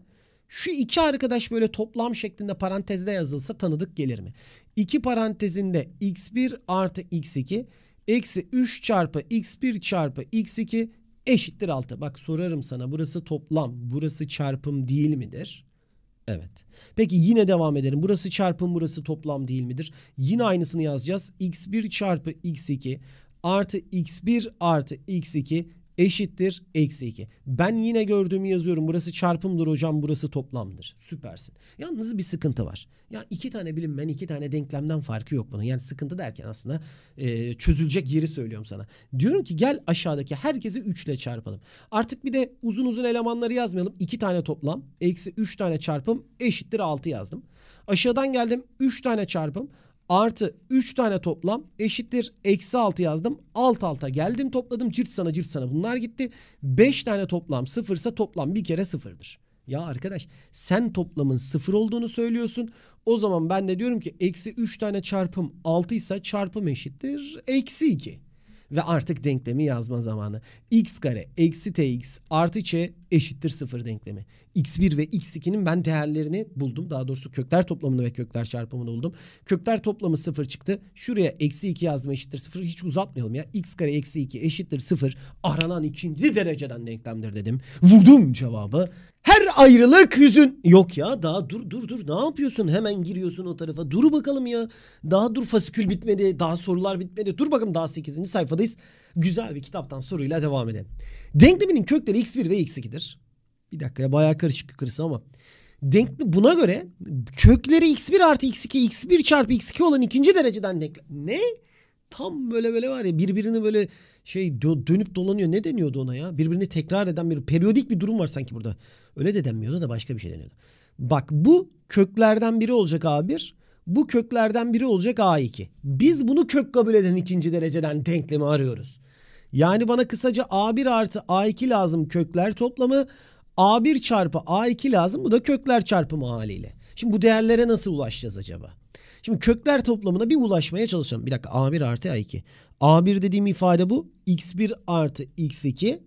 Şu iki arkadaş böyle toplam şeklinde parantezde yazılsa tanıdık gelir mi? İki parantezinde x1 artı x2 eksi 3 çarpı x1 çarpı x2 eşittir 6. Bak sorarım sana burası toplam burası çarpım değil midir? Evet. Peki yine devam edelim. Burası çarpım burası toplam değil midir? Yine aynısını yazacağız. x1 çarpı x2 artı x1 artı x2 eşittir eksi 2. Ben yine gördüğümü yazıyorum. Burası çarpımdır hocam burası toplamdır. Süpersin. Yalnız bir sıkıntı var. Ya iki tane bilinmeyen iki tane denklemden farkı yok bunun. Yani sıkıntı derken aslında e, çözülecek yeri söylüyorum sana. Diyorum ki gel aşağıdaki herkesi 3 ile çarpalım. Artık bir de uzun uzun elemanları yazmayalım. İki tane toplam eksi 3 tane çarpım eşittir 6 yazdım. Aşağıdan geldim 3 tane çarpım artı 3 tane toplam eşittir eksi 6 yazdım. Alt alta geldim topladım cırt sana cırt sana bunlar gitti. 5 tane toplam sıfırsa toplam bir kere sıfırdır. Ya arkadaş sen toplamın sıfır olduğunu söylüyorsun. O zaman ben de diyorum ki eksi 3 tane çarpım 6 ise çarpım eşittir eksi 2. Ve artık denklemi yazma zamanı. x kare eksi tx artı ç eşittir sıfır denklemi. X1 ve X2'nin ben değerlerini buldum. Daha doğrusu kökler toplamını ve kökler çarpımını buldum. Kökler toplamı sıfır çıktı. Şuraya eksi 2 yazdım eşittir sıfır. Hiç uzatmayalım ya. X kare eksi 2 eşittir sıfır. Aranan ikinci dereceden denklemdir dedim. Vurdum cevabı. Her ayrılık hüzün. Yok ya daha dur dur dur ne yapıyorsun? Hemen giriyorsun o tarafa. Dur bakalım ya. Daha dur fasikül bitmedi. Daha sorular bitmedi. Dur bakalım daha 8. sayfadayız güzel bir kitaptan soruyla devam edelim. Denkleminin kökleri x1 ve x2'dir. Bir dakika ya bayağı karışık yukarısı ama. Denkli buna göre kökleri x1 artı x2 x1 çarpı x2 olan ikinci dereceden denklem. Ne? Tam böyle böyle var ya birbirini böyle şey dönüp dolanıyor. Ne deniyordu ona ya? Birbirini tekrar eden bir periyodik bir durum var sanki burada. Öyle de denmiyordu da başka bir şey deniyordu. Bak bu köklerden biri olacak A1. Bu köklerden biri olacak A2. Biz bunu kök kabul eden ikinci dereceden denklemi arıyoruz. Yani bana kısaca A1 artı A2 lazım kökler toplamı. A1 çarpı A2 lazım. Bu da kökler çarpımı haliyle. Şimdi bu değerlere nasıl ulaşacağız acaba? Şimdi kökler toplamına bir ulaşmaya çalışalım. Bir dakika A1 artı A2. A1 dediğim ifade bu. X1 artı X2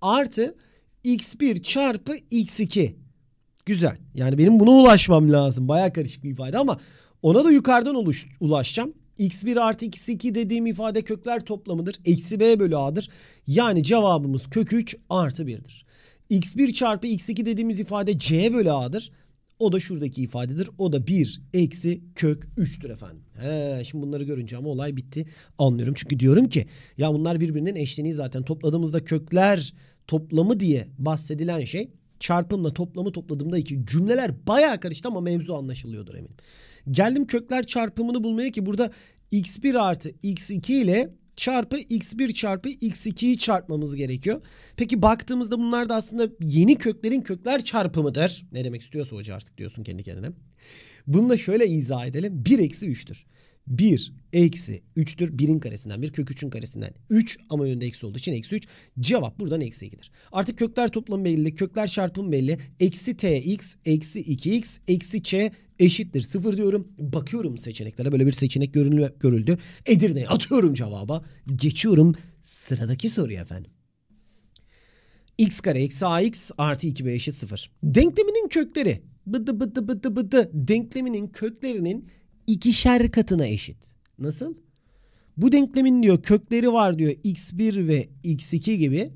artı X1 çarpı X2. Güzel. Yani benim buna ulaşmam lazım. Baya karışık bir ifade ama ona da yukarıdan ulaşacağım x1 artı x2 dediğim ifade kökler toplamıdır. Eksi b bölü a'dır. Yani cevabımız kök 3 artı 1'dir. x1 çarpı x2 dediğimiz ifade c bölü a'dır. O da şuradaki ifadedir. O da 1 eksi kök 3'tür efendim. He, şimdi bunları görünce ama olay bitti. Anlıyorum çünkü diyorum ki ya bunlar birbirinin eşleniği zaten. Topladığımızda kökler toplamı diye bahsedilen şey çarpımla toplamı topladığımda iki cümleler bayağı karıştı ama mevzu anlaşılıyordur eminim. Geldim kökler çarpımını bulmaya ki burada x1 artı x2 ile çarpı x1 çarpı x2'yi çarpmamız gerekiyor. Peki baktığımızda bunlar da aslında yeni köklerin kökler çarpımıdır. Ne demek istiyorsa hoca artık diyorsun kendi kendine. Bunu da şöyle izah edelim. 1 eksi 3'tür. 1 eksi 3'tür. 1'in karesinden 1 kök 3'ün karesinden 3 ama önünde eksi olduğu için eksi 3. Cevap buradan eksi 2'dir. Artık kökler toplamı belli. Kökler çarpımı belli. Eksi tx eksi 2x eksi ç eşittir 0 diyorum. Bakıyorum seçeneklere böyle bir seçenek görülü, görüldü. Edirne'ye atıyorum cevaba. Geçiyorum sıradaki soruya efendim x kare eksi ax artı 2b eşit 0. Denkleminin kökleri bıdı bıdı bıdı bıdı denkleminin köklerinin ikişer katına eşit. Nasıl? Bu denklemin diyor kökleri var diyor x1 ve x2 gibi.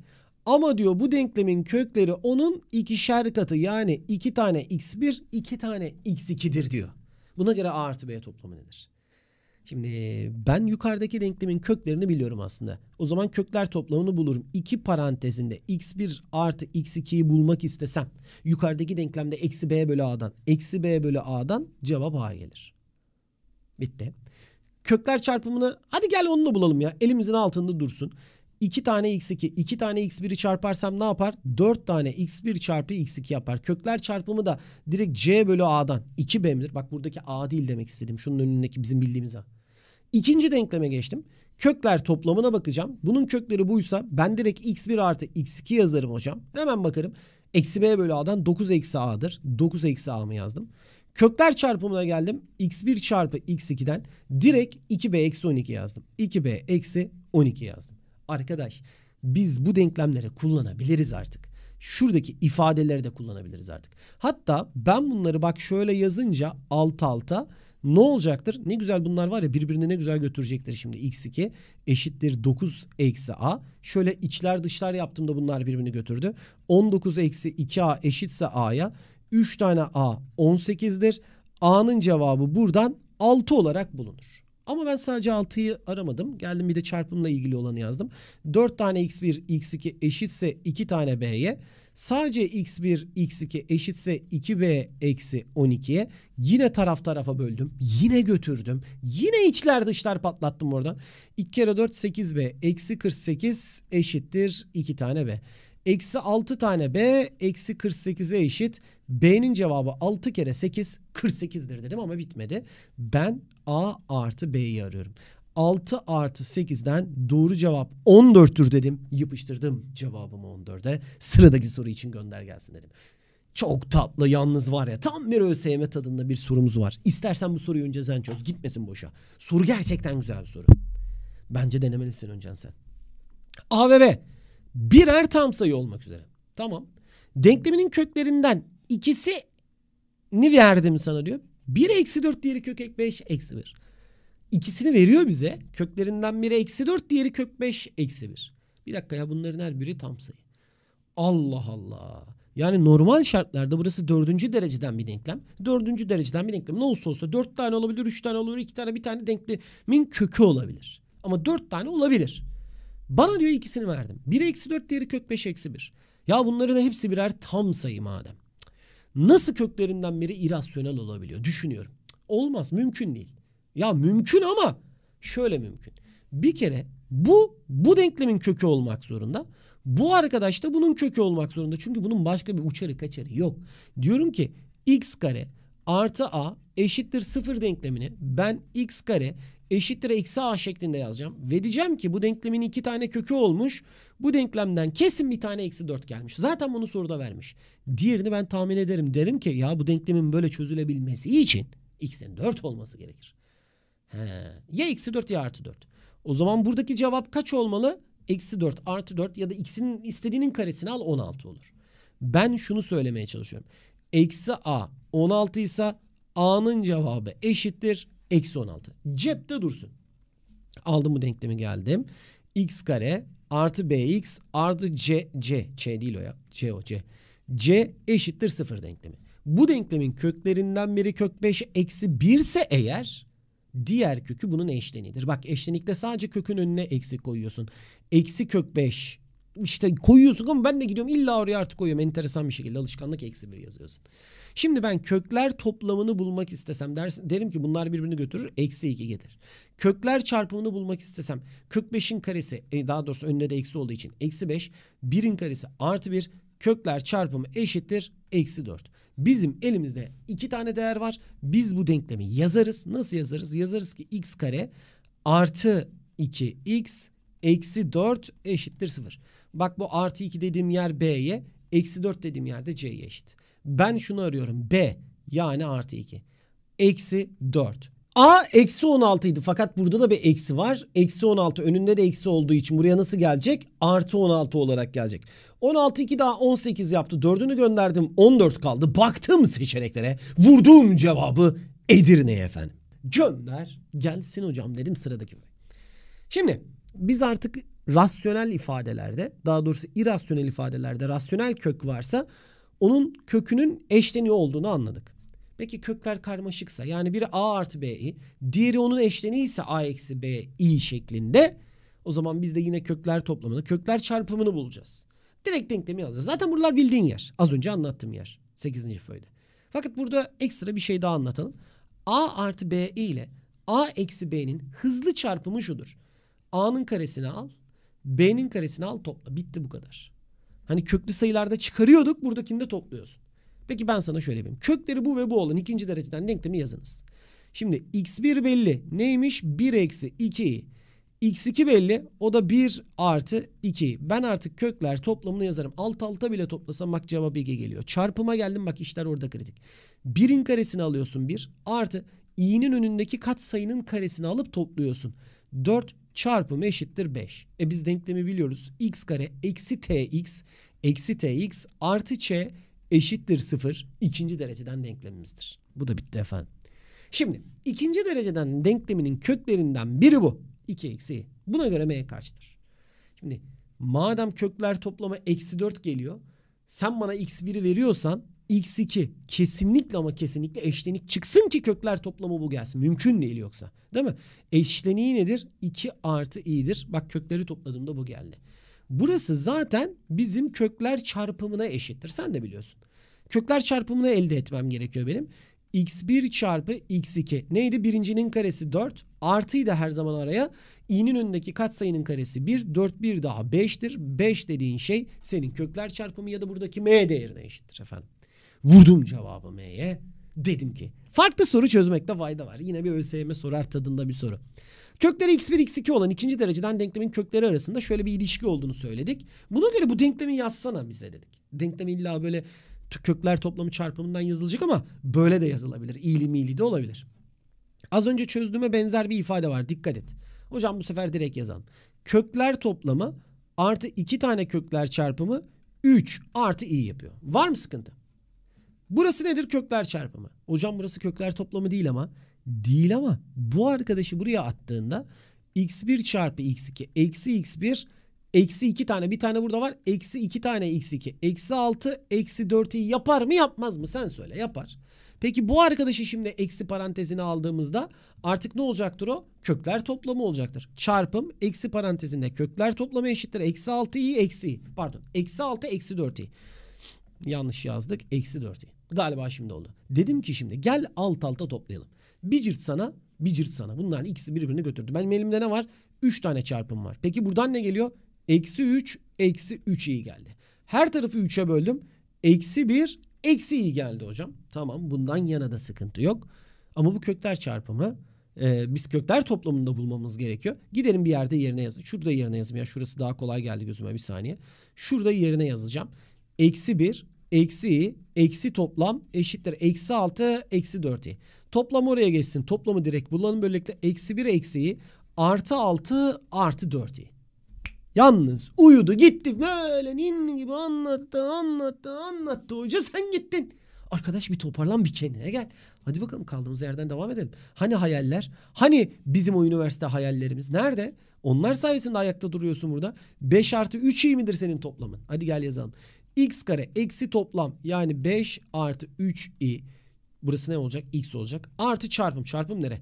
Ama diyor bu denklemin kökleri onun ikişer katı yani iki tane x1 iki tane x2'dir diyor. Buna göre a artı b toplamı nedir? Şimdi ben yukarıdaki denklemin köklerini biliyorum aslında. O zaman kökler toplamını bulurum. İki parantezinde x1 artı x2'yi bulmak istesem yukarıdaki denklemde eksi b bölü a'dan eksi b bölü a'dan cevap a gelir. Bitti. Kökler çarpımını hadi gel onu da bulalım ya. Elimizin altında dursun. 2 tane x2, 2 tane x1'i çarparsam ne yapar? 4 tane x1 çarpı x2 yapar. Kökler çarpımı da direkt c bölü a'dan 2b'mdir. Bak buradaki a değil demek istedim. Şunun önündeki bizim bildiğimiz a. İkinci denkleme geçtim. Kökler toplamına bakacağım. Bunun kökleri buysa ben direkt x1 artı x2 yazarım hocam. Hemen bakarım. Eksi b bölü a'dan 9 eksi a'dır. 9 eksi a mı yazdım? Kökler çarpımına geldim. X1 çarpı X2'den direkt 2B eksi 12 yazdım. 2B eksi 12 yazdım. Arkadaş biz bu denklemleri kullanabiliriz artık. Şuradaki ifadeleri de kullanabiliriz artık. Hatta ben bunları bak şöyle yazınca alt alta ne olacaktır? Ne güzel bunlar var ya birbirine ne güzel götürecektir şimdi. X2 eşittir 9 eksi A. Şöyle içler dışlar yaptığımda bunlar birbirini götürdü. 19 eksi 2A eşitse A'ya. 3 tane A 18'dir. A'nın cevabı buradan 6 olarak bulunur. Ama ben sadece 6'yı aramadım. Geldim bir de çarpımla ilgili olanı yazdım. 4 tane x1, x2 eşitse 2 tane b'ye. Sadece x1, x2 eşitse 2b eksi 12'ye. Yine taraf tarafa böldüm. Yine götürdüm. Yine içler dışlar patlattım oradan. 2 kere 4 8b eksi 48 eşittir 2 tane b. Eksi 6 tane B eksi 48'e eşit. B'nin cevabı 6 kere 8 48'dir dedim ama bitmedi. Ben A artı B'yi arıyorum. 6 artı 8'den doğru cevap 14'tür dedim. Yapıştırdım cevabımı 14'e. Sıradaki soru için gönder gelsin dedim. Çok tatlı yalnız var ya tam bir ÖSYM tadında bir sorumuz var. İstersen bu soruyu önce sen çöz gitmesin boşa. Soru gerçekten güzel bir soru. Bence denemelisin önce sen. A ve B birer tam sayı olmak üzere. Tamam. Denkleminin köklerinden ikisi ni verdim sana diyor. 1 eksi 4 diğeri kök 5 eksi 1. İkisini veriyor bize. Köklerinden biri eksi 4 diğeri kök 5 eksi 1. Bir dakika ya bunların her biri tam sayı. Allah Allah. Yani normal şartlarda burası dördüncü dereceden bir denklem. Dördüncü dereceden bir denklem. Ne olsa olsa dört tane olabilir, üç tane olabilir, iki tane, bir tane denklemin kökü olabilir. Ama dört tane olabilir. Bana diyor ikisini verdim. Biri eksi 4 diğeri kök 5 eksi 1. Ya bunların hepsi birer tam sayı madem. Nasıl köklerinden biri irasyonel olabiliyor? Düşünüyorum. Olmaz mümkün değil. Ya mümkün ama şöyle mümkün. Bir kere bu bu denklemin kökü olmak zorunda. Bu arkadaş da bunun kökü olmak zorunda. Çünkü bunun başka bir uçarı kaçarı yok. Diyorum ki x kare artı a eşittir sıfır denklemini ben x kare eşittir eksi a şeklinde yazacağım. Ve diyeceğim ki bu denklemin iki tane kökü olmuş. Bu denklemden kesin bir tane eksi 4 gelmiş. Zaten bunu soruda vermiş. Diğerini ben tahmin ederim. Derim ki ya bu denklemin böyle çözülebilmesi için x'in 4 olması gerekir. He. Ya eksi 4 ya artı 4. O zaman buradaki cevap kaç olmalı? Eksi 4 artı 4 ya da x'in istediğinin karesini al 16 olur. Ben şunu söylemeye çalışıyorum. Eksi a 16 ise a'nın cevabı eşittir Eksi 16. Cepte dursun. Aldım bu denklemi geldim. X kare artı bx artı c c c değil o ya c o c c eşittir sıfır denklemi. Bu denklemin köklerinden biri kök 5 eksi 1 ise eğer diğer kökü bunun eşlenidir. Bak eşlenikte sadece kökün önüne eksi koyuyorsun. Eksi kök 5 işte koyuyorsun ama ben de gidiyorum illa oraya artık koyuyorum. Enteresan bir şekilde alışkanlık eksi 1 yazıyorsun. Şimdi ben kökler toplamını bulmak istesem dersin, derim ki bunlar birbirini götürür eksi 2 gelir. Kökler çarpımını bulmak istesem kök 5'in karesi e, daha doğrusu önünde de eksi olduğu için eksi 5 1'in karesi artı 1 kökler çarpımı eşittir eksi 4. Bizim elimizde iki tane değer var. Biz bu denklemi yazarız. Nasıl yazarız? Yazarız ki x kare artı 2x eksi 4 eşittir 0. Bak bu artı 2 dediğim yer b'ye eksi 4 dediğim yerde c'ye eşit. Ben şunu arıyorum. B yani artı 2. Eksi 4. A eksi 16 idi fakat burada da bir eksi var. Eksi 16 önünde de eksi olduğu için buraya nasıl gelecek? Artı 16 olarak gelecek. 16 2 daha 18 yaptı. 4'ünü gönderdim 14 kaldı. Baktım seçeneklere vurduğum cevabı Edirne'ye efendim. Gönder gelsin hocam dedim sıradaki. Şimdi biz artık rasyonel ifadelerde daha doğrusu irasyonel ifadelerde rasyonel kök varsa onun kökünün eşleniği olduğunu anladık. Peki kökler karmaşıksa yani biri a artı bi diğeri onun eşleniği ise a eksi bi şeklinde o zaman biz de yine kökler toplamını kökler çarpımını bulacağız. Direkt denklemi yazacağız. Zaten buralar bildiğin yer. Az önce anlattığım yer. 8. föyde. Fakat burada ekstra bir şey daha anlatalım. a artı bi ile a eksi b'nin hızlı çarpımı şudur. a'nın karesini al b'nin karesini al topla. Bitti bu kadar. Hani köklü sayılarda çıkarıyorduk buradakini de topluyorsun. Peki ben sana şöyle yapayım. Kökleri bu ve bu olan ikinci dereceden denklemi yazınız. Şimdi x1 belli. Neymiş? 1 eksi 2. x2 belli. O da 1 artı 2. Ben artık kökler toplamını yazarım. Alt alta bile toplasam bak cevap 2 geliyor. Çarpıma geldim bak işler orada kritik. 1'in karesini alıyorsun 1 artı i'nin önündeki kat sayının karesini alıp topluyorsun. 4 çarpımı eşittir 5. E biz denklemi biliyoruz. x kare eksi tx eksi tx artı ç eşittir 0 ikinci dereceden denklemimizdir. Bu da bitti efendim. Şimdi ikinci dereceden denkleminin köklerinden biri bu. 2 eksi Buna göre m kaçtır? Şimdi madem kökler toplama eksi 4 geliyor. Sen bana x1'i veriyorsan x2 kesinlikle ama kesinlikle eşlenik çıksın ki kökler toplamı bu gelsin. Mümkün değil yoksa. Değil mi? Eşleniği nedir? 2 artı i'dir. Bak kökleri topladığımda bu geldi. Burası zaten bizim kökler çarpımına eşittir. Sen de biliyorsun. Kökler çarpımını elde etmem gerekiyor benim. x1 çarpı x2 neydi? Birincinin karesi 4. Artıyı da her zaman araya. i'nin önündeki katsayının karesi 1. 4 1 daha 5'tir. 5 dediğin şey senin kökler çarpımı ya da buradaki m değerine eşittir efendim. Vurdum cevabı M'ye. Dedim ki farklı soru çözmekte fayda var. Yine bir ÖSYM sorar tadında bir soru. Kökleri x1 x2 olan ikinci dereceden denklemin kökleri arasında şöyle bir ilişki olduğunu söyledik. Buna göre bu denklemi yazsana bize dedik. Denklem illa böyle kökler toplamı çarpımından yazılacak ama böyle de yazılabilir. İyili mili de olabilir. Az önce çözdüğüme benzer bir ifade var. Dikkat et. Hocam bu sefer direkt yazalım. Kökler toplamı artı iki tane kökler çarpımı 3 artı i yapıyor. Var mı sıkıntı? Burası nedir? Kökler çarpımı. Hocam burası kökler toplamı değil ama. Değil ama bu arkadaşı buraya attığında x1 çarpı x2 eksi x1 eksi 2 tane bir tane burada var. Eksi 2 tane x2 eksi 6 eksi 4'ü yapar mı yapmaz mı sen söyle yapar. Peki bu arkadaşı şimdi eksi parantezine aldığımızda artık ne olacaktır o? Kökler toplamı olacaktır. Çarpım eksi parantezinde kökler toplamı eşittir. Eksi 6i eksi Pardon eksi 6 eksi 4i. Yanlış yazdık. Eksi 4i. Galiba şimdi oldu. Dedim ki şimdi gel alt alta toplayalım. Bir cirt sana bir cirt sana. Bunların ikisi birbirini götürdü. Benim elimde ne var? 3 tane çarpım var. Peki buradan ne geliyor? Eksi 3 eksi 3 iyi geldi. Her tarafı 3'e böldüm. Eksi 1 eksi iyi geldi hocam. Tamam bundan yana da sıkıntı yok. Ama bu kökler çarpımı e, biz kökler toplamında bulmamız gerekiyor. Gidelim bir yerde yerine yazın. Şurada yerine yazayım ya şurası daha kolay geldi gözüme bir saniye. Şurada yerine yazacağım. Eksi 1 eksi eksi toplam eşittir. Eksi 6 eksi 4'i. Toplam oraya geçsin. Toplamı direkt bulalım. Böylelikle eksi 1 eksiği artı 6 artı 4'i. Yalnız uyudu gitti böyle ninni gibi anlattı anlattı anlattı hoca sen gittin. Arkadaş bir toparlan bir kendine gel. Hadi bakalım kaldığımız yerden devam edelim. Hani hayaller? Hani bizim o üniversite hayallerimiz? Nerede? Onlar sayesinde ayakta duruyorsun burada. 5 artı 3 iyi midir senin toplamın? Hadi gel yazalım x kare eksi toplam yani 5 artı 3i burası ne olacak? x olacak. Artı çarpım. Çarpım nere?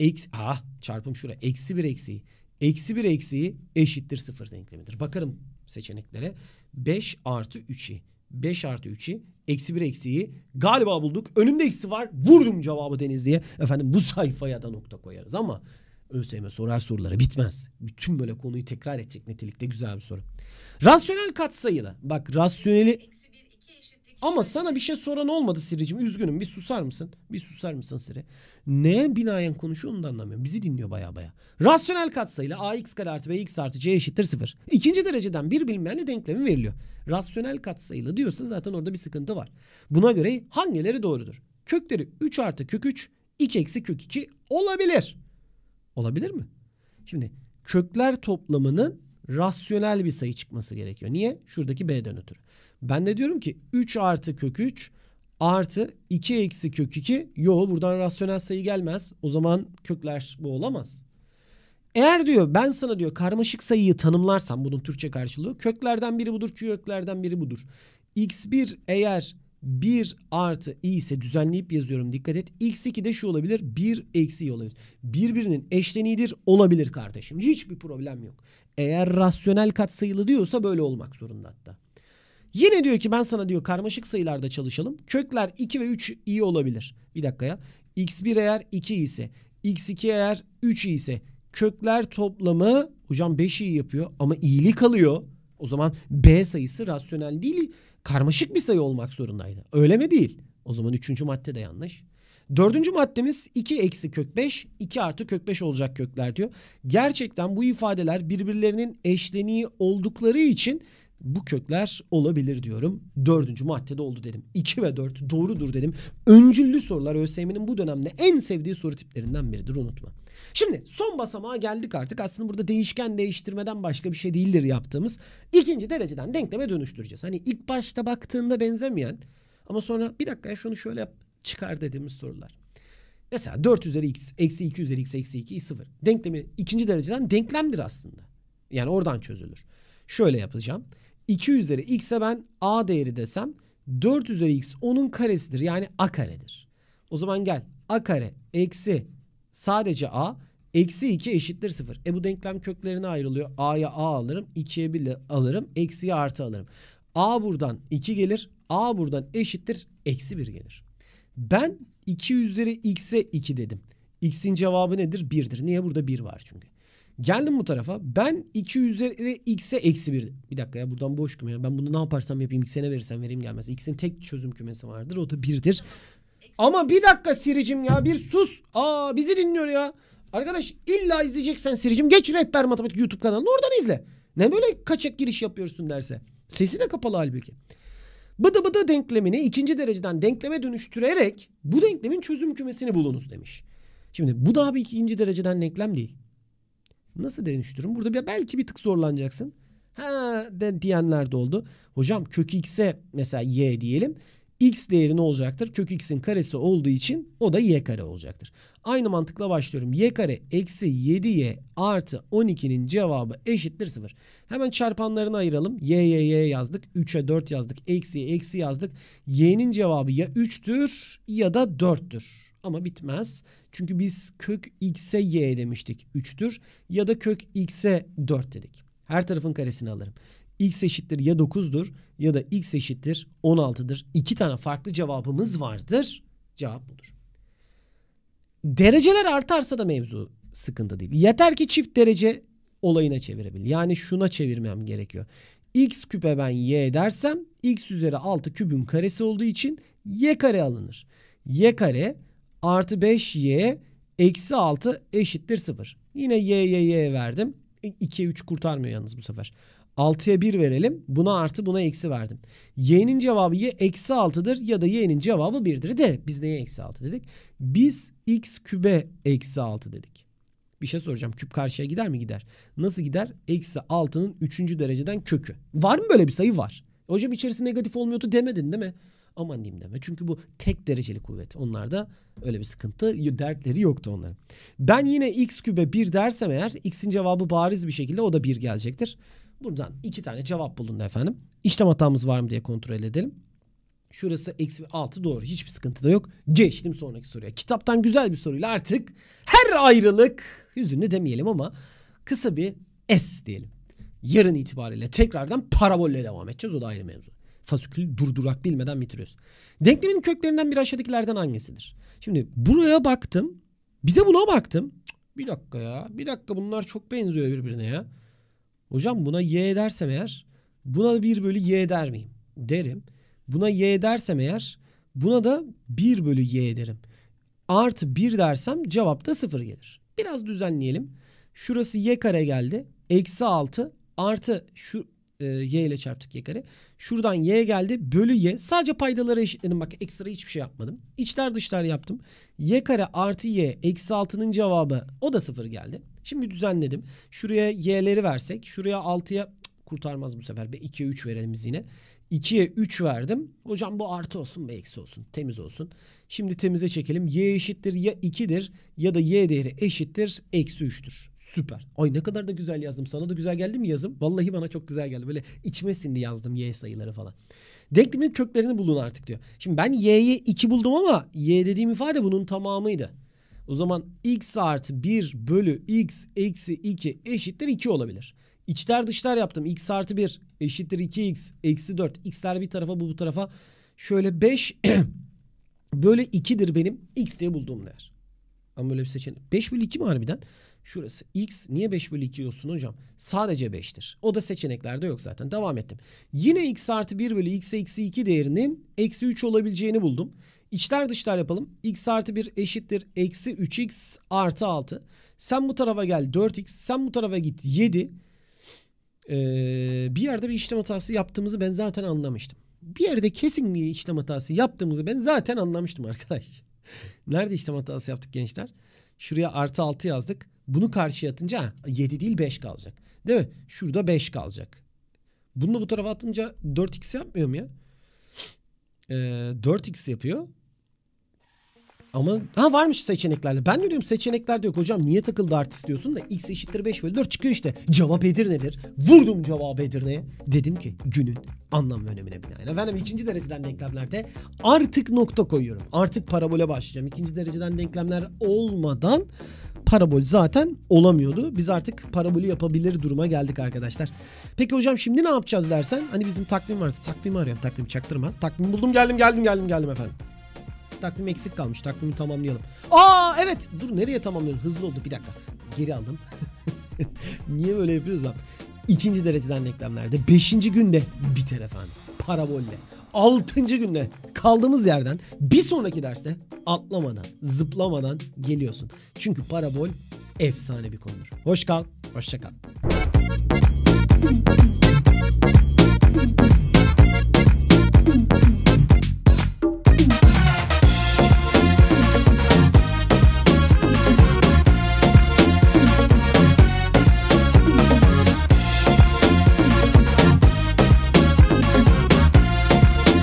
Eksi, ah çarpım şura. Eksi 1 eksiği. Eksi 1 eksiği eşittir 0 denklemidir. Bakarım seçeneklere. 5 artı 3i. 5 artı 3i eksi 1 eksiği galiba bulduk. Önümde eksi var. Vurdum cevabı Denizli'ye. Efendim bu sayfaya da nokta koyarız ama ÖSYM sorar soruları bitmez. Bütün böyle konuyu tekrar edecek nitelikte güzel bir soru. Rasyonel katsayılı. Bak rasyoneli ama sana bir şey soran olmadı Siri'cim. Üzgünüm. Bir susar mısın? Bir susar mısın Siri? Neye binayen konuşuyor onu da anlamıyorum. Bizi dinliyor baya baya. Rasyonel katsayıyla ax kare artı bx artı c eşittir sıfır. İkinci dereceden bir bilinmeyenle denklemi veriliyor. Rasyonel katsayılı diyorsa zaten orada bir sıkıntı var. Buna göre hangileri doğrudur? Kökleri 3 artı kök 3, 2 eksi kök 2 olabilir. Olabilir mi? Şimdi kökler toplamının rasyonel bir sayı çıkması gerekiyor. Niye? Şuradaki B'den ötürü. Ben de diyorum ki 3 artı kök 3 artı 2 eksi kök 2 yok. buradan rasyonel sayı gelmez. O zaman kökler bu olamaz. Eğer diyor ben sana diyor karmaşık sayıyı tanımlarsam bunun Türkçe karşılığı köklerden biri budur köklerden biri budur. x1 eğer 1 artı i ise düzenleyip yazıyorum dikkat et. x2 de şu olabilir 1 eksi i olabilir. Birbirinin eşleniğidir olabilir kardeşim. Hiçbir problem yok. Eğer rasyonel katsayılı diyorsa böyle olmak zorunda hatta. Yine diyor ki ben sana diyor karmaşık sayılarda çalışalım. Kökler 2 ve 3 i olabilir. Bir dakika ya. x1 eğer 2 ise x2 eğer 3 ise kökler toplamı hocam 5 i yapıyor ama i'li kalıyor. O zaman b sayısı rasyonel değil karmaşık bir sayı olmak zorundaydı. Öyle mi değil? O zaman üçüncü madde de yanlış. Dördüncü maddemiz 2 eksi kök 5, 2 artı kök 5 olacak kökler diyor. Gerçekten bu ifadeler birbirlerinin eşleniği oldukları için bu kökler olabilir diyorum. Dördüncü maddede oldu dedim. 2 ve 4 doğrudur dedim. Öncüllü sorular ÖSYM'nin bu dönemde en sevdiği soru tiplerinden biridir unutma. Şimdi son basamağa geldik artık. Aslında burada değişken değiştirmeden başka bir şey değildir yaptığımız. İkinci dereceden denkleme dönüştüreceğiz. Hani ilk başta baktığında benzemeyen ama sonra bir dakika ya şunu şöyle yap, çıkar dediğimiz sorular. Mesela 4 üzeri x eksi 2 üzeri x eksi 2 sıfır. Denklemi ikinci dereceden denklemdir aslında. Yani oradan çözülür. Şöyle yapacağım. 2 üzeri x'e ben a değeri desem 4 üzeri x onun karesidir. Yani a karedir. O zaman gel a kare eksi Sadece A. Eksi 2 eşittir 0. E bu denklem köklerine ayrılıyor. A'ya A alırım. 2'ye 1 alırım. Eksiye artı alırım. A buradan 2 gelir. A buradan eşittir. Eksi 1 gelir. Ben 2 üzeri x'e 2 dedim. X'in cevabı nedir? 1'dir. Niye? Burada 1 var çünkü. Geldim bu tarafa. Ben 2 üzeri x'e eksi 1. Bir dakika ya buradan boş küme. Ya. Ben bunu ne yaparsam yapayım x'e ne verirsem vereyim gelmez. X'in tek çözüm kümesi vardır. O da 1'dir. Ama bir dakika Siricim ya bir sus. Aa bizi dinliyor ya. Arkadaş illa izleyeceksen Siricim geç Rehber Matematik YouTube kanalını oradan izle. Ne böyle kaçak giriş yapıyorsun derse. Sesi de kapalı halbuki. Bıdı bıdı denklemini ikinci dereceden denkleme dönüştürerek bu denklemin çözüm kümesini bulunuz demiş. Şimdi bu daha bir ikinci dereceden denklem değil. Nasıl dönüştürün? Burada bir, belki bir tık zorlanacaksın. Ha de, diyenler de oldu. Hocam kök x'e mesela y diyelim x değeri ne olacaktır? Kök x'in karesi olduğu için o da y kare olacaktır. Aynı mantıkla başlıyorum. y kare eksi 7y artı 12'nin cevabı eşittir 0. Hemen çarpanlarını ayıralım. Y y yazdık. 3'e 4 yazdık. Eksiye eksi yazdık. y'nin cevabı ya 3'tür ya da 4'tür. Ama bitmez. Çünkü biz kök x'e y demiştik 3'tür ya da kök x'e 4 dedik. Her tarafın karesini alırım x eşittir ya 9'dur ya da x eşittir 16'dır. İki tane farklı cevabımız vardır. Cevap budur. Dereceler artarsa da mevzu sıkıntı değil. Yeter ki çift derece olayına çevirebil. Yani şuna çevirmem gerekiyor. x küpe ben y dersem x üzeri 6 kübün karesi olduğu için y kare alınır. y kare artı 5y eksi 6 eşittir 0. Yine y y, y verdim. 2'ye 3 kurtarmıyor yalnız bu sefer. 6'ya 1 verelim. Buna artı buna eksi verdim. Y'nin cevabı ya eksi 6'dır ya da y'nin cevabı 1'dir de biz neye eksi 6 dedik? Biz x kübe eksi 6 dedik. Bir şey soracağım. Küp karşıya gider mi? Gider. Nasıl gider? Eksi 6'nın 3. dereceden kökü. Var mı böyle bir sayı? Var. Hocam içerisi negatif olmuyordu demedin değil mi? Aman diyeyim deme. Çünkü bu tek dereceli kuvvet. Onlarda öyle bir sıkıntı dertleri yoktu onların. Ben yine x kübe 1 dersem eğer x'in cevabı bariz bir şekilde o da 1 gelecektir. Buradan iki tane cevap bulundu efendim. İşlem hatamız var mı diye kontrol edelim. Şurası eksi 6 doğru. Hiçbir sıkıntı da yok. Geçtim sonraki soruya. Kitaptan güzel bir soruyla artık her ayrılık yüzünü demeyelim ama kısa bir S diyelim. Yarın itibariyle tekrardan parabolle devam edeceğiz. O da ayrı mevzu. Fasikül durdurak bilmeden bitiriyoruz. Denklemin köklerinden bir aşağıdakilerden hangisidir? Şimdi buraya baktım. Bir de buna baktım. Bir dakika ya. Bir dakika bunlar çok benziyor birbirine ya. Hocam buna y dersem eğer buna da 1 bölü y der miyim? Derim. Buna y dersem eğer buna da 1 bölü y derim. Artı 1 dersem cevap da 0 gelir. Biraz düzenleyelim. Şurası y kare geldi. Eksi 6 artı şu e, y ile çarptık y kare. Şuradan y geldi. Bölü y. Sadece paydaları eşitledim. Bak ekstra hiçbir şey yapmadım. İçler dışlar yaptım. y kare artı y eksi 6'nın cevabı o da 0 geldi. Şimdi düzenledim. Şuraya y'leri versek. Şuraya 6'ya kurtarmaz bu sefer. 2'ye 3 verelim biz yine. 2'ye 3 verdim. Hocam bu artı olsun ve eksi olsun. Temiz olsun. Şimdi temize çekelim. Y eşittir ya 2'dir ya da y değeri eşittir eksi 3'tür. Süper. Ay ne kadar da güzel yazdım. Sana da güzel geldi mi yazım? Vallahi bana çok güzel geldi. Böyle içime sindi yazdım y sayıları falan. Denklemin köklerini bulun artık diyor. Şimdi ben y'ye 2 buldum ama y dediğim ifade bunun tamamıydı. O zaman x artı 1 bölü x eksi 2 eşittir 2 olabilir. İçler dışlar yaptım. x artı 1 eşittir 2x eksi 4. x'ler bir tarafa bu bu tarafa. Şöyle 5 bölü 2'dir benim x diye bulduğum değer. Ama böyle bir seçenek. 5 bölü 2 mi harbiden? Şurası x niye 5 bölü 2 olsun hocam? Sadece 5'tir. O da seçeneklerde yok zaten. Devam ettim. Yine x artı 1 bölü x eksi 2 değerinin eksi 3 olabileceğini buldum. İçler dışlar yapalım. X artı 1 eşittir. Eksi 3x artı 6. Sen bu tarafa gel 4x. Sen bu tarafa git 7. Ee, bir yerde bir işlem hatası yaptığımızı ben zaten anlamıştım. Bir yerde kesin bir işlem hatası yaptığımızı ben zaten anlamıştım arkadaş. Nerede işlem hatası yaptık gençler? Şuraya artı 6 yazdık. Bunu karşıya atınca 7 değil 5 kalacak. Değil mi? Şurada 5 kalacak. Bunu da bu tarafa atınca 4x yapmıyor mu ya? Ee, 4x yapıyor. Ama ha varmış seçeneklerde. Ben de diyorum seçeneklerde yok hocam niye takıldı artist diyorsun da x eşittir 5 bölü 4 çıkıyor işte. Cevap Edirne'dir. Vurdum cevap Edirne'ye. Dedim ki günün anlam ve önemine binaen. Efendim ikinci dereceden denklemlerde artık nokta koyuyorum. Artık parabole başlayacağım. İkinci dereceden denklemler olmadan parabol zaten olamıyordu. Biz artık parabolü yapabilir duruma geldik arkadaşlar. Peki hocam şimdi ne yapacağız dersen hani bizim takvim vardı. Takvimi arıyorum takvim çaktırma. Takvim buldum geldim geldim geldim geldim efendim. Takvim eksik kalmış. Takvimi tamamlayalım. Aa evet. Dur nereye tamamlıyorum? Hızlı oldu. Bir dakika. Geri aldım. Niye böyle yapıyoruz abi? İkinci dereceden denklemlerde. Beşinci günde biter efendim. Parabolle. Altıncı günde kaldığımız yerden bir sonraki derste atlamadan, zıplamadan geliyorsun. Çünkü parabol efsane bir konudur. Hoş kal, hoşça kal.